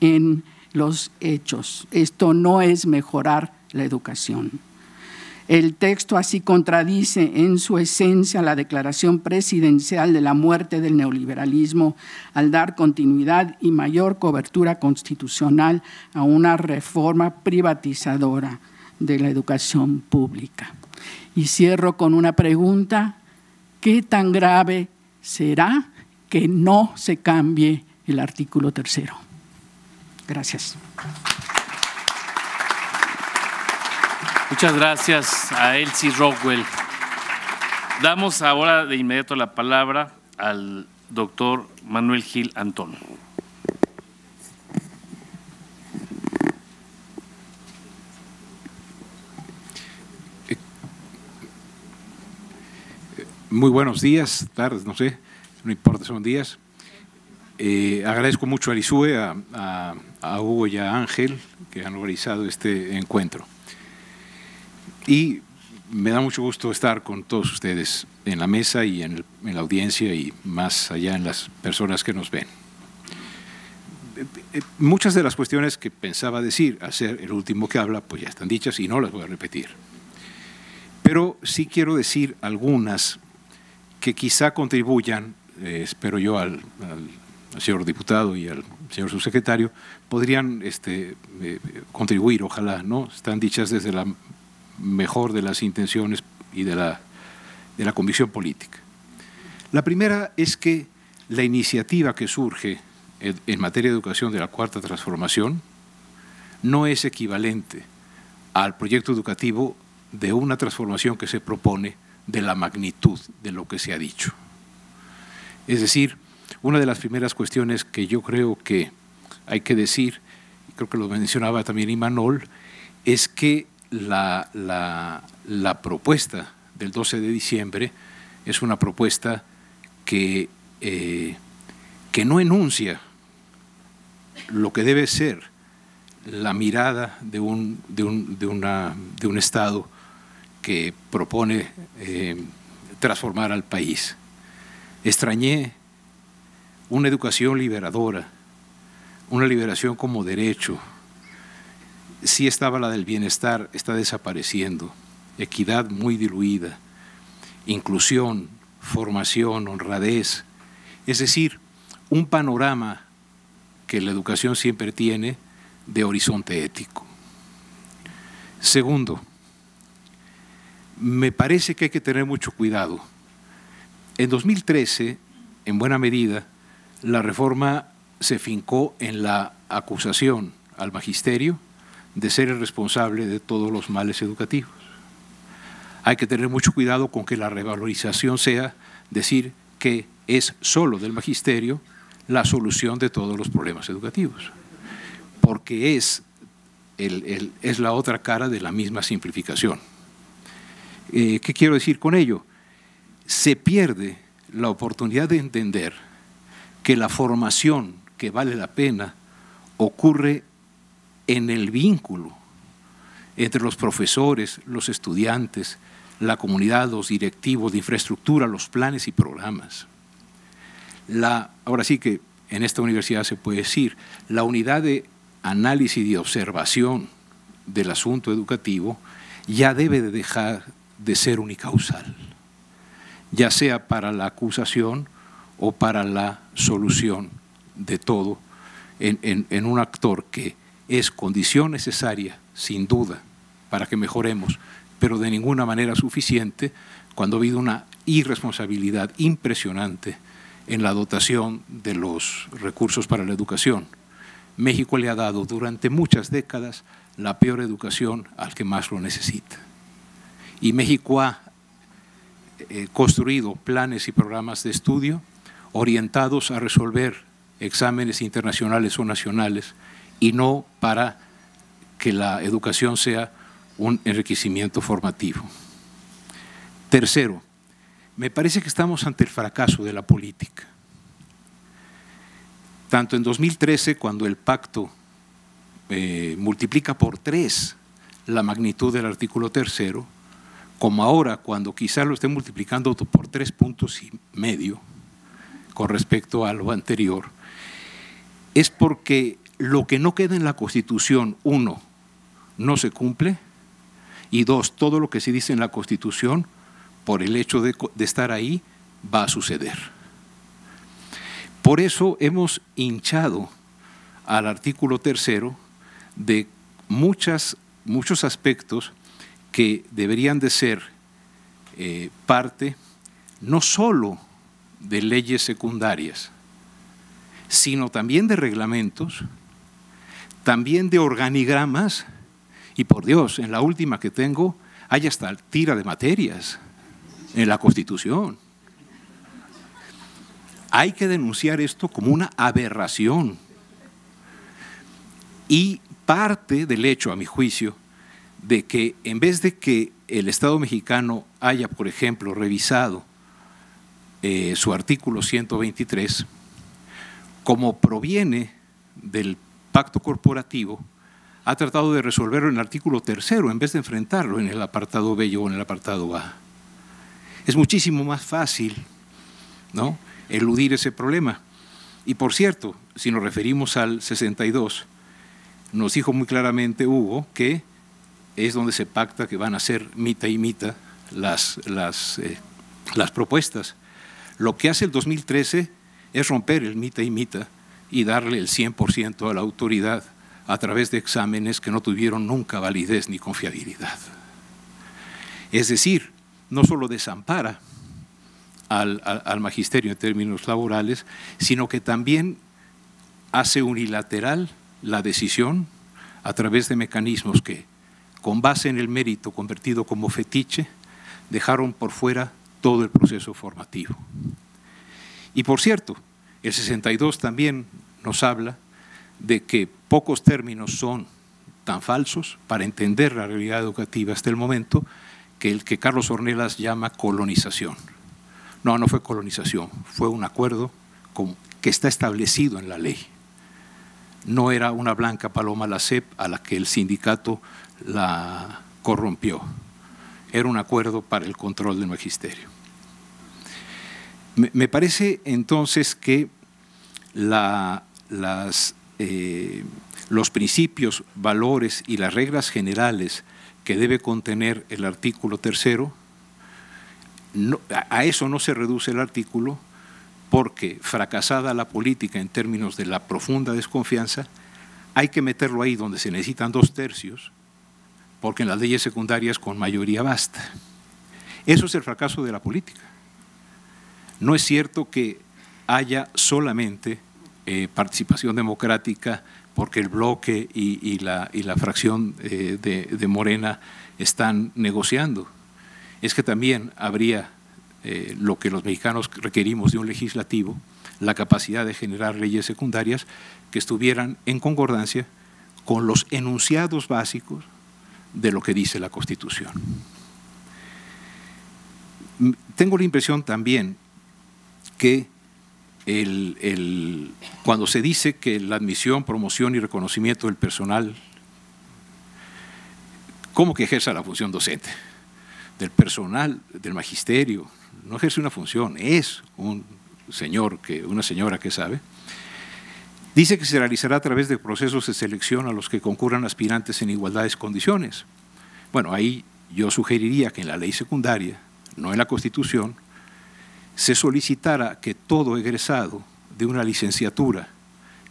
en los hechos. Esto no es mejorar la educación. El texto así contradice en su esencia la declaración presidencial de la muerte del neoliberalismo al dar continuidad y mayor cobertura constitucional a una reforma privatizadora de la educación pública. Y cierro con una pregunta, ¿qué tan grave será que no se cambie el artículo tercero? Gracias. Muchas gracias a Elsie Rockwell. Damos ahora de inmediato la palabra al doctor Manuel Gil Antón. Muy buenos días, tardes, no sé, no importa, son días. Eh, agradezco mucho a Arizue, a Hugo y a Ángel que han organizado este encuentro. Y me da mucho gusto estar con todos ustedes en la mesa y en, la audiencia y más allá en las personas que nos ven. Muchas de las cuestiones que pensaba decir al ser el último que habla, pues ya están dichas y no las voy a repetir. Pero sí quiero decir algunas que quizá contribuyan, eh, espero yo, al, señor diputado y al señor subsecretario, podrían este, eh, contribuir, ojalá, ¿no? Están dichas desde la mejor de las intenciones y de la, de la convicción política. La primera es que la iniciativa que surge en, materia de educación de la Cuarta Transformación no es equivalente al proyecto educativo de una transformación que se propone de la magnitud de lo que se ha dicho. Es decir, una de las primeras cuestiones que yo creo que hay que decir, creo que lo mencionaba también Imanol, es que la, la, propuesta del 12 de diciembre es una propuesta que, eh, que no enuncia lo que debe ser la mirada de un, de un, de una, de un Estado que propone eh, transformar al país. Extrañé una educación liberadora, una liberación como derecho, si estaba la del bienestar, está desapareciendo. Equidad muy diluida. Inclusión, formación, honradez. Es decir, un panorama que la educación siempre tiene de horizonte ético. Segundo, me parece que hay que tener mucho cuidado. En 2013, en buena medida, la reforma se fincó en la acusación al magisterio de ser el responsable de todos los males educativos. Hay que tener mucho cuidado con que la revalorización sea decir que es solo del magisterio la solución de todos los problemas educativos, porque es, es la otra cara de la misma simplificación. Eh, ¿Qué quiero decir con ello? Se pierde la oportunidad de entender que la formación que vale la pena ocurre en el vínculo entre los profesores, los estudiantes, la comunidad, los directivos de infraestructura, los planes y programas. La, ahora sí que en esta universidad se puede decir, la unidad de análisis y de observación del asunto educativo ya debe de dejar de ser unicausal, ya sea para la acusación o para la solución de todo en un actor que es condición necesaria, sin duda, para que mejoremos, pero de ninguna manera suficiente cuando ha habido una irresponsabilidad impresionante en la dotación de los recursos para la educación. México le ha dado durante muchas décadas la peor educación al que más lo necesita. Y México ha eh, construido planes y programas de estudio orientados a resolver exámenes internacionales o nacionales y no para que la educación sea un enriquecimiento formativo. Tercero, me parece que estamos ante el fracaso de la política. Tanto en 2013, cuando el pacto eh, multiplica por tres la magnitud del artículo tercero, como ahora, cuando quizás lo esté multiplicando por tres puntos y medio con respecto a lo anterior, es porque lo que no queda en la Constitución, uno, no se cumple, y dos, todo lo que se dice en la Constitución, por el hecho de, estar ahí, va a suceder. Por eso hemos hinchado al artículo tercero de muchas, muchos aspectos que deberían de ser eh, parte no solo de leyes secundarias, sino también de reglamentos también de organigramas, y por Dios, en la última que tengo hay hasta tira de materias en la Constitución. Hay que denunciar esto como una aberración. Y parte del hecho, a mi juicio, de que en vez de que el Estado mexicano haya, por ejemplo, revisado eh, su artículo 123, como proviene del pacto corporativo, ha tratado de resolverlo en el artículo tercero en vez de enfrentarlo en el apartado B o en el apartado A. Es muchísimo más fácil ¿no? eludir ese problema. Y por cierto, si nos referimos al 62, nos dijo muy claramente Hugo que es donde se pacta que van a ser mita y mita las, las, eh, las propuestas. Lo que hace el 2013 es romper el mita y mita y darle el 100% a la autoridad a través de exámenes que no tuvieron nunca validez ni confiabilidad. Es decir, no solo desampara al, magisterio en términos laborales, sino que también hace unilateral la decisión a través de mecanismos que, con base en el mérito convertido como fetiche, dejaron por fuera todo el proceso formativo. Y por cierto, el 62 también nos habla de que pocos términos son tan falsos para entender la realidad educativa hasta el momento que el que Carlos Ornelas llama colonización. No, no fue colonización, fue un acuerdo que está establecido en la ley. No era una blanca paloma la CEP a la que el sindicato la corrompió. Era un acuerdo para el control del magisterio. me parece entonces que la las, eh, los principios, valores y las reglas generales que debe contener el artículo tercero, a eso no se reduce el artículo porque fracasada la política en términos de la profunda desconfianza, hay que meterlo ahí donde se necesitan dos tercios, porque en las leyes secundarias con mayoría basta. Eso es el fracaso de la política. No es cierto que haya solamente eh, participación democrática, porque el bloque y, la, fracción eh, de, Morena están negociando. Es que también habría eh, lo que los mexicanos requerimos de un legislativo, la capacidad de generar leyes secundarias que estuvieran en concordancia con los enunciados básicos de lo que dice la Constitución. Mm, tengo la impresión también que el, cuando se dice que la admisión, promoción y reconocimiento del personal, ¿cómo que ejerza la función docente? Del personal, del magisterio, no ejerce una función, es un señor, que, una señora que sabe. Dice que se realizará a través de procesos de selección a los que concurran aspirantes en igualdades condiciones. Bueno, ahí yo sugeriría que en la ley secundaria, no en la Constitución, se solicitara que todo egresado de una licenciatura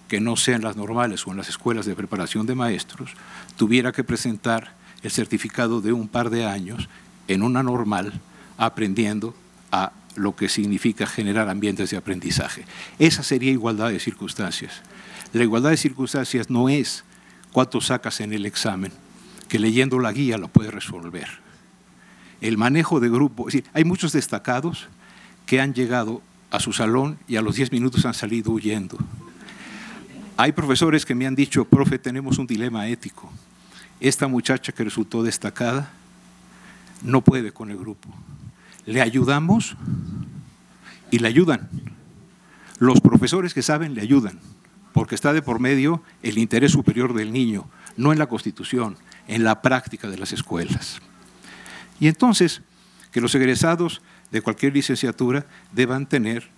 que no sean las normales o en las escuelas de preparación de maestros, tuviera que presentar el certificado de un par de años en una normal aprendiendo a lo que significa generar ambientes de aprendizaje. Esa sería igualdad de circunstancias. La igualdad de circunstancias no es cuánto sacas en el examen, que leyendo la guía lo puedes resolver. El manejo de grupo, es hay muchos destacados que han llegado a su salón y a los 10 minutos han salido huyendo. Hay profesores que me han dicho, profe, tenemos un dilema ético. Esta muchacha que resultó destacada no puede con el grupo. Le ayudamos y le ayudan. Los profesores que saben le ayudan, porque está de por medio el interés superior del niño, no en la constitución, en la práctica de las escuelas. Y entonces, que los egresados de cualquier licenciatura deban tener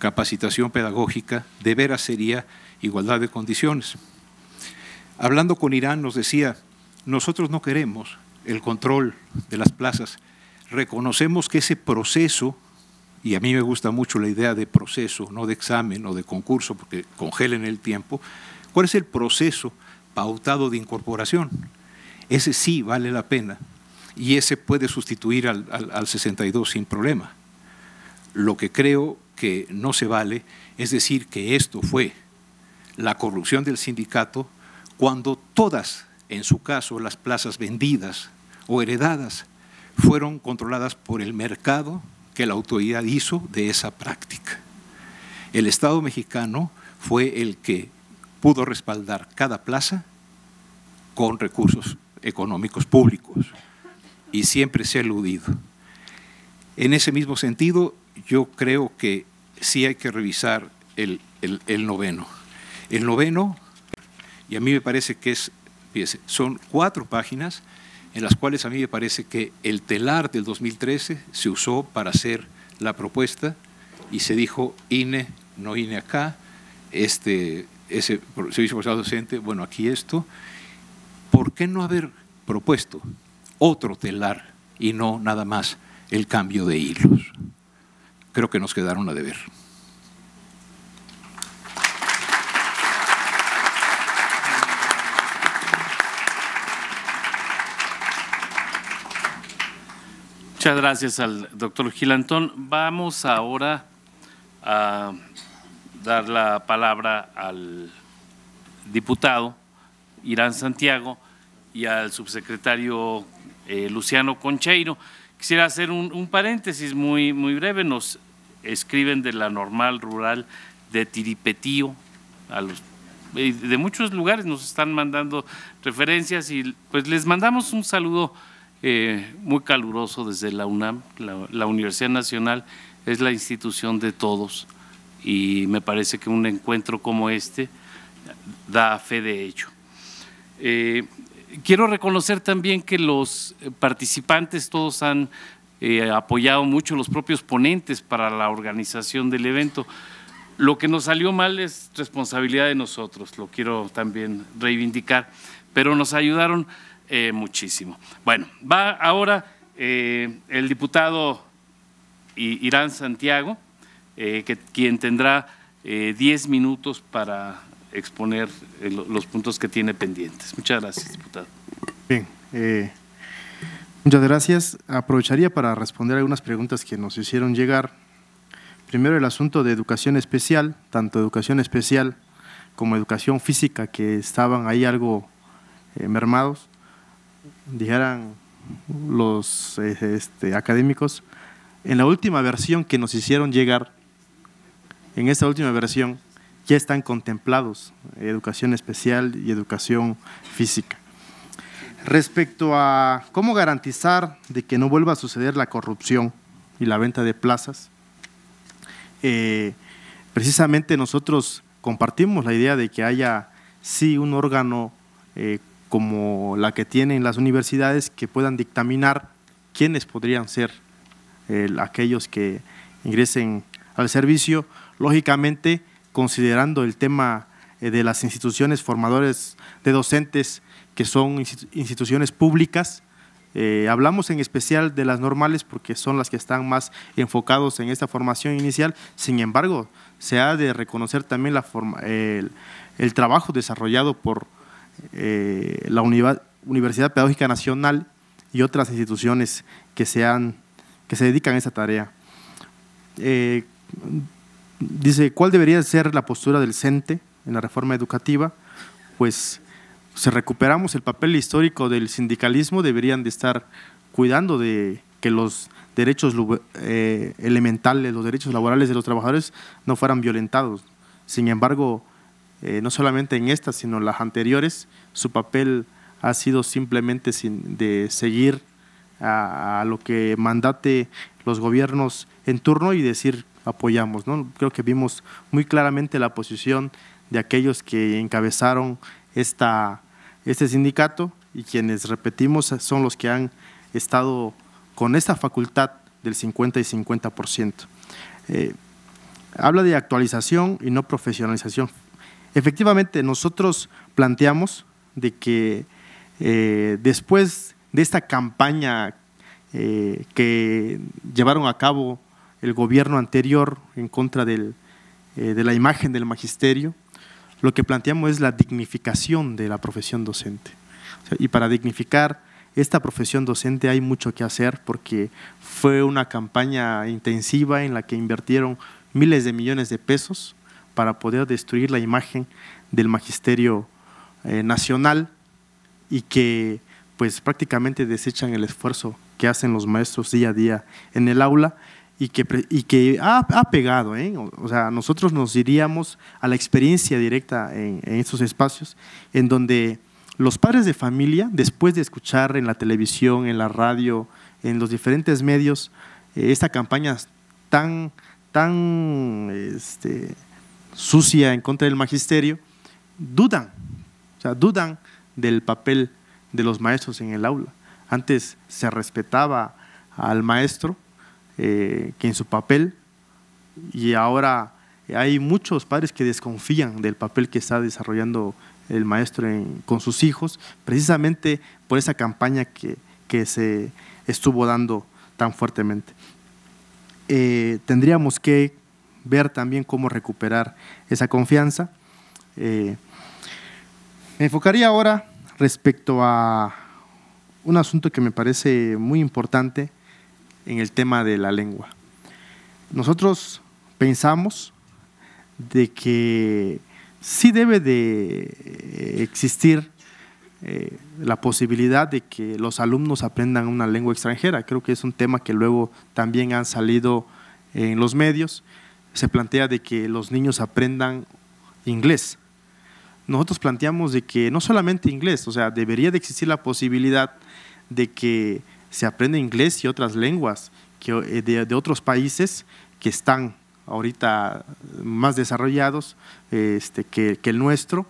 capacitación pedagógica de veras sería igualdad de condiciones. Hablando con Irán nos decía, nosotros no queremos el control de las plazas, reconocemos que ese proceso, y a mí me gusta mucho la idea de proceso, no de examen o de concurso, porque congelen el tiempo, ¿cuál es el proceso pautado de incorporación? Ese sí vale la pena y ese puede sustituir al, 62 sin problema. Lo que creo que no se vale es decir que esto fue la corrupción del sindicato cuando todas, en su caso, las plazas vendidas o heredadas fueron controladas por el mercado que la autoridad hizo de esa práctica. El Estado mexicano fue el que pudo respaldar cada plaza con recursos económicos públicos y siempre se ha eludido. En ese mismo sentido, yo creo que sí hay que revisar el, noveno. El noveno, y a mí me parece que es, son cuatro páginas en las cuales a mí me parece que el telar del 2013 se usó para hacer la propuesta y se dijo INE, no INE acá, este, ese servicio profesional docente, bueno, aquí esto. ¿Por qué no haber propuesto otro telar y no nada más el cambio de hilos. Creo que nos quedaron a deber. Muchas gracias al doctor Gilantón. Vamos ahora a dar la palabra al diputado Irán Santiago y al subsecretario eh, Luciano Concheiro. Quisiera hacer un, paréntesis muy, muy breve. Nos escriben de la normal rural de Tiripetío, a los, eh, de muchos lugares nos están mandando referencias y pues les mandamos un saludo eh, muy caluroso desde la UNAM. La, Universidad Nacional es la institución de todos y me parece que un encuentro como este da fe de ello. Quiero reconocer también que los eh, participantes todos han eh, apoyado mucho los propios ponentes para la organización del evento. Lo que nos salió mal es responsabilidad de nosotros, lo quiero también reivindicar, pero nos ayudaron eh, muchísimo. Bueno, va ahora el diputado Irán Santiago, quien tendrá 10 minutos para exponer eh, los puntos que tiene pendientes. Muchas gracias, diputado. Bien, eh, muchas gracias. Aprovecharía para responder algunas preguntas que nos hicieron llegar. Primero, el asunto de educación especial, tanto educación especial como educación física, que estaban ahí algo eh, mermados, dijeran los este, académicos. En la última versión que nos hicieron llegar, en esta última versión, ya están contemplados, educación especial y educación física. Respecto a cómo garantizar de que no vuelva a suceder la corrupción y la venta de plazas, eh, precisamente nosotros compartimos la idea de que haya sí un órgano eh, como la que tienen las universidades que puedan dictaminar quiénes podrían ser eh, aquellos que ingresen al servicio. Lógicamente, considerando el tema eh, de las instituciones formadores de docentes que son instituciones públicas. Eh, hablamos en especial de las normales porque son las que están más enfocados en esta formación inicial. Sin embargo, se ha de reconocer también la el, trabajo desarrollado por eh, la Universidad Pedagógica Nacional y otras instituciones que, que se dedican a esa tarea dice, ¿cuál debería ser la postura del CENTE en la reforma educativa? Pues si recuperamos el papel histórico del sindicalismo, deberían de estar cuidando de que los derechos eh, elementales, los derechos laborales de los trabajadores no fueran violentados. Sin embargo, eh, no solamente en estas, sino en las anteriores, su papel ha sido simplemente de seguir a, a, lo que mandate los gobiernos en turno y decir apoyamos. ¿no? Creo que vimos muy claramente la posición de aquellos que encabezaron esta, este sindicato y quienes, repetimos, son los que han estado con esta facultad del 50 y 50%. Eh, habla de actualización y no profesionalización. Efectivamente, nosotros planteamos de que eh, después de esta campaña eh, que llevaron a cabo el gobierno anterior, en contra eh, de la imagen del magisterio, lo que planteamos es la dignificación de la profesión docente. y para dignificar esta profesión docente hay mucho que hacer porque fue una campaña intensiva en la que invirtieron miles de millones de pesos para poder destruir la imagen del magisterio eh, nacional y que pues prácticamente desechan el esfuerzo que hacen los maestros día a día en el aula y que, ha, pegado. ¿eh? O, sea, nosotros nos iríamos a la experiencia directa en, estos espacios, en donde los padres de familia, después de escuchar en la televisión, en la radio, en los diferentes medios, eh, esta campaña tan, tan este, sucia en contra del magisterio, dudan, o sea, dudan del papel de los maestros en el aula. Antes se respetaba al maestro, eh, que en su papel, y ahora hay muchos padres que desconfían del papel que está desarrollando el maestro con sus hijos, precisamente por esa campaña que, se estuvo dando tan fuertemente. Eh, tendríamos que ver también cómo recuperar esa confianza. Eh, me enfocaría ahora respecto a un asunto que me parece muy importante en el tema de la lengua. Nosotros pensamos de que sí debe de eh, existir eh, la posibilidad de que los alumnos aprendan una lengua extranjera. Creo que es un tema que luego también han salido en los medios. Se plantea de que los niños aprendan inglés. Nosotros planteamos de que no solamente inglés, o sea, debería de existir la posibilidad de que se aprende inglés y otras lenguas eh, de, otros países que están ahorita más desarrollados este, que, el nuestro.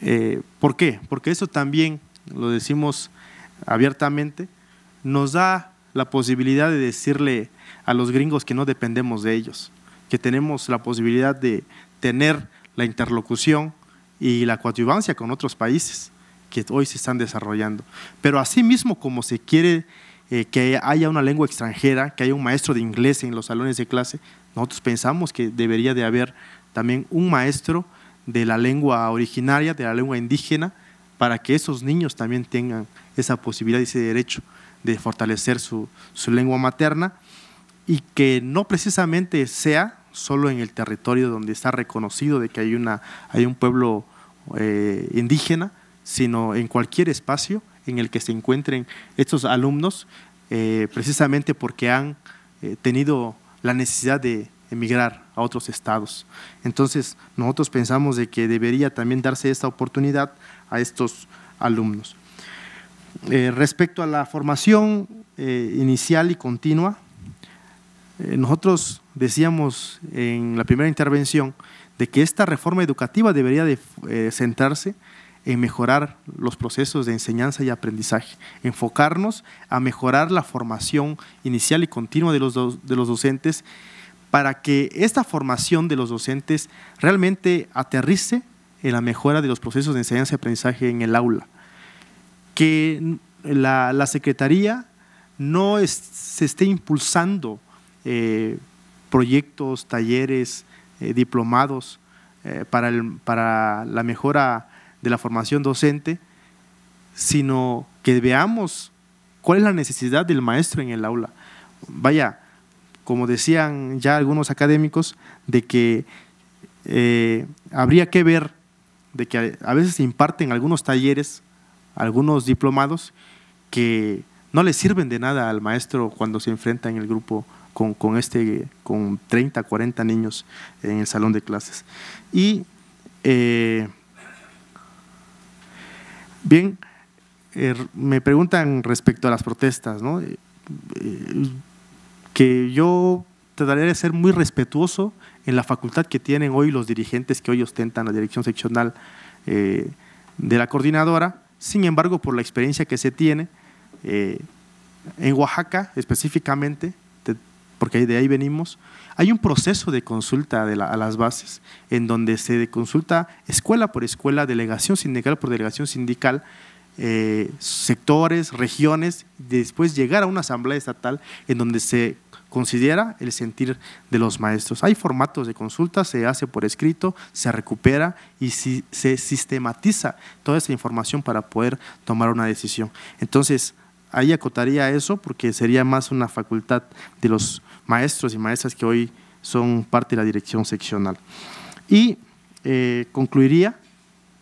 Eh, ¿Por qué? Porque eso también, lo decimos abiertamente, nos da la posibilidad de decirle a los gringos que no dependemos de ellos, que tenemos la posibilidad de tener la interlocución y la coadyuvancia con otros países que hoy se están desarrollando. Pero así mismo como se quiere eh, que haya una lengua extranjera, que haya un maestro de inglés en los salones de clase, nosotros pensamos que debería de haber también un maestro de la lengua originaria, de la lengua indígena, para que esos niños también tengan esa posibilidad y ese derecho de fortalecer su, lengua materna y que no precisamente sea solo en el territorio donde está reconocido de que hay, una, hay un pueblo eh, indígena, sino en cualquier espacio en el que se encuentren estos alumnos, eh, precisamente porque han eh, tenido la necesidad de emigrar a otros estados. Entonces, nosotros pensamos de que debería también darse esta oportunidad a estos alumnos. Eh, respecto a la formación inicial y continua, nosotros decíamos en la primera intervención de que esta reforma educativa debería de, centrarse en mejorar los procesos de enseñanza y aprendizaje, enfocarnos a mejorar la formación inicial y continua de los, de los docentes para que esta formación de los docentes realmente aterrice en la mejora de los procesos de enseñanza y aprendizaje en el aula. Que la, Secretaría no se esté impulsando eh, proyectos, talleres, eh, diplomados eh, para, para la mejora de la formación docente, sino que veamos cuál es la necesidad del maestro en el aula. Vaya, como decían ya algunos académicos, de que eh, habría que ver de que a veces se imparten algunos talleres, algunos diplomados, que no le sirven de nada al maestro cuando se enfrenta en el grupo con, este, con 30, 40 niños en el salón de clases. Y eh, Bien, eh, me preguntan respecto a las protestas, ¿no? Eh, que yo trataré de ser muy respetuoso en la facultad que tienen hoy los dirigentes que hoy ostentan la dirección seccional eh, de la coordinadora. Sin embargo, por la experiencia que se tiene en Oaxaca específicamente, porque de ahí venimos, hay un proceso de consulta a las bases, en donde se consulta escuela por escuela, delegación sindical por delegación sindical, eh, sectores, regiones, después llegar a una asamblea estatal en donde se considera el sentir de los maestros. Hay formatos de consulta, se hace por escrito, se recupera y se sistematiza toda esa información para poder tomar una decisión. Entonces, ahí acotaría eso porque sería más una facultad de los maestros y maestras que hoy son parte de la dirección seccional. Y eh, concluiría,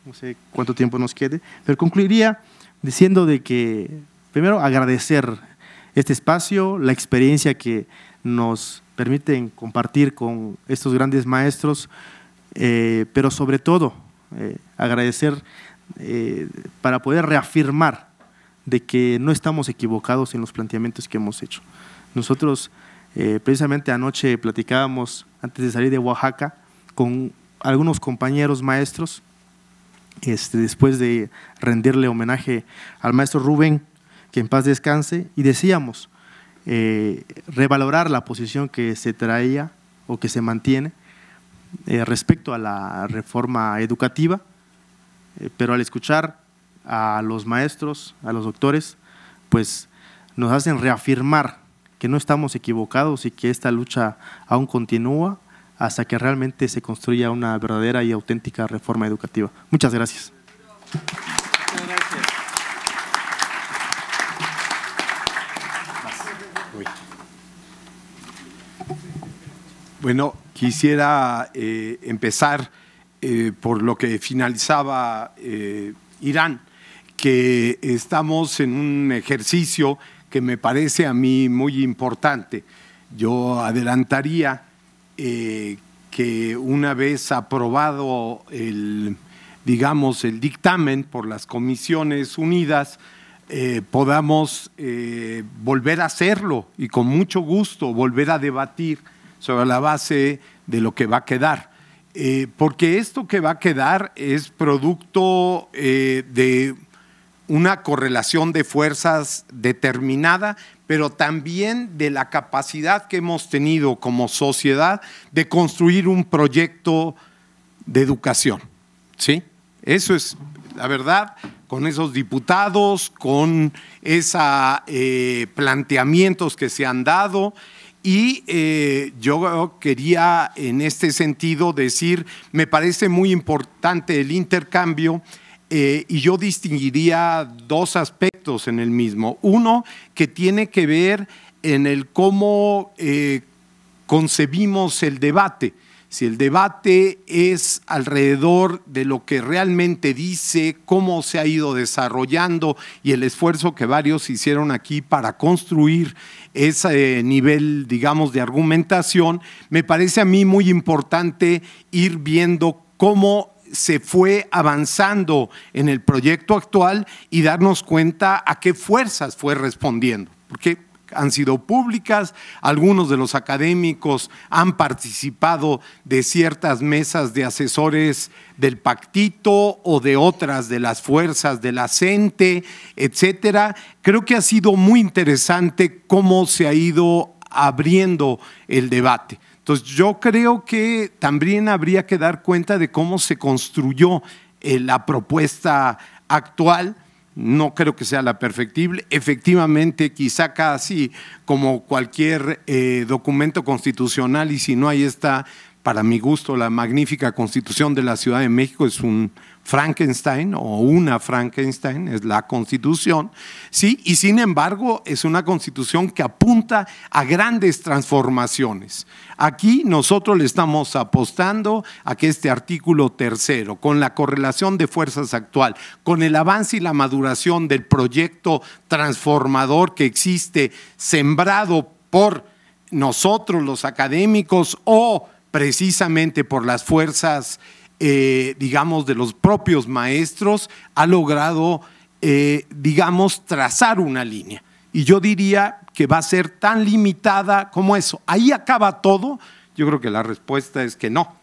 no sé cuánto tiempo nos quede, pero concluiría diciendo de que, primero, agradecer este espacio, la experiencia que nos permiten compartir con estos grandes maestros, eh, pero sobre todo eh, agradecer para poder reafirmar de que no estamos equivocados en los planteamientos que hemos hecho. Nosotros eh, precisamente anoche platicábamos, antes de salir de Oaxaca, con algunos compañeros maestros, este, después de rendirle homenaje al maestro Rubén, que en paz descanse, y decíamos, eh, revalorar la posición que se traía o que se mantiene eh, respecto a la reforma educativa, pero al escuchar a los maestros, a los doctores, pues nos hacen reafirmar que no estamos equivocados y que esta lucha aún continúa hasta que realmente se construya una verdadera y auténtica reforma educativa. Muchas gracias. Bueno, quisiera eh, empezar eh, por lo que finalizaba eh, Irán, que estamos en un ejercicio que me parece a mí muy importante. Yo adelantaría eh, que una vez aprobado el, digamos, el dictamen por las comisiones unidas, eh, podamos eh, volver a hacerlo y con mucho gusto volver a debatir sobre la base de lo que va a quedar. porque esto que va a quedar es producto de una correlación de fuerzas determinada, pero también de la capacidad que hemos tenido como sociedad de construir un proyecto de educación. ¿Sí? Eso es la verdad, con esos diputados, con esos eh, planteamientos que se han dado. Y eh, yo quería en este sentido decir, me parece muy importante el intercambio eh, y yo distinguiría dos aspectos en el mismo. Uno que tiene que ver en el cómo eh, concebimos el debate. Si el debate es alrededor de lo que realmente dice, cómo se ha ido desarrollando y el esfuerzo que varios hicieron aquí para construir ese nivel, digamos, de argumentación, me parece a mí muy importante ir viendo cómo se fue avanzando en el proyecto actual y darnos cuenta a qué fuerzas fue respondiendo, porque han sido públicas, algunos de los académicos han participado de ciertas mesas de asesores del pactito o de otras de las fuerzas de la CENTE, etcétera. Creo que ha sido muy interesante cómo se ha ido abriendo el debate. Entonces yo creo que también habría que dar cuenta de cómo se construyó eh, la propuesta actual. No creo que sea la perfectible. Efectivamente, quizá casi como cualquier eh, documento constitucional, y si no, ahí está, para mi gusto, la magnífica constitución de la Ciudad de México. Es un Frankenstein o una Frankenstein, es la constitución, ¿sí? y sin embargo es una constitución que apunta a grandes transformaciones. Aquí nosotros le estamos apostando a que este artículo tercero, con la correlación de fuerzas actual, con el avance y la maduración del proyecto transformador que existe, sembrado por nosotros los académicos o precisamente por las fuerzas eh, digamos, de los propios maestros, ha logrado, eh, digamos, trazar una línea. Y yo diría que va a ser tan limitada como eso. Ahí acaba todo. Yo creo que la respuesta es que no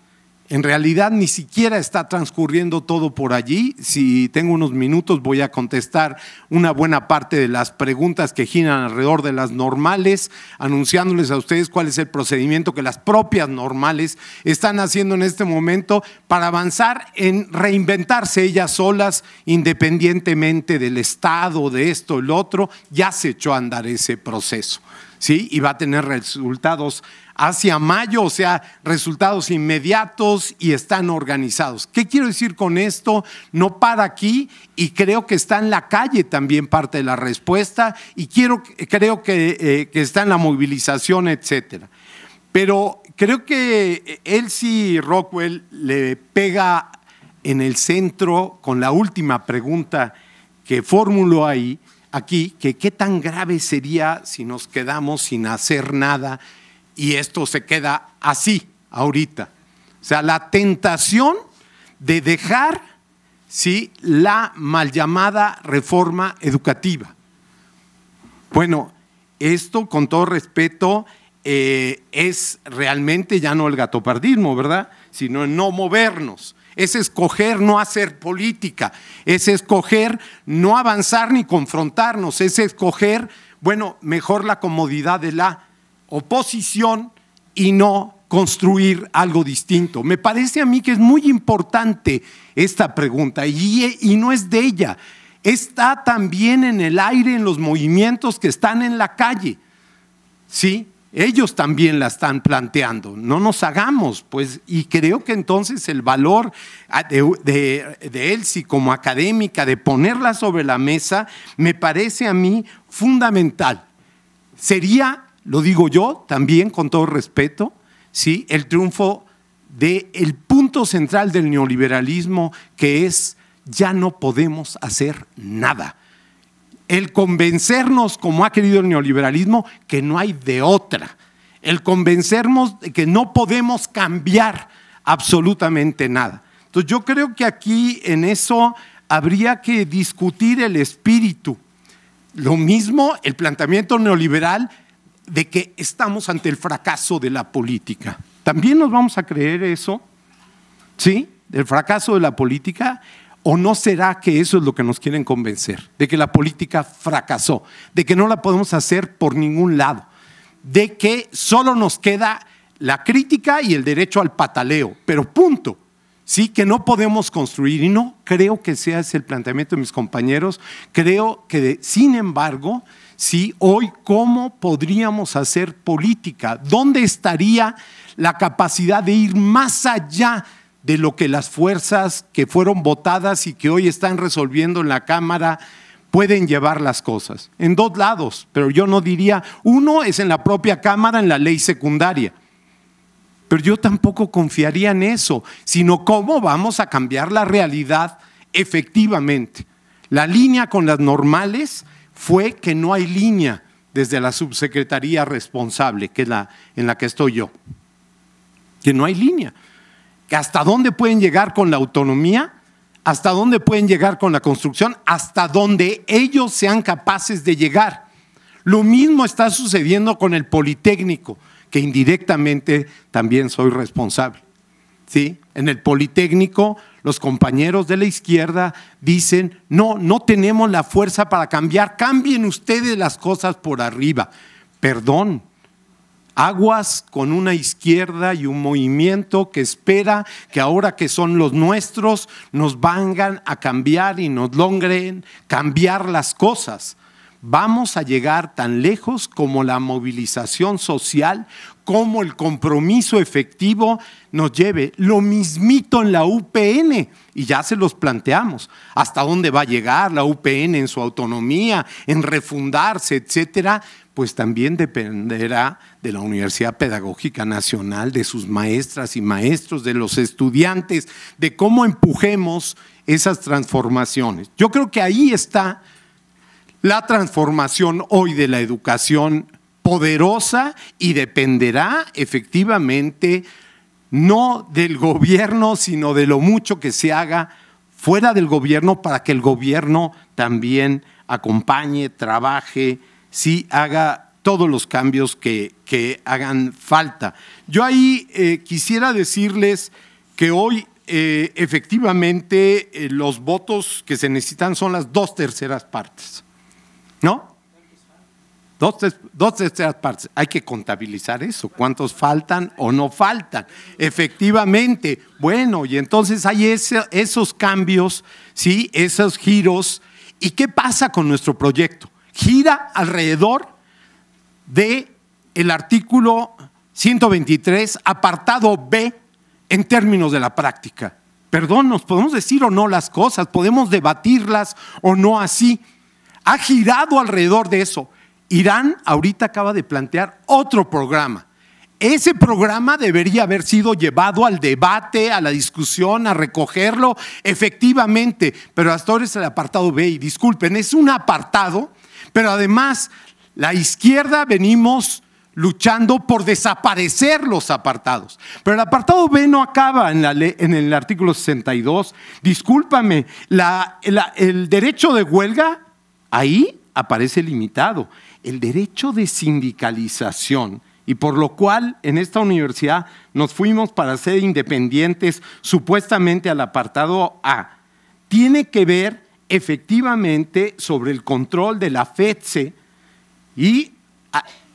en realidad ni siquiera está transcurriendo todo por allí. Si tengo unos minutos voy a contestar una buena parte de las preguntas que giran alrededor de las normales, anunciándoles a ustedes cuál es el procedimiento que las propias normales están haciendo en este momento para avanzar en reinventarse ellas solas independientemente del Estado, de esto, el otro. Ya se echó a andar ese proceso. ¿Sí? Y va a tener resultados hacia mayo, o sea, resultados inmediatos y están organizados. ¿Qué quiero decir con esto? No para aquí y creo que está en la calle también parte de la respuesta y quiero, creo que, eh, está en la movilización, etcétera. Pero creo que Elsie eh, Rockwell le pega en el centro con la última pregunta que formuló ahí, aquí, que qué tan grave sería si nos quedamos sin hacer nada y esto se queda así ahorita. O sea, la tentación de dejar ¿sí? la mal llamada reforma educativa. Bueno, esto con todo respeto eh, es realmente ya no el gatopardismo, ¿verdad? Sino no movernos. Es escoger no hacer política, es escoger no avanzar ni confrontarnos, es escoger, bueno, mejor la comodidad de la oposición y no construir algo distinto. Me parece a mí que es muy importante esta pregunta y, y no es de ella, está también en el aire, en los movimientos que están en la calle. ¿Sí? ellos también la están planteando. No nos hagamos, pues, y creo que entonces el valor ah, de, de, de, Elsie como académica, de ponerla sobre la mesa, me parece a mí fundamental. Sería lo digo yo también con todo respeto, ¿sí? el triunfo del punto central del neoliberalismo que es ya no podemos hacer nada. El convencernos, como ha querido el neoliberalismo, que no hay de otra. El convencernos de que no podemos cambiar absolutamente nada. Entonces yo creo que aquí en eso habría que discutir el espíritu. Lo mismo el planteamiento neoliberal de que estamos ante el fracaso de la política. ¿También nos vamos a creer eso? ¿Sí? ¿El fracaso de la política? ¿O no será que eso es lo que nos quieren convencer? De que la política fracasó, de que no la podemos hacer por ningún lado, de que solo nos queda la crítica y el derecho al pataleo, pero punto. Sí, que no podemos construir y no creo que sea ese el planteamiento de mis compañeros. Creo que, sin embargo, ¿sí? Hoy, ¿cómo podríamos hacer política? ¿Dónde estaría la capacidad de ir más allá de lo que las fuerzas que fueron votadas y que hoy están resolviendo en la Cámara pueden llevar las cosas? En dos lados, pero yo no diría, uno es en la propia Cámara, en la ley secundaria. Pero yo tampoco confiaría en eso, sino cómo vamos a cambiar la realidad efectivamente. La línea con las normales fue que no hay línea desde la subsecretaría responsable, que es la en la que estoy yo. Que no hay línea. hasta dónde pueden llegar con la autonomía, hasta dónde pueden llegar con la construcción, hasta dónde ellos sean capaces de llegar. Lo mismo está sucediendo con el Politécnico, que indirectamente también soy responsable. ¿Sí? En el Politécnico los compañeros de la izquierda dicen, no, no tenemos la fuerza para cambiar, cambien ustedes las cosas por arriba. Perdón, aguas con una izquierda y un movimiento que espera que ahora que son los nuestros nos vangan a cambiar y nos logren cambiar las cosas vamos a llegar tan lejos como la movilización social, como el compromiso efectivo nos lleve. Lo mismito en la UPN, y ya se los planteamos, hasta dónde va a llegar la UPN en su autonomía, en refundarse, etcétera, pues también dependerá de la Universidad Pedagógica Nacional, de sus maestras y maestros, de los estudiantes, de cómo empujemos esas transformaciones. Yo creo que ahí está la transformación hoy de la educación poderosa y dependerá efectivamente no del gobierno, sino de lo mucho que se haga fuera del gobierno para que el gobierno también acompañe, trabaje, sí haga todos los cambios que, hagan falta. Yo ahí eh, quisiera decirles que hoy eh, efectivamente eh, los votos que se necesitan son las dos terceras partes. ¿No? Dos, terceras partes. Hay que contabilizar eso, cuántos faltan o no faltan. Efectivamente, bueno, y entonces hay esos cambios, ¿sí? esos giros. ¿Y qué pasa con nuestro proyecto? Gira alrededor de el artículo 123, apartado B, en términos de la práctica. Perdón, nos podemos decir o no las cosas, podemos debatirlas o no así, ha girado alrededor de eso. Irán ahorita acaba de plantear otro programa. Ese programa debería haber sido llevado al debate, a la discusión, a recogerlo, efectivamente, pero hasta ahora es el apartado B y disculpen, es un apartado, pero además la izquierda venimos luchando por desaparecer los apartados. Pero el apartado B no acaba en, la en el artículo 62. Discúlpame, la, el derecho de huelga Ahí aparece limitado el derecho de sindicalización y por lo cual en esta universidad nos fuimos para ser independientes supuestamente al apartado A. Tiene que ver efectivamente sobre el control de la FEDSE e y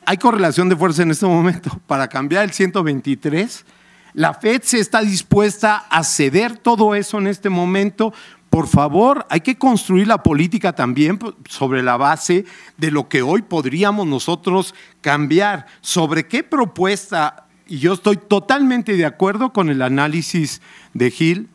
hay correlación de fuerza en este momento. Para cambiar el 123, la FEDSE e está dispuesta a ceder todo eso en este momento por favor, hay que construir la política también sobre la base de lo que hoy podríamos nosotros cambiar, sobre qué propuesta, y yo estoy totalmente de acuerdo con el análisis de Gil,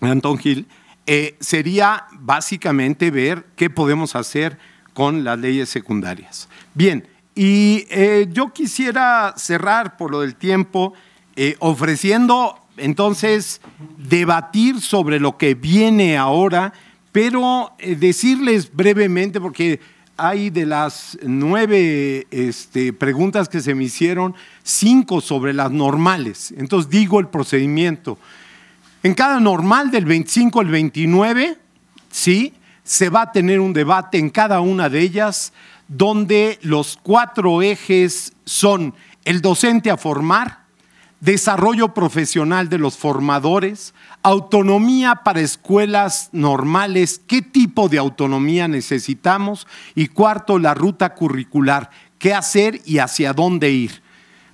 Anton Gil, eh, sería básicamente ver qué podemos hacer con las leyes secundarias. Bien, y eh, yo quisiera cerrar por lo del tiempo eh, ofreciendo entonces, debatir sobre lo que viene ahora, pero eh, decirles brevemente, porque hay de las nueve este, preguntas que se me hicieron, cinco sobre las normales. Entonces digo el procedimiento. En cada normal del 25 al 29, sí, se va a tener un debate en cada una de ellas, donde los cuatro ejes son el docente a formar, desarrollo profesional de los formadores, autonomía para escuelas normales, qué tipo de autonomía necesitamos y cuarto, la ruta curricular, qué hacer y hacia dónde ir.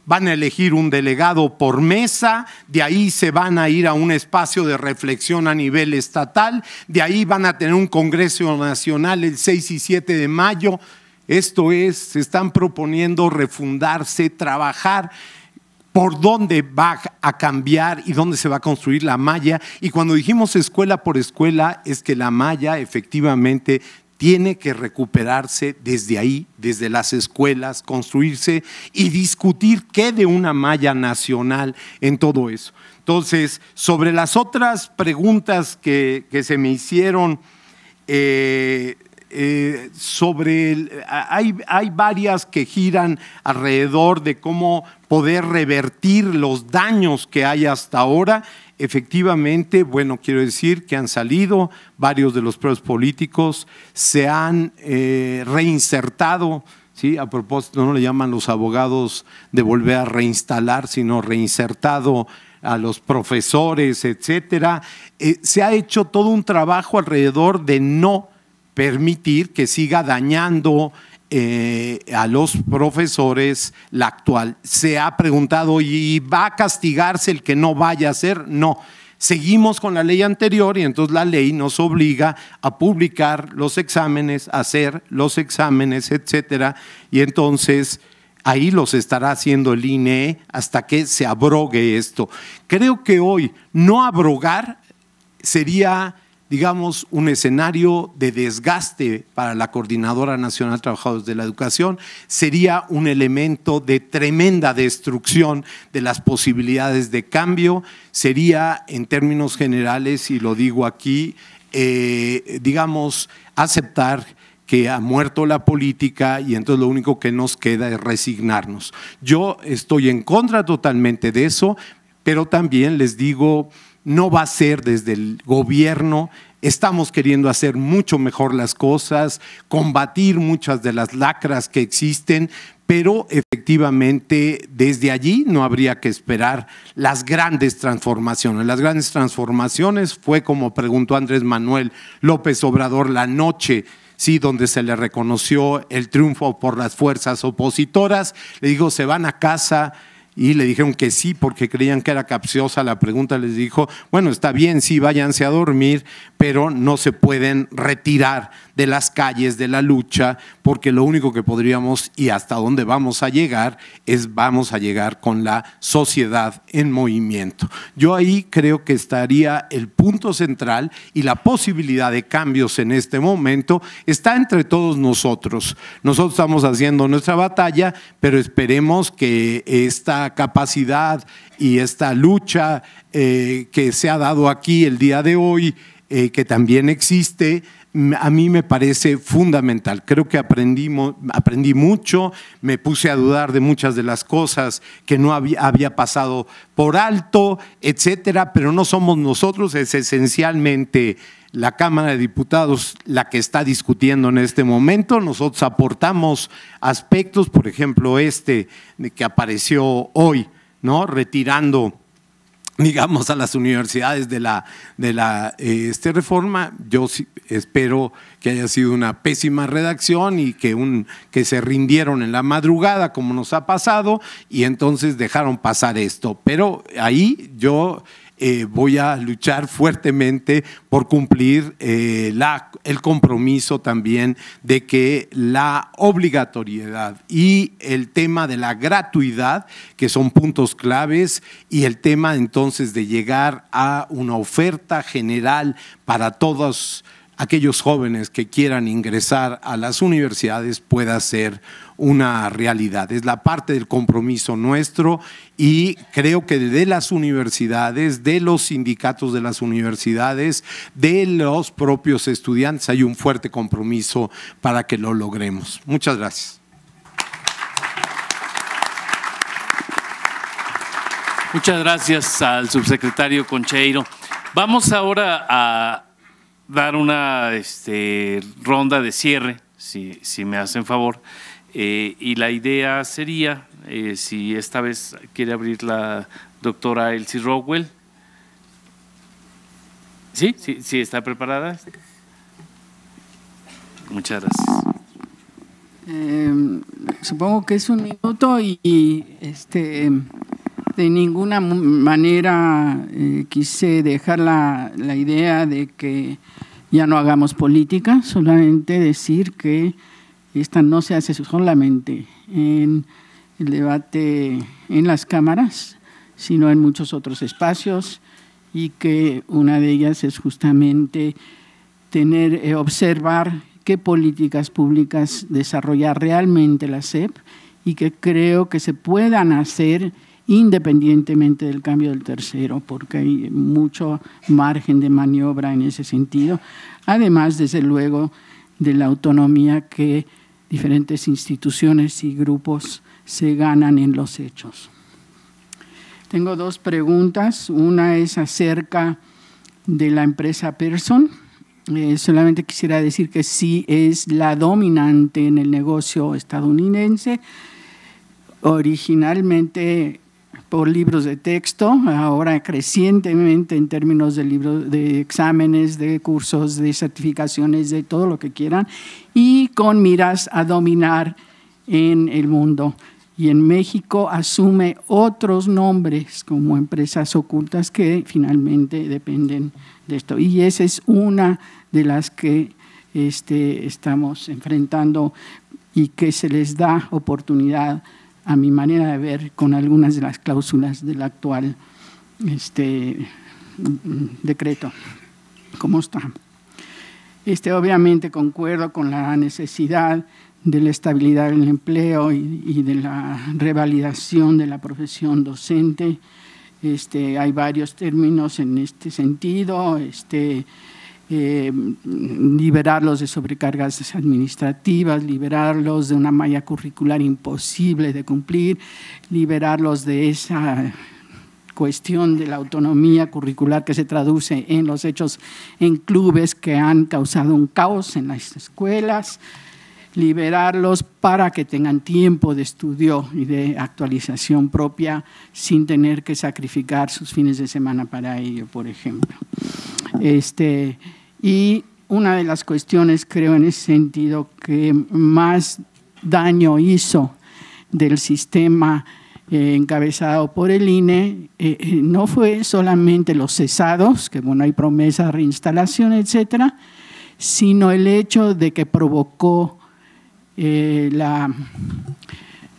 Van a elegir un delegado por mesa, de ahí se van a ir a un espacio de reflexión a nivel estatal, de ahí van a tener un Congreso Nacional el 6 y 7 de mayo. Esto es, se están proponiendo refundarse, trabajar por dónde va a cambiar y dónde se va a construir la malla. Y cuando dijimos escuela por escuela, es que la malla efectivamente tiene que recuperarse desde ahí, desde las escuelas, construirse y discutir qué de una malla nacional en todo eso. Entonces, sobre las otras preguntas que, se me hicieron, eh, eh, sobre hay, hay varias que giran alrededor de cómo poder revertir los daños que hay hasta ahora. Efectivamente, bueno, quiero decir que han salido varios de los presos políticos, se han eh, reinsertado, ¿sí? a propósito no le llaman los abogados de volver a reinstalar, sino reinsertado a los profesores, etcétera. Eh, se ha hecho todo un trabajo alrededor de no permitir que siga dañando eh, a los profesores la actual. Se ha preguntado, ¿y va a castigarse el que no vaya a hacer? No. Seguimos con la ley anterior y entonces la ley nos obliga a publicar los exámenes, a hacer los exámenes, etcétera, y entonces ahí los estará haciendo el INE hasta que se abrogue esto. Creo que hoy no abrogar sería digamos, un escenario de desgaste para la Coordinadora Nacional de Trabajadores de la Educación, sería un elemento de tremenda destrucción de las posibilidades de cambio, sería en términos generales, y lo digo aquí, eh, digamos, aceptar que ha muerto la política y entonces lo único que nos queda es resignarnos. Yo estoy en contra totalmente de eso, pero también les digo, no va a ser desde el gobierno. Estamos queriendo hacer mucho mejor las cosas, combatir muchas de las lacras que existen, pero efectivamente desde allí no habría que esperar las grandes transformaciones. Las grandes transformaciones fue, como preguntó Andrés Manuel López Obrador, la noche sí, donde se le reconoció el triunfo por las fuerzas opositoras. Le digo, se van a casa, y le dijeron que sí porque creían que era capciosa la pregunta, les dijo, bueno, está bien, sí, váyanse a dormir, pero no se pueden retirar de las calles, de la lucha, porque lo único que podríamos y hasta dónde vamos a llegar es vamos a llegar con la sociedad en movimiento. Yo ahí creo que estaría el punto central y la posibilidad de cambios en este momento está entre todos nosotros. Nosotros estamos haciendo nuestra batalla, pero esperemos que esta capacidad y esta lucha eh, que se ha dado aquí el día de hoy, eh, que también existe, a mí me parece fundamental. Creo que aprendí, aprendí mucho, me puse a dudar de muchas de las cosas que no había, había pasado por alto, etcétera, pero no somos nosotros, es esencialmente la Cámara de Diputados la que está discutiendo en este momento. Nosotros aportamos aspectos, por ejemplo, este que apareció hoy, ¿no? Retirando digamos, a las universidades de la, de la eh, este, reforma. Yo espero que haya sido una pésima redacción y que, un, que se rindieron en la madrugada, como nos ha pasado, y entonces dejaron pasar esto. Pero ahí yo eh, voy a luchar fuertemente por cumplir eh, el compromiso también de que la obligatoriedad y el tema de la gratuidad, que son puntos claves, y el tema entonces de llegar a una oferta general para todos aquellos jóvenes que quieran ingresar a las universidades pueda ser una realidad. Es la parte del compromiso nuestro y creo que de las universidades, de los sindicatos de las universidades, de los propios estudiantes, hay un fuerte compromiso para que lo logremos. Muchas gracias. Muchas gracias al subsecretario Concheiro. Vamos ahora a dar una este, ronda de cierre, si me hacen favor. Eh, y la idea sería, eh, si esta vez quiere abrir la doctora Elsie Rowell. ¿Sí? ¿Sí? está preparada? Muchas gracias. Em, supongo que es un minuto y, este de ninguna manera eh, quise dejar la, idea de que ya no hagamos política, solamente decir que esta no se hace solamente en el debate en las cámaras, sino en muchos otros espacios y que una de ellas es justamente tener, eh, observar qué políticas públicas desarrolla realmente la SEP y que creo que se puedan hacer independientemente del cambio del tercero, porque hay mucho margen de maniobra en ese sentido, además, desde luego, de la autonomía que diferentes instituciones y grupos se ganan en los hechos. Tengo dos preguntas. Una es acerca de la empresa Pearson, eh, solamente quisiera decir que sí es la dominante en el negocio estadounidense. Originalmente por libros de texto, ahora crecientemente en términos de libros de exámenes, de cursos, de certificaciones, de todo lo que quieran, y con miras a dominar en el mundo. Y en México asume otros nombres como empresas ocultas que finalmente dependen de esto. Y esa es una de las que este, estamos enfrentando y que se les da oportunidad a mi manera de ver, con algunas de las cláusulas del actual este, decreto. ¿Cómo está? Este, obviamente concuerdo con la necesidad de la estabilidad del empleo y, y de la revalidación de la profesión docente. Este, hay varios términos en este sentido. Este, eh, liberarlos de sobrecargas administrativas, liberarlos de una malla curricular imposible de cumplir, liberarlos de esa cuestión de la autonomía curricular que se traduce en los hechos en clubes que han causado un caos en las escuelas, liberarlos para que tengan tiempo de estudio y de actualización propia sin tener que sacrificar sus fines de semana para ello, por ejemplo. Este, y una de las cuestiones, creo, en ese sentido, que más daño hizo del sistema eh, encabezado por el INE, eh, eh, no fue solamente los cesados, que bueno, hay promesa, reinstalación, etcétera, sino el hecho de que provocó la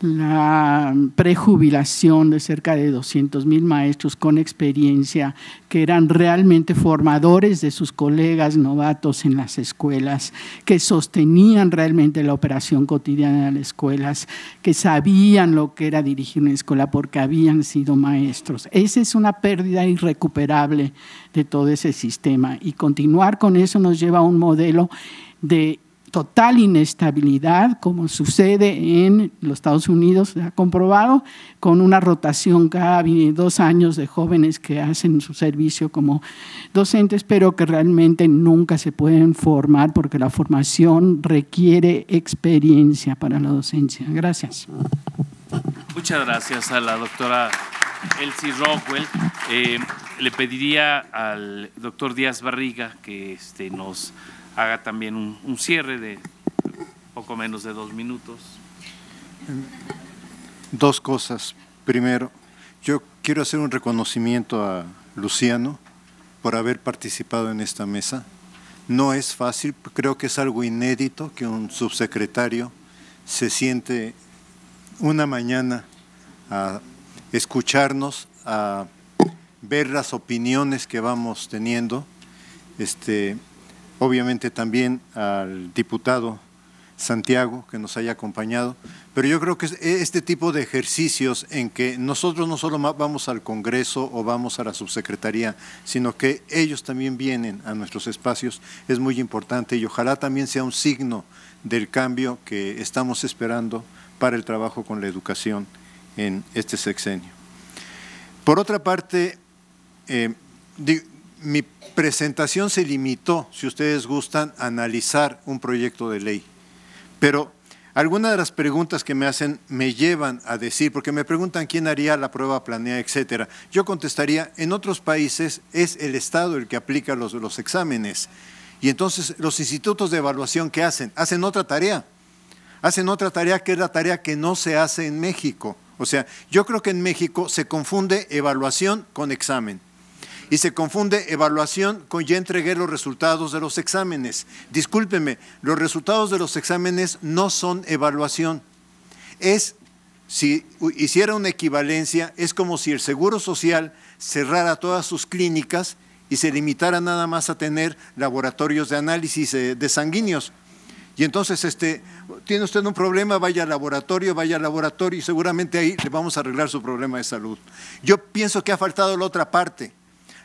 la prejubilación de cerca de 200 mil maestros con experiencia que eran realmente formadores de sus colegas novatos en las escuelas, que sostenían realmente la operación cotidiana de las escuelas, que sabían lo que era dirigir una escuela porque habían sido maestros. Esa es una pérdida irrecuperable de todo ese sistema y continuar con eso nos lleva a un modelo de total inestabilidad, como sucede en los Estados Unidos, se ha comprobado, con una rotación cada dos años de jóvenes que hacen su servicio como docentes, pero que realmente nunca se pueden formar porque la formación requiere experiencia para la docencia. Gracias. Muchas gracias a la doctora Elsie Rockwell. Eh, le pediría al doctor Díaz Barriga que este, nos haga también un, cierre de poco menos de dos minutos. Dos cosas. Primero, yo quiero hacer un reconocimiento a Luciano por haber participado en esta mesa. No es fácil, creo que es algo inédito que un subsecretario se siente una mañana a escucharnos, a ver las opiniones que vamos teniendo. Este, obviamente también al diputado Santiago, que nos haya acompañado, pero yo creo que este tipo de ejercicios en que nosotros no solo vamos al Congreso o vamos a la subsecretaría, sino que ellos también vienen a nuestros espacios, es muy importante y ojalá también sea un signo del cambio que estamos esperando para el trabajo con la educación en este sexenio. Por otra parte, eh, presentación se limitó, si ustedes gustan, a analizar un proyecto de ley. Pero algunas de las preguntas que me hacen me llevan a decir, porque me preguntan quién haría la prueba planeada, etcétera. Yo contestaría, en otros países es el Estado el que aplica los, los exámenes. Y entonces los institutos de evaluación, que hacen? Hacen otra tarea. Hacen otra tarea que es la tarea que no se hace en México. O sea, yo creo que en México se confunde evaluación con examen y se confunde evaluación con ya entregué los resultados de los exámenes. Discúlpeme, los resultados de los exámenes no son evaluación. Es, si hiciera una equivalencia, es como si el Seguro Social cerrara todas sus clínicas y se limitara nada más a tener laboratorios de análisis eh, de sanguíneos. Y entonces, este, tiene usted un problema, vaya al laboratorio, vaya al laboratorio y seguramente ahí le vamos a arreglar su problema de salud. Yo pienso que ha faltado la otra parte.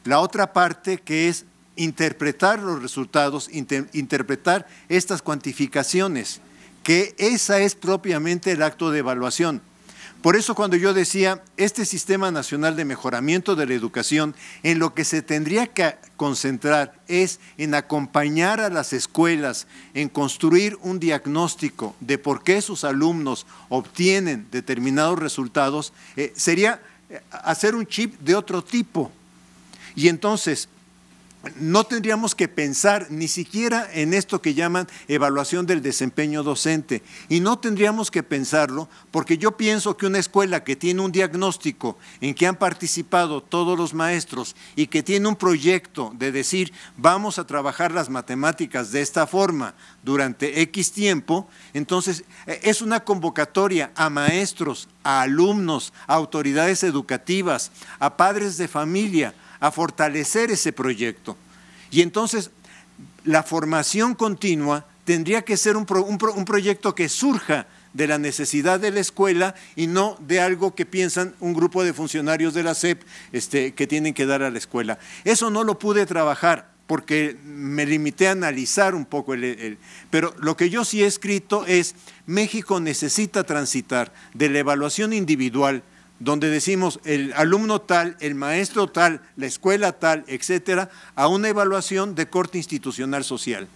La otra parte que es interpretar los resultados, interpretar estas cuantificaciones, que esa es propiamente el acto de evaluación. Por eso cuando yo decía, este Sistema Nacional de Mejoramiento de la Educación, en lo que se tendría que concentrar es en acompañar a las escuelas, en construir un diagnóstico de por qué sus alumnos obtienen determinados resultados, eh, sería eh, hacer un chip de otro tipo, y entonces, no tendríamos que pensar ni siquiera en esto que llaman evaluación del desempeño docente. Y no tendríamos que pensarlo porque yo pienso que una escuela que tiene un diagnóstico en que han participado todos los maestros y que tiene un proyecto de decir vamos a trabajar las matemáticas de esta forma durante X tiempo, entonces eh, es una convocatoria a maestros, a alumnos, a autoridades educativas, a padres de familia, a fortalecer ese proyecto. Y entonces la formación continua tendría que ser un, proyecto que surja de la necesidad de la escuela y no de algo que piensan un grupo de funcionarios de la SEP este, que tienen que dar a la escuela. Eso no lo pude trabajar porque me limité a analizar un poco el, Pero lo que yo sí he escrito es, México necesita transitar de la evaluación individual donde decimos el alumno tal, el maestro tal, la escuela tal, etcétera, a una evaluación de corte institucional social,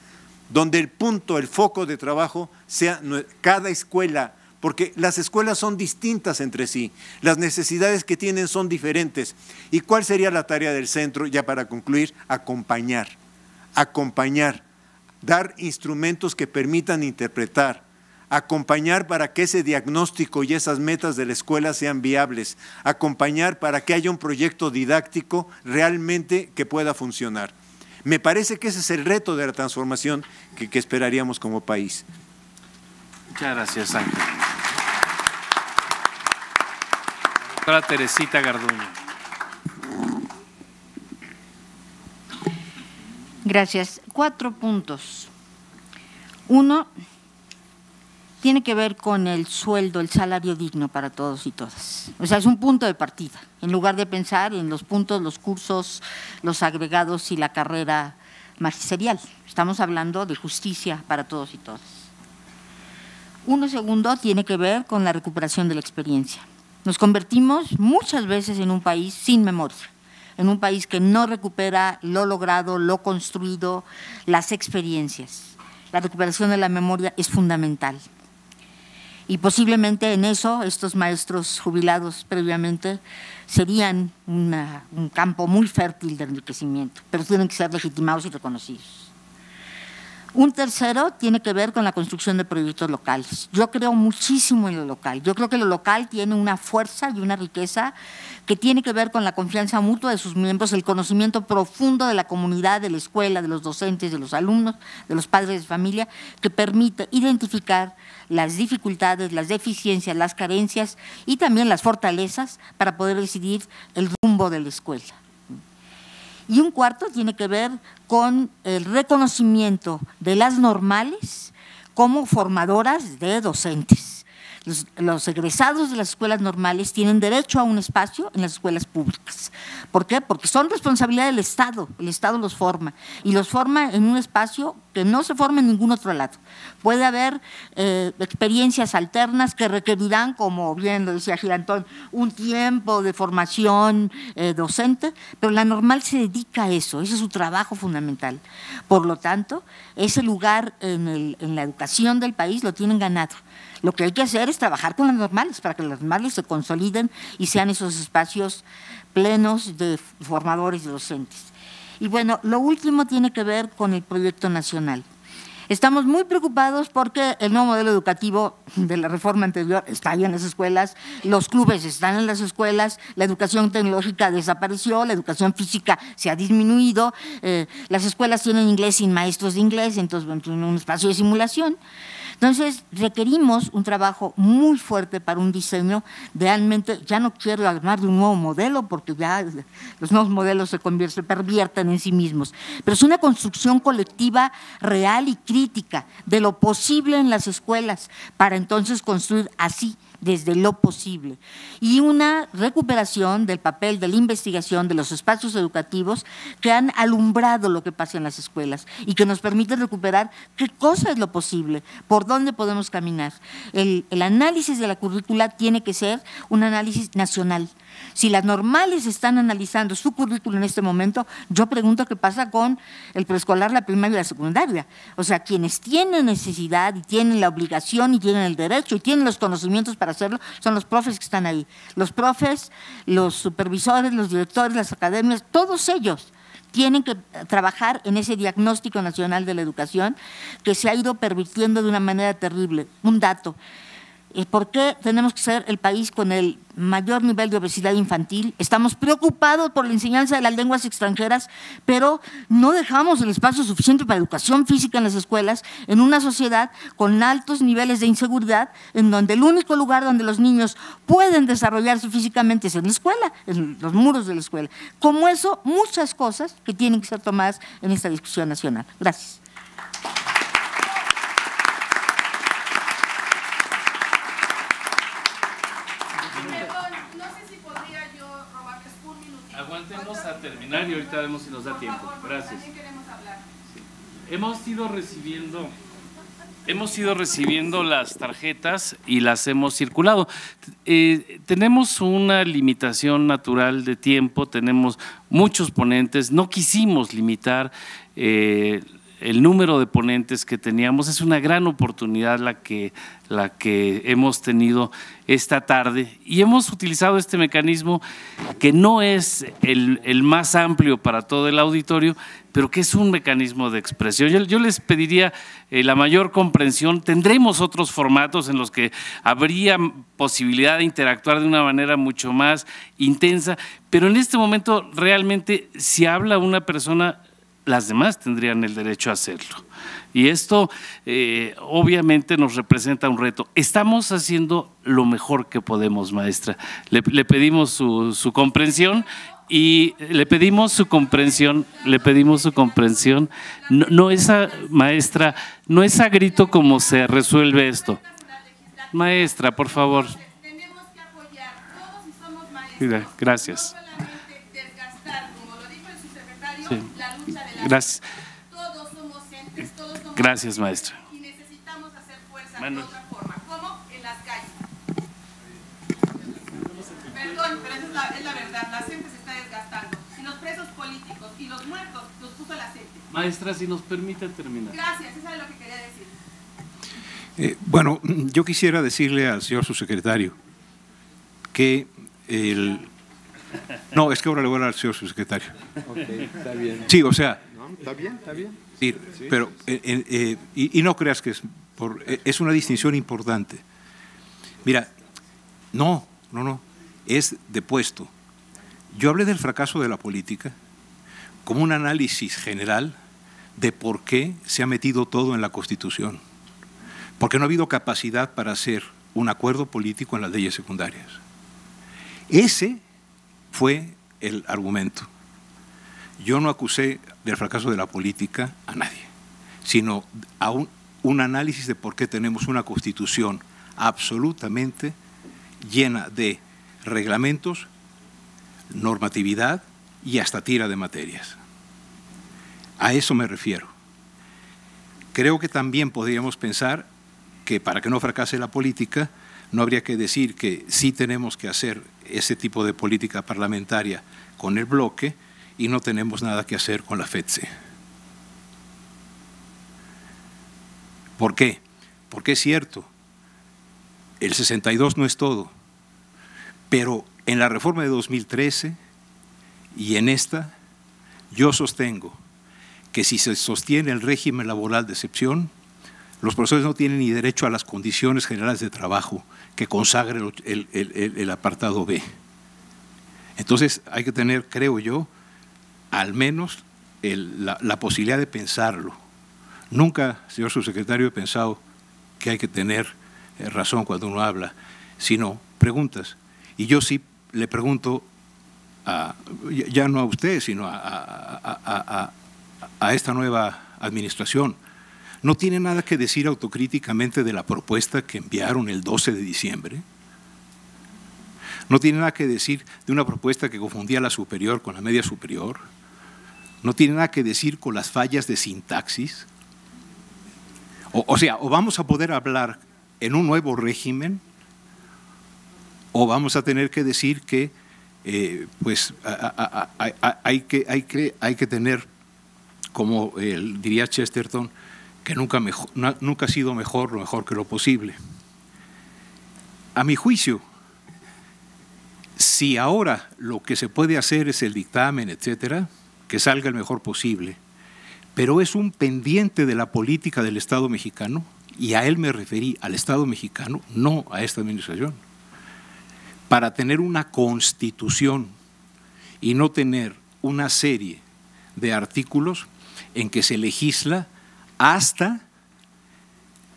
donde el punto, el foco de trabajo sea cada escuela, porque las escuelas son distintas entre sí, las necesidades que tienen son diferentes. ¿Y cuál sería la tarea del centro? Ya para concluir, acompañar, acompañar, dar instrumentos que permitan interpretar, acompañar para que ese diagnóstico y esas metas de la escuela sean viables, acompañar para que haya un proyecto didáctico realmente que pueda funcionar. Me parece que ese es el reto de la transformación que, esperaríamos como país. Muchas gracias, Ángel. Teresita Garduño. Gracias. Cuatro puntos. Uno, tiene que ver con el sueldo, el salario digno para todos y todas. O sea, es un punto de partida. En lugar de pensar en los puntos, los cursos, los agregados y la carrera magisterial. Estamos hablando de justicia para todos y todas. Uno segundo tiene que ver con la recuperación de la experiencia. Nos convertimos muchas veces en un país sin memoria en un país que no recupera lo logrado, lo construido, las experiencias. La recuperación de la memoria es fundamental. Y posiblemente en eso estos maestros jubilados previamente serían un campo muy fértil de enriquecimiento, pero tienen que ser legitimados y reconocidos. Un tercero tiene que ver con la construcción de proyectos locales. Yo creo muchísimo en lo local. Yo creo que lo local tiene una fuerza y una riqueza que tiene que ver con la confianza mutua de sus miembros, el conocimiento profundo de la comunidad, de la escuela, de los docentes, de los alumnos, de los padres de familia, que permite identificar las dificultades, las deficiencias, las carencias y también las fortalezas para poder decidir el rumbo de la escuela. Y un cuarto tiene que ver con el reconocimiento de las normales como formadoras de docentes. Los, egresados de las escuelas normales tienen derecho a un espacio en las escuelas públicas. ¿Por qué? Porque son responsabilidad del Estado, el Estado los forma y los forma en un espacio que no se forma en ningún otro lado. Puede haber eh, experiencias alternas que requerirán, como bien lo decía Girantón, un tiempo de formación eh, docente, pero la normal se dedica a eso, ese es su trabajo fundamental. Por lo tanto, ese lugar en, en la educación del país lo tienen ganado lo que hay que hacer es trabajar con las normales para que las normales se consoliden y sean esos espacios plenos de formadores y docentes. Y bueno, lo último tiene que ver con el proyecto nacional. Estamos muy preocupados porque el nuevo modelo educativo de la reforma anterior está ahí en las escuelas, los clubes están en las escuelas, la educación tecnológica desapareció, la educación física se ha disminuido, eh, las escuelas tienen inglés sin maestros de inglés, entonces es un espacio de simulación. Entonces, requerimos un trabajo muy fuerte para un diseño. Realmente, ya no quiero hablar de un nuevo modelo porque ya los nuevos modelos se convierten, pervierten en sí mismos. Pero es una construcción colectiva real y crítica de lo posible en las escuelas para entonces construir así desde lo posible y una recuperación del papel de la investigación de los espacios educativos que han alumbrado lo que pasa en las escuelas y que nos permite recuperar qué cosa es lo posible, por dónde podemos caminar. El, el análisis de la currícula tiene que ser un análisis nacional si las normales están analizando su currículum en este momento, yo pregunto qué pasa con el preescolar, la primaria y la secundaria. O sea, quienes tienen necesidad y tienen la obligación y tienen el derecho y tienen los conocimientos para hacerlo son los profes que están ahí. Los profes, los supervisores, los directores, las academias, todos ellos tienen que trabajar en ese diagnóstico nacional de la educación que se ha ido pervirtiendo de una manera terrible. Un dato, porque por qué tenemos que ser el país con el mayor nivel de obesidad infantil. Estamos preocupados por la enseñanza de las lenguas extranjeras, pero no dejamos el espacio suficiente para educación física en las escuelas, en una sociedad con altos niveles de inseguridad, en donde el único lugar donde los niños pueden desarrollarse físicamente es en la escuela, en los muros de la escuela. Como eso, muchas cosas que tienen que ser tomadas en esta discusión nacional. Gracias. y ahorita vemos si nos da tiempo. Gracias. Hemos ido recibiendo hemos ido recibiendo las tarjetas y las hemos circulado. Eh, tenemos una limitación natural de tiempo, tenemos muchos ponentes, no quisimos limitar eh, el número de ponentes que teníamos. Es una gran oportunidad la que, la que hemos tenido esta tarde y hemos utilizado este mecanismo que no es el, más amplio para todo el auditorio, pero que es un mecanismo de expresión. Yo, les pediría eh, la mayor comprensión. Tendremos otros formatos en los que habría posibilidad de interactuar de una manera mucho más intensa, pero en este momento realmente si habla una persona las demás tendrían el derecho a hacerlo. Y esto eh, obviamente nos representa un reto. Estamos haciendo lo mejor que podemos, maestra. Le, pedimos su, comprensión y le pedimos su comprensión, le pedimos su comprensión. No, esa, maestra, no es a grito como se resuelve esto. Maestra, por favor. Tenemos que somos Gracias la lucha de la Gracias. Todos somos todos somos Gracias, maestra. Y necesitamos hacer fuerza de otra forma. ¿Cómo? En las calles. Perdón, pero esa es la, verdad. La gente se está desgastando. Y los presos políticos y los muertos los puso la gente. Maestra, si nos permite terminar. Gracias, esa es lo que quería decir. Eh, bueno, yo quisiera decirle al señor subsecretario que el no, es que ahora le voy a dar al señor subsecretario. Okay, está bien. Sí, o sea. está bien, está bien. Sí, pero, eh, eh, eh, y, no creas que es, es una distinción importante. Mira, no, no, no, es de puesto. Yo hablé del fracaso de la política como un análisis general de por qué se ha metido todo en la Constitución. Porque no ha habido capacidad para hacer un acuerdo político en las leyes secundarias. Ese fue el argumento. Yo no acusé del fracaso de la política a nadie, sino a un, un análisis de por qué tenemos una constitución absolutamente llena de reglamentos, normatividad y hasta tira de materias. A eso me refiero. Creo que también podríamos pensar que para que no fracase la política, no habría que decir que sí tenemos que hacer ese tipo de política parlamentaria con el bloque y no tenemos nada que hacer con la FEDSE. ¿Por qué? Porque es cierto, el 62 no es todo, pero en la reforma de 2013 y en esta, yo sostengo que si se sostiene el régimen laboral de excepción, los profesores no tienen ni derecho a las condiciones generales de trabajo que consagre el, apartado B. Entonces hay que tener, creo yo, al menos la, posibilidad de pensarlo. Nunca, señor subsecretario, he pensado que hay que tener eh, razón cuando uno habla, sino preguntas. Y yo sí le pregunto, ya no a usted, sino a, esta nueva administración, no tiene nada que decir autocríticamente de la propuesta que enviaron el 12 de diciembre. No tiene nada que decir de una propuesta que confundía la superior con la media superior. No tiene nada que decir con las fallas de sintaxis. O, sea, o vamos a poder hablar en un nuevo régimen o vamos a tener que decir que eh, pues hay, que, hay, que, hay que tener, como diría Chesterton, que nunca, ha sido mejor, lo mejor que lo posible. A mi juicio, si ahora lo que se puede hacer es el dictamen, etcétera, que salga el mejor posible, pero es un pendiente de la política del Estado mexicano, y a él me referí, al Estado mexicano, no a esta administración, para tener una constitución y no tener una serie de artículos en que se legisla hasta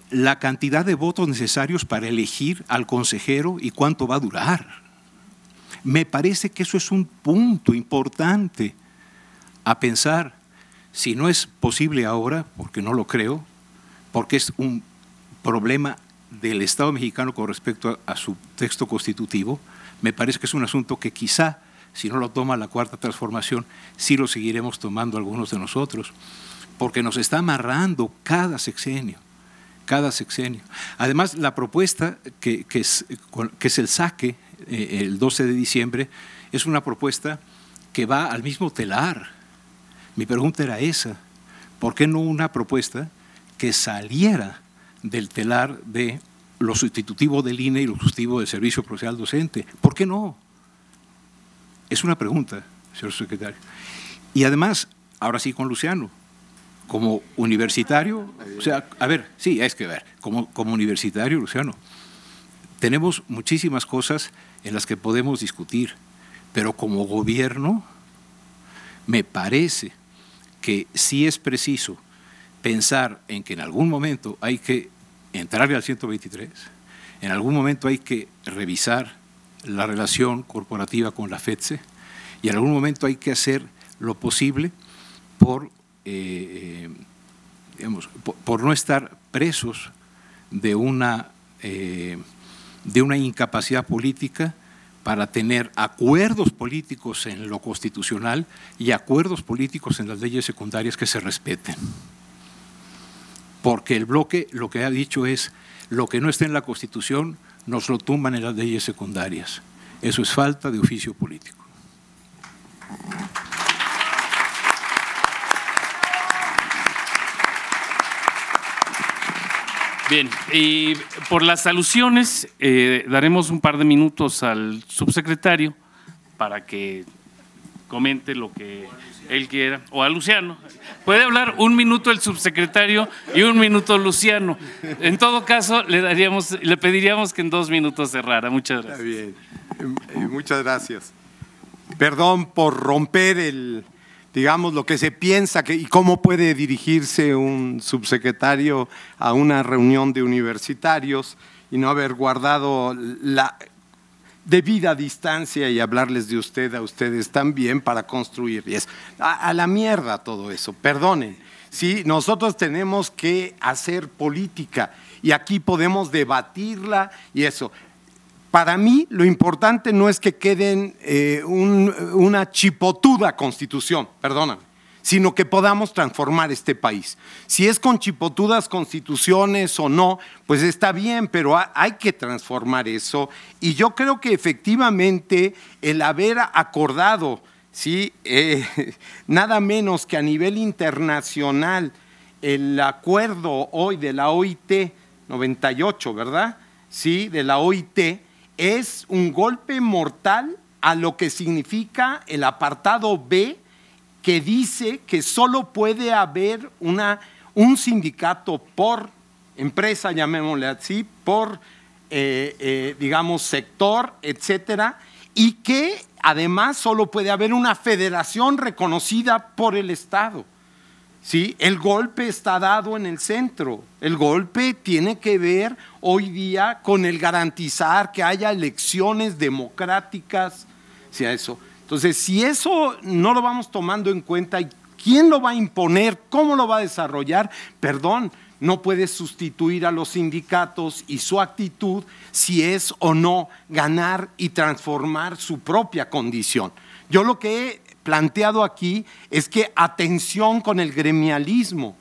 la cantidad de votos necesarios para elegir al consejero y cuánto va a durar. Me parece que eso es un punto importante a pensar, si no es posible ahora, porque no lo creo, porque es un problema del Estado mexicano con respecto a, su texto constitutivo, me parece que es un asunto que quizá, si no lo toma la cuarta transformación, sí lo seguiremos tomando algunos de nosotros porque nos está amarrando cada sexenio, cada sexenio. Además, la propuesta que, es, el saque eh, el 12 de diciembre es una propuesta que va al mismo telar. Mi pregunta era esa, ¿por qué no una propuesta que saliera del telar de lo sustitutivo de línea y lo sustitutivo del Servicio profesional Docente? ¿Por qué no? Es una pregunta, señor secretario. Y además, ahora sí con Luciano, como universitario, o sea, a ver, sí, hay que ver, como, como universitario, Luciano, tenemos muchísimas cosas en las que podemos discutir, pero como gobierno me parece que sí es preciso pensar en que en algún momento hay que entrarle al 123, en algún momento hay que revisar la relación corporativa con la FEDSE y en algún momento hay que hacer lo posible por eh, eh, por, no estar presos de una, eh, de una incapacidad política para tener acuerdos políticos en lo constitucional y acuerdos políticos en las leyes secundarias que se respeten. Porque el bloque lo que ha dicho es, lo que no está en la Constitución nos lo tumban en las leyes secundarias. Eso es falta de oficio político. Bien, y por las alusiones eh, daremos un par de minutos al subsecretario para que comente lo que él quiera, o a Luciano. Puede hablar un minuto el subsecretario y un minuto Luciano. En todo caso, le, daríamos, le pediríamos que en dos minutos cerrara. Muchas gracias. Está bien, eh, eh, muchas gracias. Perdón por romper el, digamos, lo que se piensa que, y cómo puede dirigirse un subsecretario a una reunión de universitarios y no haber guardado la debida distancia y hablarles de usted a ustedes también para construir. es a, la mierda todo eso, perdonen. nosotros tenemos que hacer política y aquí podemos debatirla y eso para mí lo importante no es que queden eh, una chipotuda constitución, perdóname, sino que podamos transformar este país. Si es con chipotudas constituciones o no, pues está bien, pero hay que transformar eso. Y yo creo que efectivamente el haber acordado, ¿sí? Eh, nada menos que a nivel internacional, el acuerdo hoy de la OIT 98, ¿verdad? Sí, de la OIT es un golpe mortal a lo que significa el apartado B que dice que solo puede haber un sindicato por empresa, llamémosle así, por, eh, eh, digamos, sector, etcétera, y que además solo puede haber una federación reconocida por el Estado. ¿sí? El golpe está dado en el centro. El golpe tiene que ver hoy día con el garantizar que haya elecciones democráticas. Eso. Entonces, si eso no lo vamos tomando en cuenta y quién lo va a imponer, cómo lo va a desarrollar, perdón, no puede sustituir a los sindicatos y su actitud si es o no ganar y transformar su propia condición. Yo lo que planteado aquí es que atención con el gremialismo.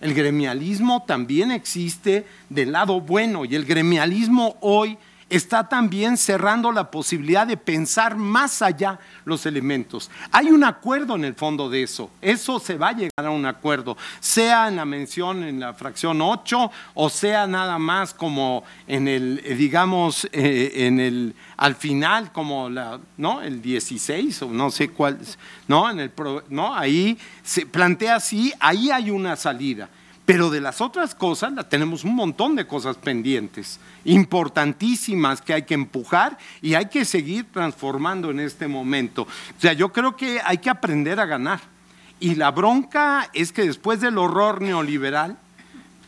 El gremialismo también existe del lado bueno y el gremialismo hoy está también cerrando la posibilidad de pensar más allá los elementos. Hay un acuerdo en el fondo de eso, eso se va a llegar a un acuerdo, sea en la mención en la fracción 8 o sea nada más como en el, eh, digamos, eh, en el, al final como la, ¿no? El 16 o no sé cuál, ¿no? En el, ¿no? Ahí se plantea así, ahí hay una salida. Pero de las otras cosas tenemos un montón de cosas pendientes, importantísimas que hay que empujar y hay que seguir transformando en este momento. O sea, yo creo que hay que aprender a ganar. Y la bronca es que después del horror neoliberal,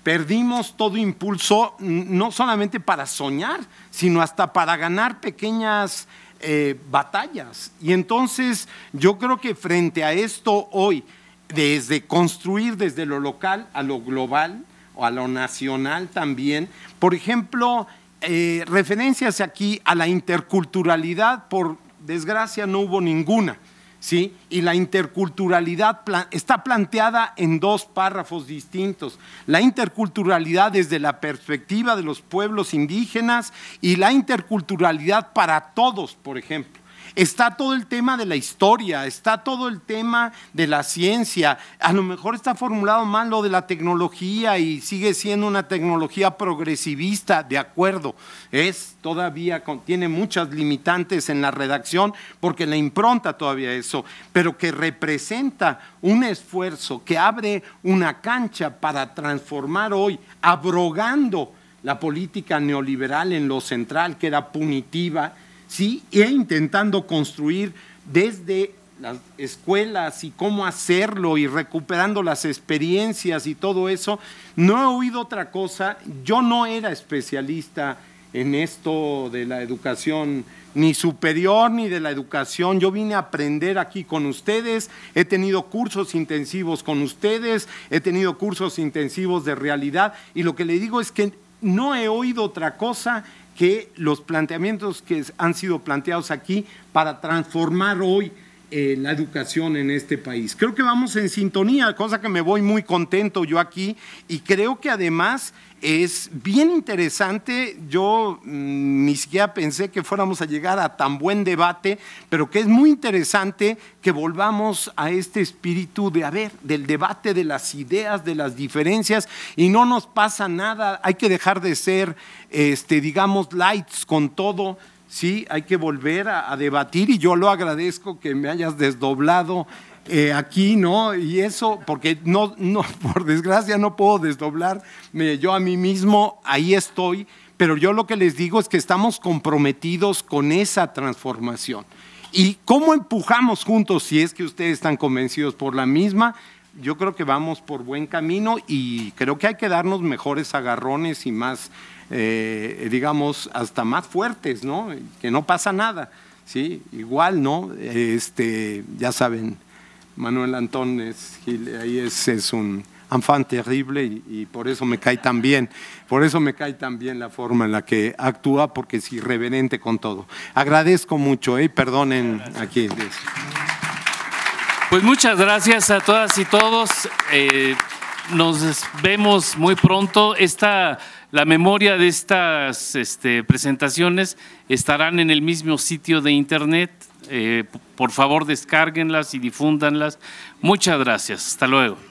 perdimos todo impulso, no solamente para soñar, sino hasta para ganar pequeñas eh, batallas. Y entonces yo creo que frente a esto hoy, desde construir desde lo local a lo global o a lo nacional también. Por ejemplo, eh, referencias aquí a la interculturalidad, por desgracia no hubo ninguna. ¿Sí? Y la interculturalidad está planteada en dos párrafos distintos. La interculturalidad desde la perspectiva de los pueblos indígenas y la interculturalidad para todos, por ejemplo está todo el tema de la historia, está todo el tema de la ciencia, a lo mejor está formulado mal lo de la tecnología y sigue siendo una tecnología progresivista, de acuerdo, es todavía, tiene muchas limitantes en la redacción porque la impronta todavía eso, pero que representa un esfuerzo que abre una cancha para transformar hoy, abrogando la política neoliberal en lo central, que era punitiva, ¿sí? e intentando construir desde las escuelas y cómo hacerlo y recuperando las experiencias y todo eso, no he oído otra cosa. Yo no era especialista en esto de la educación ni superior ni de la educación. Yo vine a aprender aquí con ustedes, he tenido cursos intensivos con ustedes, he tenido cursos intensivos de realidad y lo que le digo es que no he oído otra cosa que los planteamientos que han sido planteados aquí para transformar hoy eh, la educación en este país. Creo que vamos en sintonía, cosa que me voy muy contento yo aquí y creo que además es bien interesante, yo mm, ni siquiera pensé que fuéramos a llegar a tan buen debate, pero que es muy interesante que volvamos a este espíritu de, haber del debate, de las ideas, de las diferencias, y no nos pasa nada, hay que dejar de ser, este, digamos, lights con todo, sí, hay que volver a debatir, y yo lo agradezco que me hayas desdoblado eh, aquí, ¿no? Y eso, porque no, no, por desgracia no puedo desdoblar yo a mí mismo, ahí estoy, pero yo lo que les digo es que estamos comprometidos con esa transformación. ¿Y cómo empujamos juntos, si es que ustedes están convencidos por la misma? Yo creo que vamos por buen camino y creo que hay que darnos mejores agarrones y más, eh, digamos, hasta más fuertes, ¿no? Que no pasa nada, ¿sí? Igual, ¿no? Este, ya saben, Manuel Antón es, ahí es, es un anfante terrible y, por eso me cae tan bien, por eso me cae tan bien la forma en la que actúa porque es irreverente con todo. Agradezco mucho, y eh, perdonen aquí. Pues muchas gracias a todas y todos. Eh, nos vemos muy pronto. Esta, la memoria de estas este, presentaciones estarán en el mismo sitio de internet eh, por favor, descárguenlas y difúndanlas. Muchas gracias. Hasta luego.